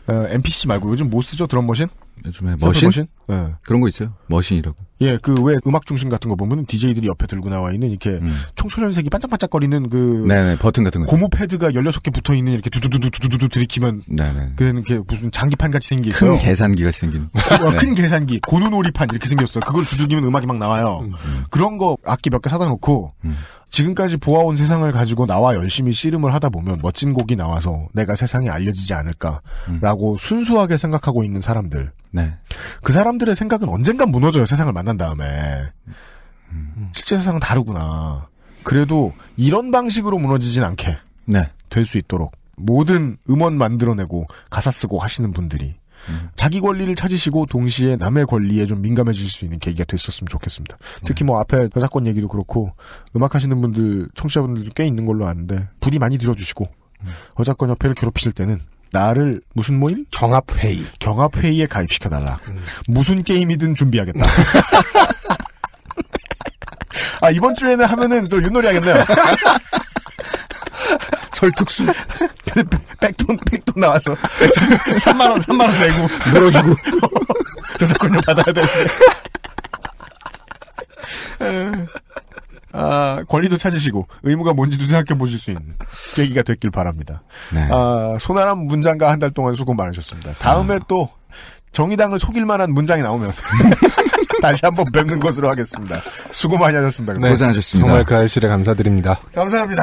어, MPC 말고 요즘 뭐 쓰죠 드럼 머신? 요즘에 머신? 머신? 네. 그런 거 있어요. 머신이라고. 예, 그 왜 음악 중심 같은 거 보면 DJ들이 옆에 들고 나와 있는 이렇게 음. 청소년색이 반짝반짝거리는 그 네네, 네, 버튼 같은 거. 고무 패드가 16개 붙어 있는 이렇게 두두두두두두 두 들이키면 네네. 그는 게 무슨 장기판 같이 생긴 큰 계산기가 생긴. 어, 네. 큰 계산기, 고누놀이판 이렇게 생겼어요. 그걸 두드리면 음악이 막 나와요. 음. 그런 거 악기 몇 개 사다 놓고 음. 지금까지 보아온 세상을 가지고 나와 열심히 씨름을 하다 보면 멋진 곡이 나와서 내가 세상에 알려지지 않을까라고 음. 순수하게 생각하고 있는 사람들. 네. 그 사람들의 생각은 언젠간 무너져요. 세상을 만난 다음에. 음. 음. 실제 세상은 다르구나. 그래도 이런 방식으로 무너지진 않게 네. 될 수 있도록 모든 음원 만들어내고 가사 쓰고 하시는 분들이 음. 자기 권리를 찾으시고 동시에 남의 권리에 좀민감해질수 있는 계기가 됐었으면 좋겠습니다. 특히 뭐 앞에 저작권 그 얘기도 그렇고 음악 하시는 분들 청취자분들도 꽤 있는 걸로 아는데 부디 많이 들어주시고 저작권 그 협회를 괴롭히실 때는 나를 무슨 모임? 경합회의. 경합회의에 가입시켜달라. 음. 무슨 게임이든 준비하겠다. 아, 이번 주에는 하면은 또 윷놀이 하겠네요. 철 특수. 백돈, 백돈 나와서. 3만원, 3만원 내고. 늘어주고 저작권료 받아야 되는데. 아, 권리도 찾으시고 의무가 뭔지도 생각해 보실 수 있는 계기가 됐길 바랍니다. 네. 아, 손아람 문장과 한 달 동안 수고 많으셨습니다. 다음에 아. 또 정의당을 속일 만한 문장이 나오면 다시 한번 뵙는 것으로 하겠습니다. 수고 많이 하셨습니다. 네, 고생하셨습니다. 정말 그 알실에 감사드립니다. 감사합니다.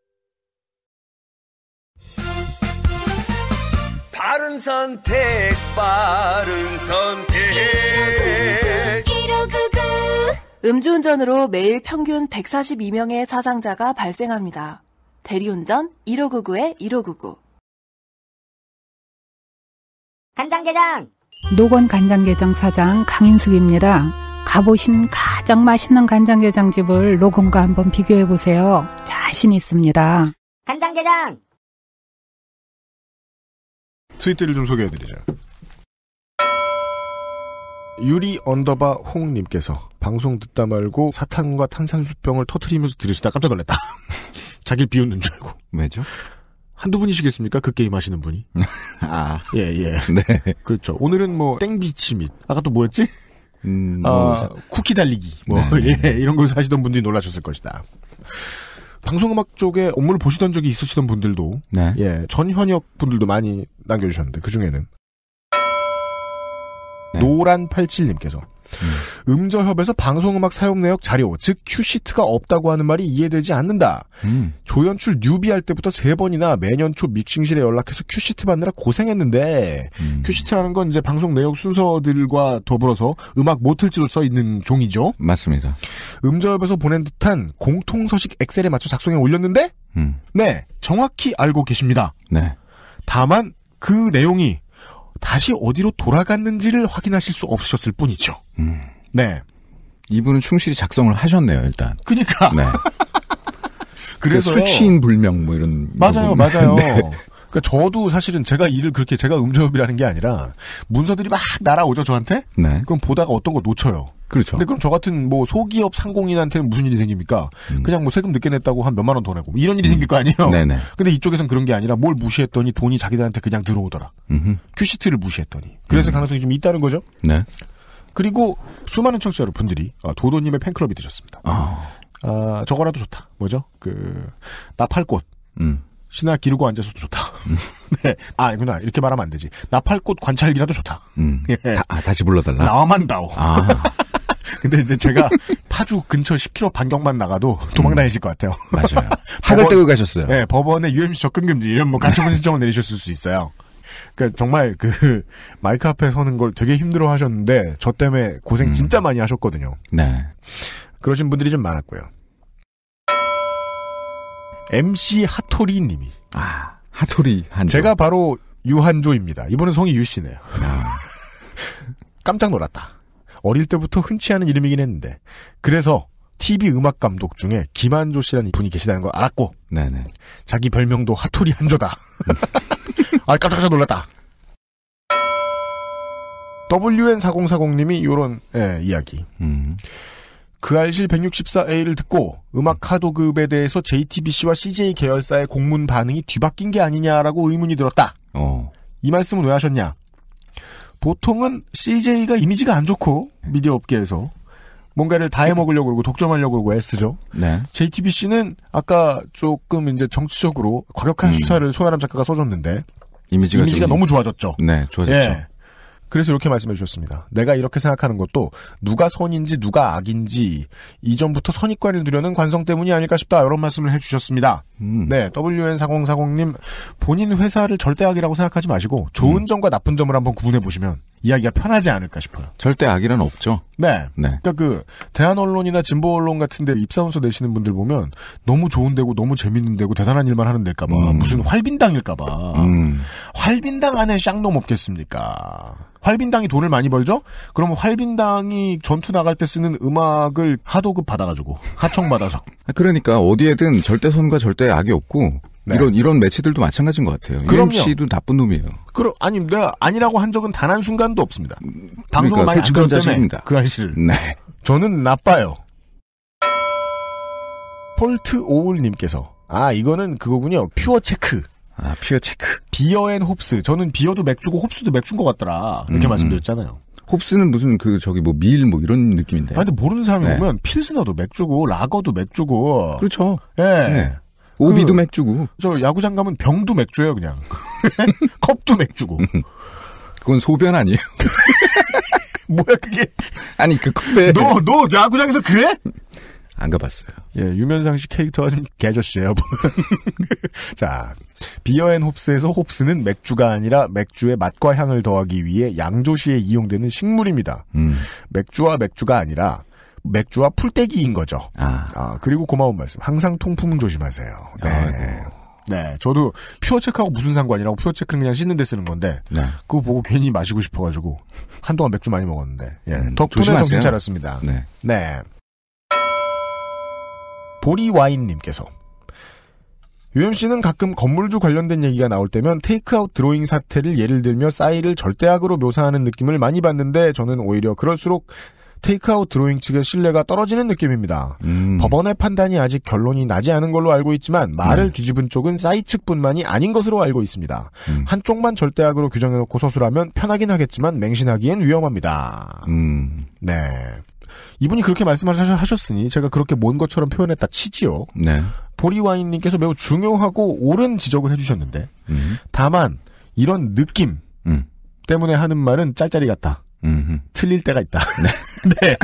빠른 선택, 빠른 선택. 음주운전으로 매일 평균 142명의 사상자가 발생합니다. 대리운전 1 5 9 9 1599. 간장게장! 녹원 간장게장 사장 강인숙입니다. 가보신 가장 맛있는 간장게장집을 노건과 한번 비교해보세요. 자신 있습니다. 간장게장! 트윗들을좀 소개해드리죠. 유리 언더바 홍님께서 방송 듣다 말고 사탕과 탄산수병을 터트리면서 들으시다 깜짝 놀랐다. 자기 비웃는 줄 알고. 왜죠? 한두 분이시겠습니까? 그 게임 하시는 분이. 아. 예, 예. 네. 그렇죠. 오늘은 뭐, 땡비치 및, 아까 또 뭐였지? 음, 아, 뭐, 쿠키 달리기. 뭐, 네. 예, 이런 거 사시던 분들이 놀라셨을 것이다. 방송음악 쪽에 업무를 보시던 적이 있으시던 분들도 네. 예, 전현역 분들도 많이 남겨주셨는데 그 중에는 네. 노란 87님께서 음. 저협에서 방송음악 사용내역 자료, 즉 큐시트가 없다고 하는 말이 이해되지 않는다. 음. 조연출 뉴비할 때부터 세 번이나 매년 초 믹싱실에 연락해서 큐시트 받느라 고생했는데 음. 큐시트라는 건 이제 방송 내역 순서들과 더불어서 음악 모틀지도 써 있는 종이죠. 맞습니다. 음저협에서 보낸 듯한 공통 서식 엑셀에 맞춰 작성해 올렸는데, 음. 네 정확히 알고 계십니다. 네. 다만 그 내용이 다시 어디로 돌아갔는지를 확인하실 수 없으셨을 뿐이죠. 음. 네. 이분은 충실히 작성을 하셨네요, 일단. 그니까. 네. 그 그래서 수치인 불명 뭐 이런 맞아요, 맞아요. 네. 그니까 저도 사실은 제가 일을 그렇게 제가 음주업이라는 게 아니라 문서들이 막 날아오죠 저한테. 네. 그럼 보다가 어떤 거 놓쳐요. 그렇죠. 근데 그럼 저 같은 뭐 소기업 상공인한테는 무슨 일이 생깁니까? 음. 그냥 뭐 세금 늦게 냈다고 한 몇만 원 더 내고 뭐 이런 일이 음. 생길 거 아니에요. 네네. 네. 근데 이쪽에선 그런 게 아니라 뭘 무시했더니 돈이 자기들한테 그냥 들어오더라. 음흠. 큐시트를 무시했더니. 그래서 음. 가능성이 좀 있다는 거죠. 네. 그리고 수많은 청취자 여러분들이 아, 도도님의 팬클럽이 되셨습니다. 아. 아 저거라도 좋다. 뭐죠? 그 나팔꽃. 음. 신하 기르고 앉아서도 좋다. 음. 네. 아, 아구나 이렇게 말하면 안 되지. 나팔꽃 관찰기라도 좋다. 음. 예. 다, 아, 다시 불러달라. 나만 다오. 아. 근데 이제 제가 파주 근처 10km 반경만 나가도 음. 도망 다니실 것 같아요. 맞아요. 학을 떼고 가셨어요. 네, 법원에 UMC 접근금지 이런 뭐 가처분 신청을 내리셨을 수 있어요. 그러니까 정말 그 마이크 앞에 서는 걸 되게 힘들어 하셨는데 저 때문에 고생 음. 진짜 많이 하셨거든요. 네. 그러신 분들이 좀 많았고요. MC 하토리 님이. 아, 하토리 한 제가 바로 유한조입니다. 이번은 성이 유 씨네요. 아. 깜짝 놀랐다. 어릴 때부터 흔치 않은 이름이긴 했는데. 그래서 TV 음악 감독 중에 김한조 씨라는 분이 계시다는 걸 알았고, 네네. 자기 별명도 하토리 한조다. 음. 아, 깜짝깜짝 놀랐다. WN4040님이 요런, 예, 이야기. 음. 그 알실 164A를 듣고 음악 카도급에 대해서 JTBC와 CJ 계열사의 공문 반응이 뒤바뀐 게 아니냐라고 의문이 들었다. 어. 이 말씀은 왜 하셨냐? 보통은 CJ가 이미지가 안 좋고 미디어 업계에서 뭔가를 다 해먹으려고 그러고 독점하려고 그러고 애쓰죠. 네. JTBC는 아까 조금 이제 정치적으로 과격한 음. 수사를 손아람 작가가 써줬는데 이미지가, 이미지가 너무 좋아졌죠. 네, 좋아졌죠. 예. 그래서 이렇게 말씀해 주셨습니다. 내가 이렇게 생각하는 것도 누가 선인지 누가 악인지 이전부터 선입관을 누려는 관성 때문이 아닐까 싶다. 이런 말씀을 해주셨습니다. 음. 네, WN4040님 본인 회사를 절대 악이라고 생각하지 마시고 좋은 음. 점과 나쁜 점을 한번 구분해 보시면 이야기가 편하지 않을까 싶어요. 절대 악이란 없죠. 네. 네. 그러니까 그 대한 언론이나 진보 언론 같은데 입사원서 내시는 분들 보면 너무 좋은 데고 너무 재밌는 데고 대단한 일만 하는 데일까봐 음. 무슨 활빈당일까봐 음. 활빈당 안에 쌍놈 없겠습니까? 활빈당이 돈을 많이 벌죠? 그러면 활빈당이 전투 나갈 때 쓰는 음악을 하도급 받아가지고 하청 받아서 그러니까 어디에든 절대 선과 절대 악이 없고 네. 이런 이런 매체들도 마찬가지인 것 같아요. 그럼씨도 나쁜 놈이에요. 그럼 아니 내가 아니라고 한 적은 단 한 순간도 없습니다. 그러니까 방송 많이 안 자식입니다. 그 사실. 네. 저는 나빠요. 폴트 오울님께서 아 이거는 그거군요. 퓨어 체크. 아 퓨어 체크. 비어 앤 홉스. 저는 비어도 맥주고 홉스도 맥주인 것 같더라. 이렇게 음, 음. 말씀드렸잖아요. 홉스는 무슨 그 저기 뭐 밀뭐 뭐 이런 느낌인데. 아 근데 모르는 사람이 네. 보면 필스너도 맥주고 라거도 맥주고. 그렇죠. 예. 네. 그 오비도 그, 맥주고. 저 야구장 가면 병도 맥주예요, 그냥. 컵도 맥주고. 그건 소변 아니에요? 뭐야 그게? 아니 그 컵에 너너 야구장에서 그래? 안 가봤어요. 예, 유면상 씨 캐릭터가 좀 개저씨예요. 뭐. 자, 비어앤 홉스에서 홉스는 맥주가 아니라 맥주의 맛과 향을 더하기 위해 양조시에 이용되는 식물입니다. 음. 맥주와 맥주가 아니라 맥주와 풀떼기인 거죠. 아. 아 그리고 고마운 말씀. 항상 통풍 조심하세요. 네. 아이고. 네, 저도 퓨어 체크하고 무슨 상관이라고 퓨어 체크는 그냥 씻는 데 쓰는 건데 네. 그거 보고 괜히 마시고 싶어가지고 한동안 맥주 많이 먹었는데 예, 음, 덕분에 정신 차렸습니다. 네. 네. 보리 와인님께서 유엠 씨는 가끔 건물주 관련된 얘기가 나올 때면 테이크아웃 드로잉 사태를 예를 들며 싸이를 절대악으로 묘사하는 느낌을 많이 받는데 저는 오히려 그럴수록 테이크아웃 드로잉 측의 신뢰가 떨어지는 느낌입니다. 음. 법원의 판단이 아직 결론이 나지 않은 걸로 알고 있지만 말을 네. 뒤집은 쪽은 사이 측뿐만이 아닌 것으로 알고 있습니다. 음. 한쪽만 절대악으로 규정해놓고 서술하면 편하긴 하겠지만 맹신하기엔 위험합니다. 음. 네. 이분이 그렇게 말씀하셨으니 제가 그렇게 뭔 것처럼 표현했다 치지요. 네. 보리와인님께서 매우 중요하고 옳은 지적을 해주셨는데 음. 다만 이런 느낌 음. 때문에 하는 말은 짤짤이 같다. 음흠. 틀릴 때가 있다. 네. 네.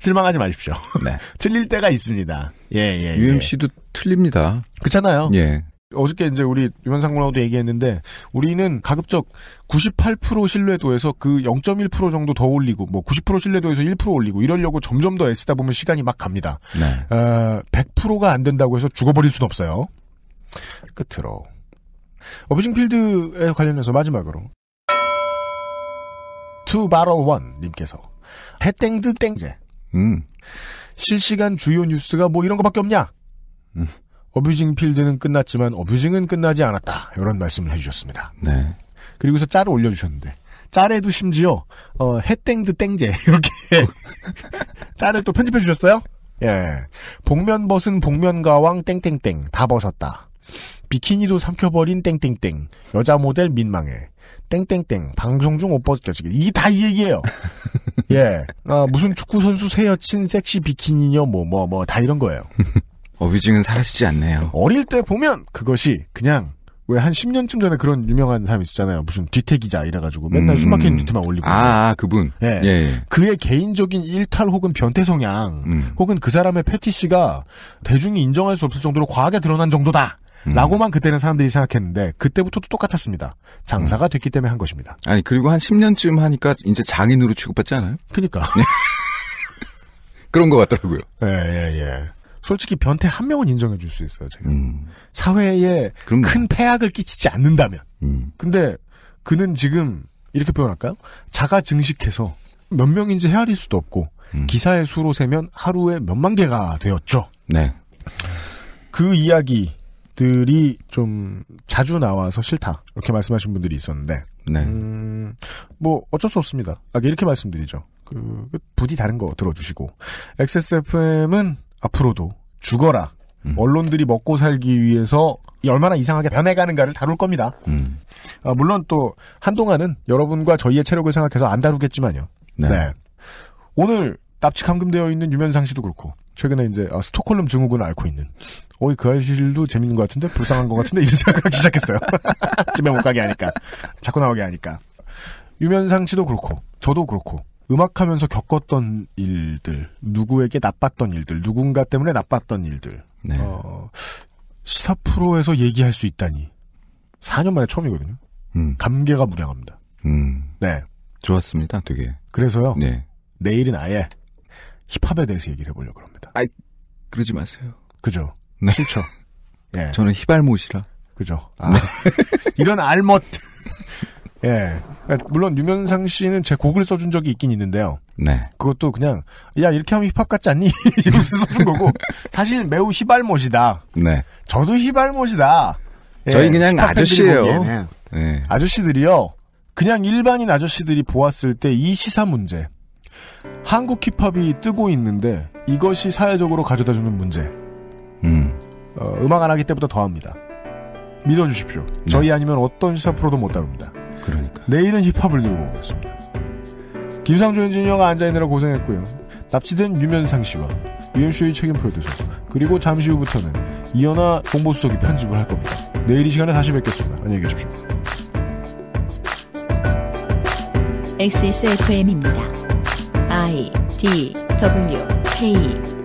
실망하지 마십시오. 네. 틀릴 때가 있습니다. 예, 예. UMC도 예. 틀립니다. 그렇잖아요. 예. 어저께 이제 우리 유현상 군하고도 얘기했는데 우리는 가급적 98% 신뢰도에서 그 0.1% 정도 더 올리고 뭐 90% 신뢰도에서 1% 올리고 이러려고 점점 더 애쓰다 보면 시간이 막 갑니다. 네. 어, 100%가 안 된다고 해서 죽어버릴 순 없어요. 끝으로 어비싱필드에 관련해서 마지막으로 투바럴원님께서 해땡드땡제. 음. 실시간 주요 뉴스가 뭐 이런 거밖에 없냐? 음. 어뷰징 필드는 끝났지만 어뷰징은 끝나지 않았다. 이런 말씀을 해주셨습니다. 네. 그리고서 짤을 올려주셨는데 짤에도 심지어 어, 해땡드 땡제 이렇게 짤을 또 편집해 주셨어요. 예, 복면 벗은 복면가왕 땡땡땡 다 벗었다. 비키니도 삼켜버린 땡땡땡 여자 모델 민망해. 땡땡땡 방송 중못벗겨지게 이게 다 이 얘기예요. 예, 아, 무슨 축구 선수 새 여친 섹시 비키니녀 뭐 뭐 뭐 다 이런 거예요. 어뷰징은 사라지지 않네요. 어릴 때 보면 그것이 그냥 왜 한 10년쯤 전에 그런 유명한 사람 이 있었잖아요. 무슨 뒤태기자 이래가지고 맨날 음. 숨 막힌 뒤트만 올리고. 아, 아 그분. 예. 예, 예. 그의 개인적인 일탈 혹은 변태 성향 음. 혹은 그 사람의 패티시가 대중이 인정할 수 없을 정도로 과하게 드러난 정도다. 음. 라고만 그때는 사람들이 생각했는데 그때부터도 똑같았습니다. 장사가 음. 됐기 때문에 한 것입니다. 아니 그리고 한 10년쯤 하니까 이제 장인으로 취급받지 않아요? 그니까 네. 그런 것 같더라고요. 예예예. 예, 예. 솔직히 변태 한 명은 인정해 줄 수 있어요. 지금 음. 사회에 그럼요. 큰 뭐. 폐악을 끼치지 않는다면. 음. 근데 그는 지금 이렇게 표현할까요? 자가 증식해서 몇 명인지 헤아릴 수도 없고 음. 기사의 수로 세면 하루에 몇만 개가 되었죠. 네. 그 이야기 것들이 좀 자주 나와서 싫다 이렇게 말씀하신 분들이 있었는데 네. 음, 뭐 어쩔 수 없습니다. 아, 이렇게 말씀드리죠. 그, 그 부디 다른 거 들어주시고 XSFM은 앞으로도 죽어라 음. 언론들이 먹고 살기 위해서 얼마나 이상하게 변해가는가를 다룰 겁니다. 음. 아, 물론 또 한동안은 여러분과 저희의 체력을 생각해서 안 다루겠지만요. 네. 네. 오늘 납치 감금되어 있는 유면상 씨도 그렇고 최근에 이제 아, 스톡홀름 증후군을 앓고 있는 어이그 아이실도 재밌는 것 같은데 불쌍한 것 같은데 이런 생각을 하기 시작했어요. 집에 못 가게 하니까 자꾸 나오게 하니까 유면상 씨도 그렇고 저도 그렇고 음악하면서 겪었던 일들 누구에게 나빴던 일들 누군가 때문에 나빴던 일들 네. 어, 시사 프로에서 얘기할 수 있다니 4년 만에 처음이거든요. 음. 감개가 무량합니다. 음. 네. 좋았습니다, 되게. 그래서요. 네. 내일은 아예 힙합에 대해서 얘기를 해보려고 합니다. 아, 이 그러지 마세요. 그죠. 네. 싫죠. 예. 저는 희발못이라. 그죠. 아, 네. 이런 알못. 예. 그러니까 물론 유면상 씨는 제 곡을 써준 적이 있긴 있는데요. 네. 그것도 그냥 야 이렇게 하면 힙합 같지 않니? 이러면서 써준 거고 사실 매우 희발못이다. 네. 저도 희발못이다. 예. 저희 그냥 아저씨예요. 네. 아저씨들이요. 그냥 일반인 아저씨들이 보았을 때 이 시사 문제. 한국 힙합이 뜨고 있는데 이것이 사회적으로 가져다주는 문제. 음. 어, 음악 안 하기 때부터더 합니다. 믿어주십시오. 네. 저희 아니면 어떤 시사 프로도 못 다룹니다. 그러니까. 내일은 힙합을 들고 오겠습니다. 김상조 엔지니어가 앉아있느라 고생했고요. 납치된 유면상 씨와 UMC의 책임 프로듀서 그리고 잠시 후부터는 이현아 공보수석이 편집을 할 겁니다. 내일 이 시간에 다시 뵙겠습니다. 안녕히 계십시오. XSFM입니다. I D W K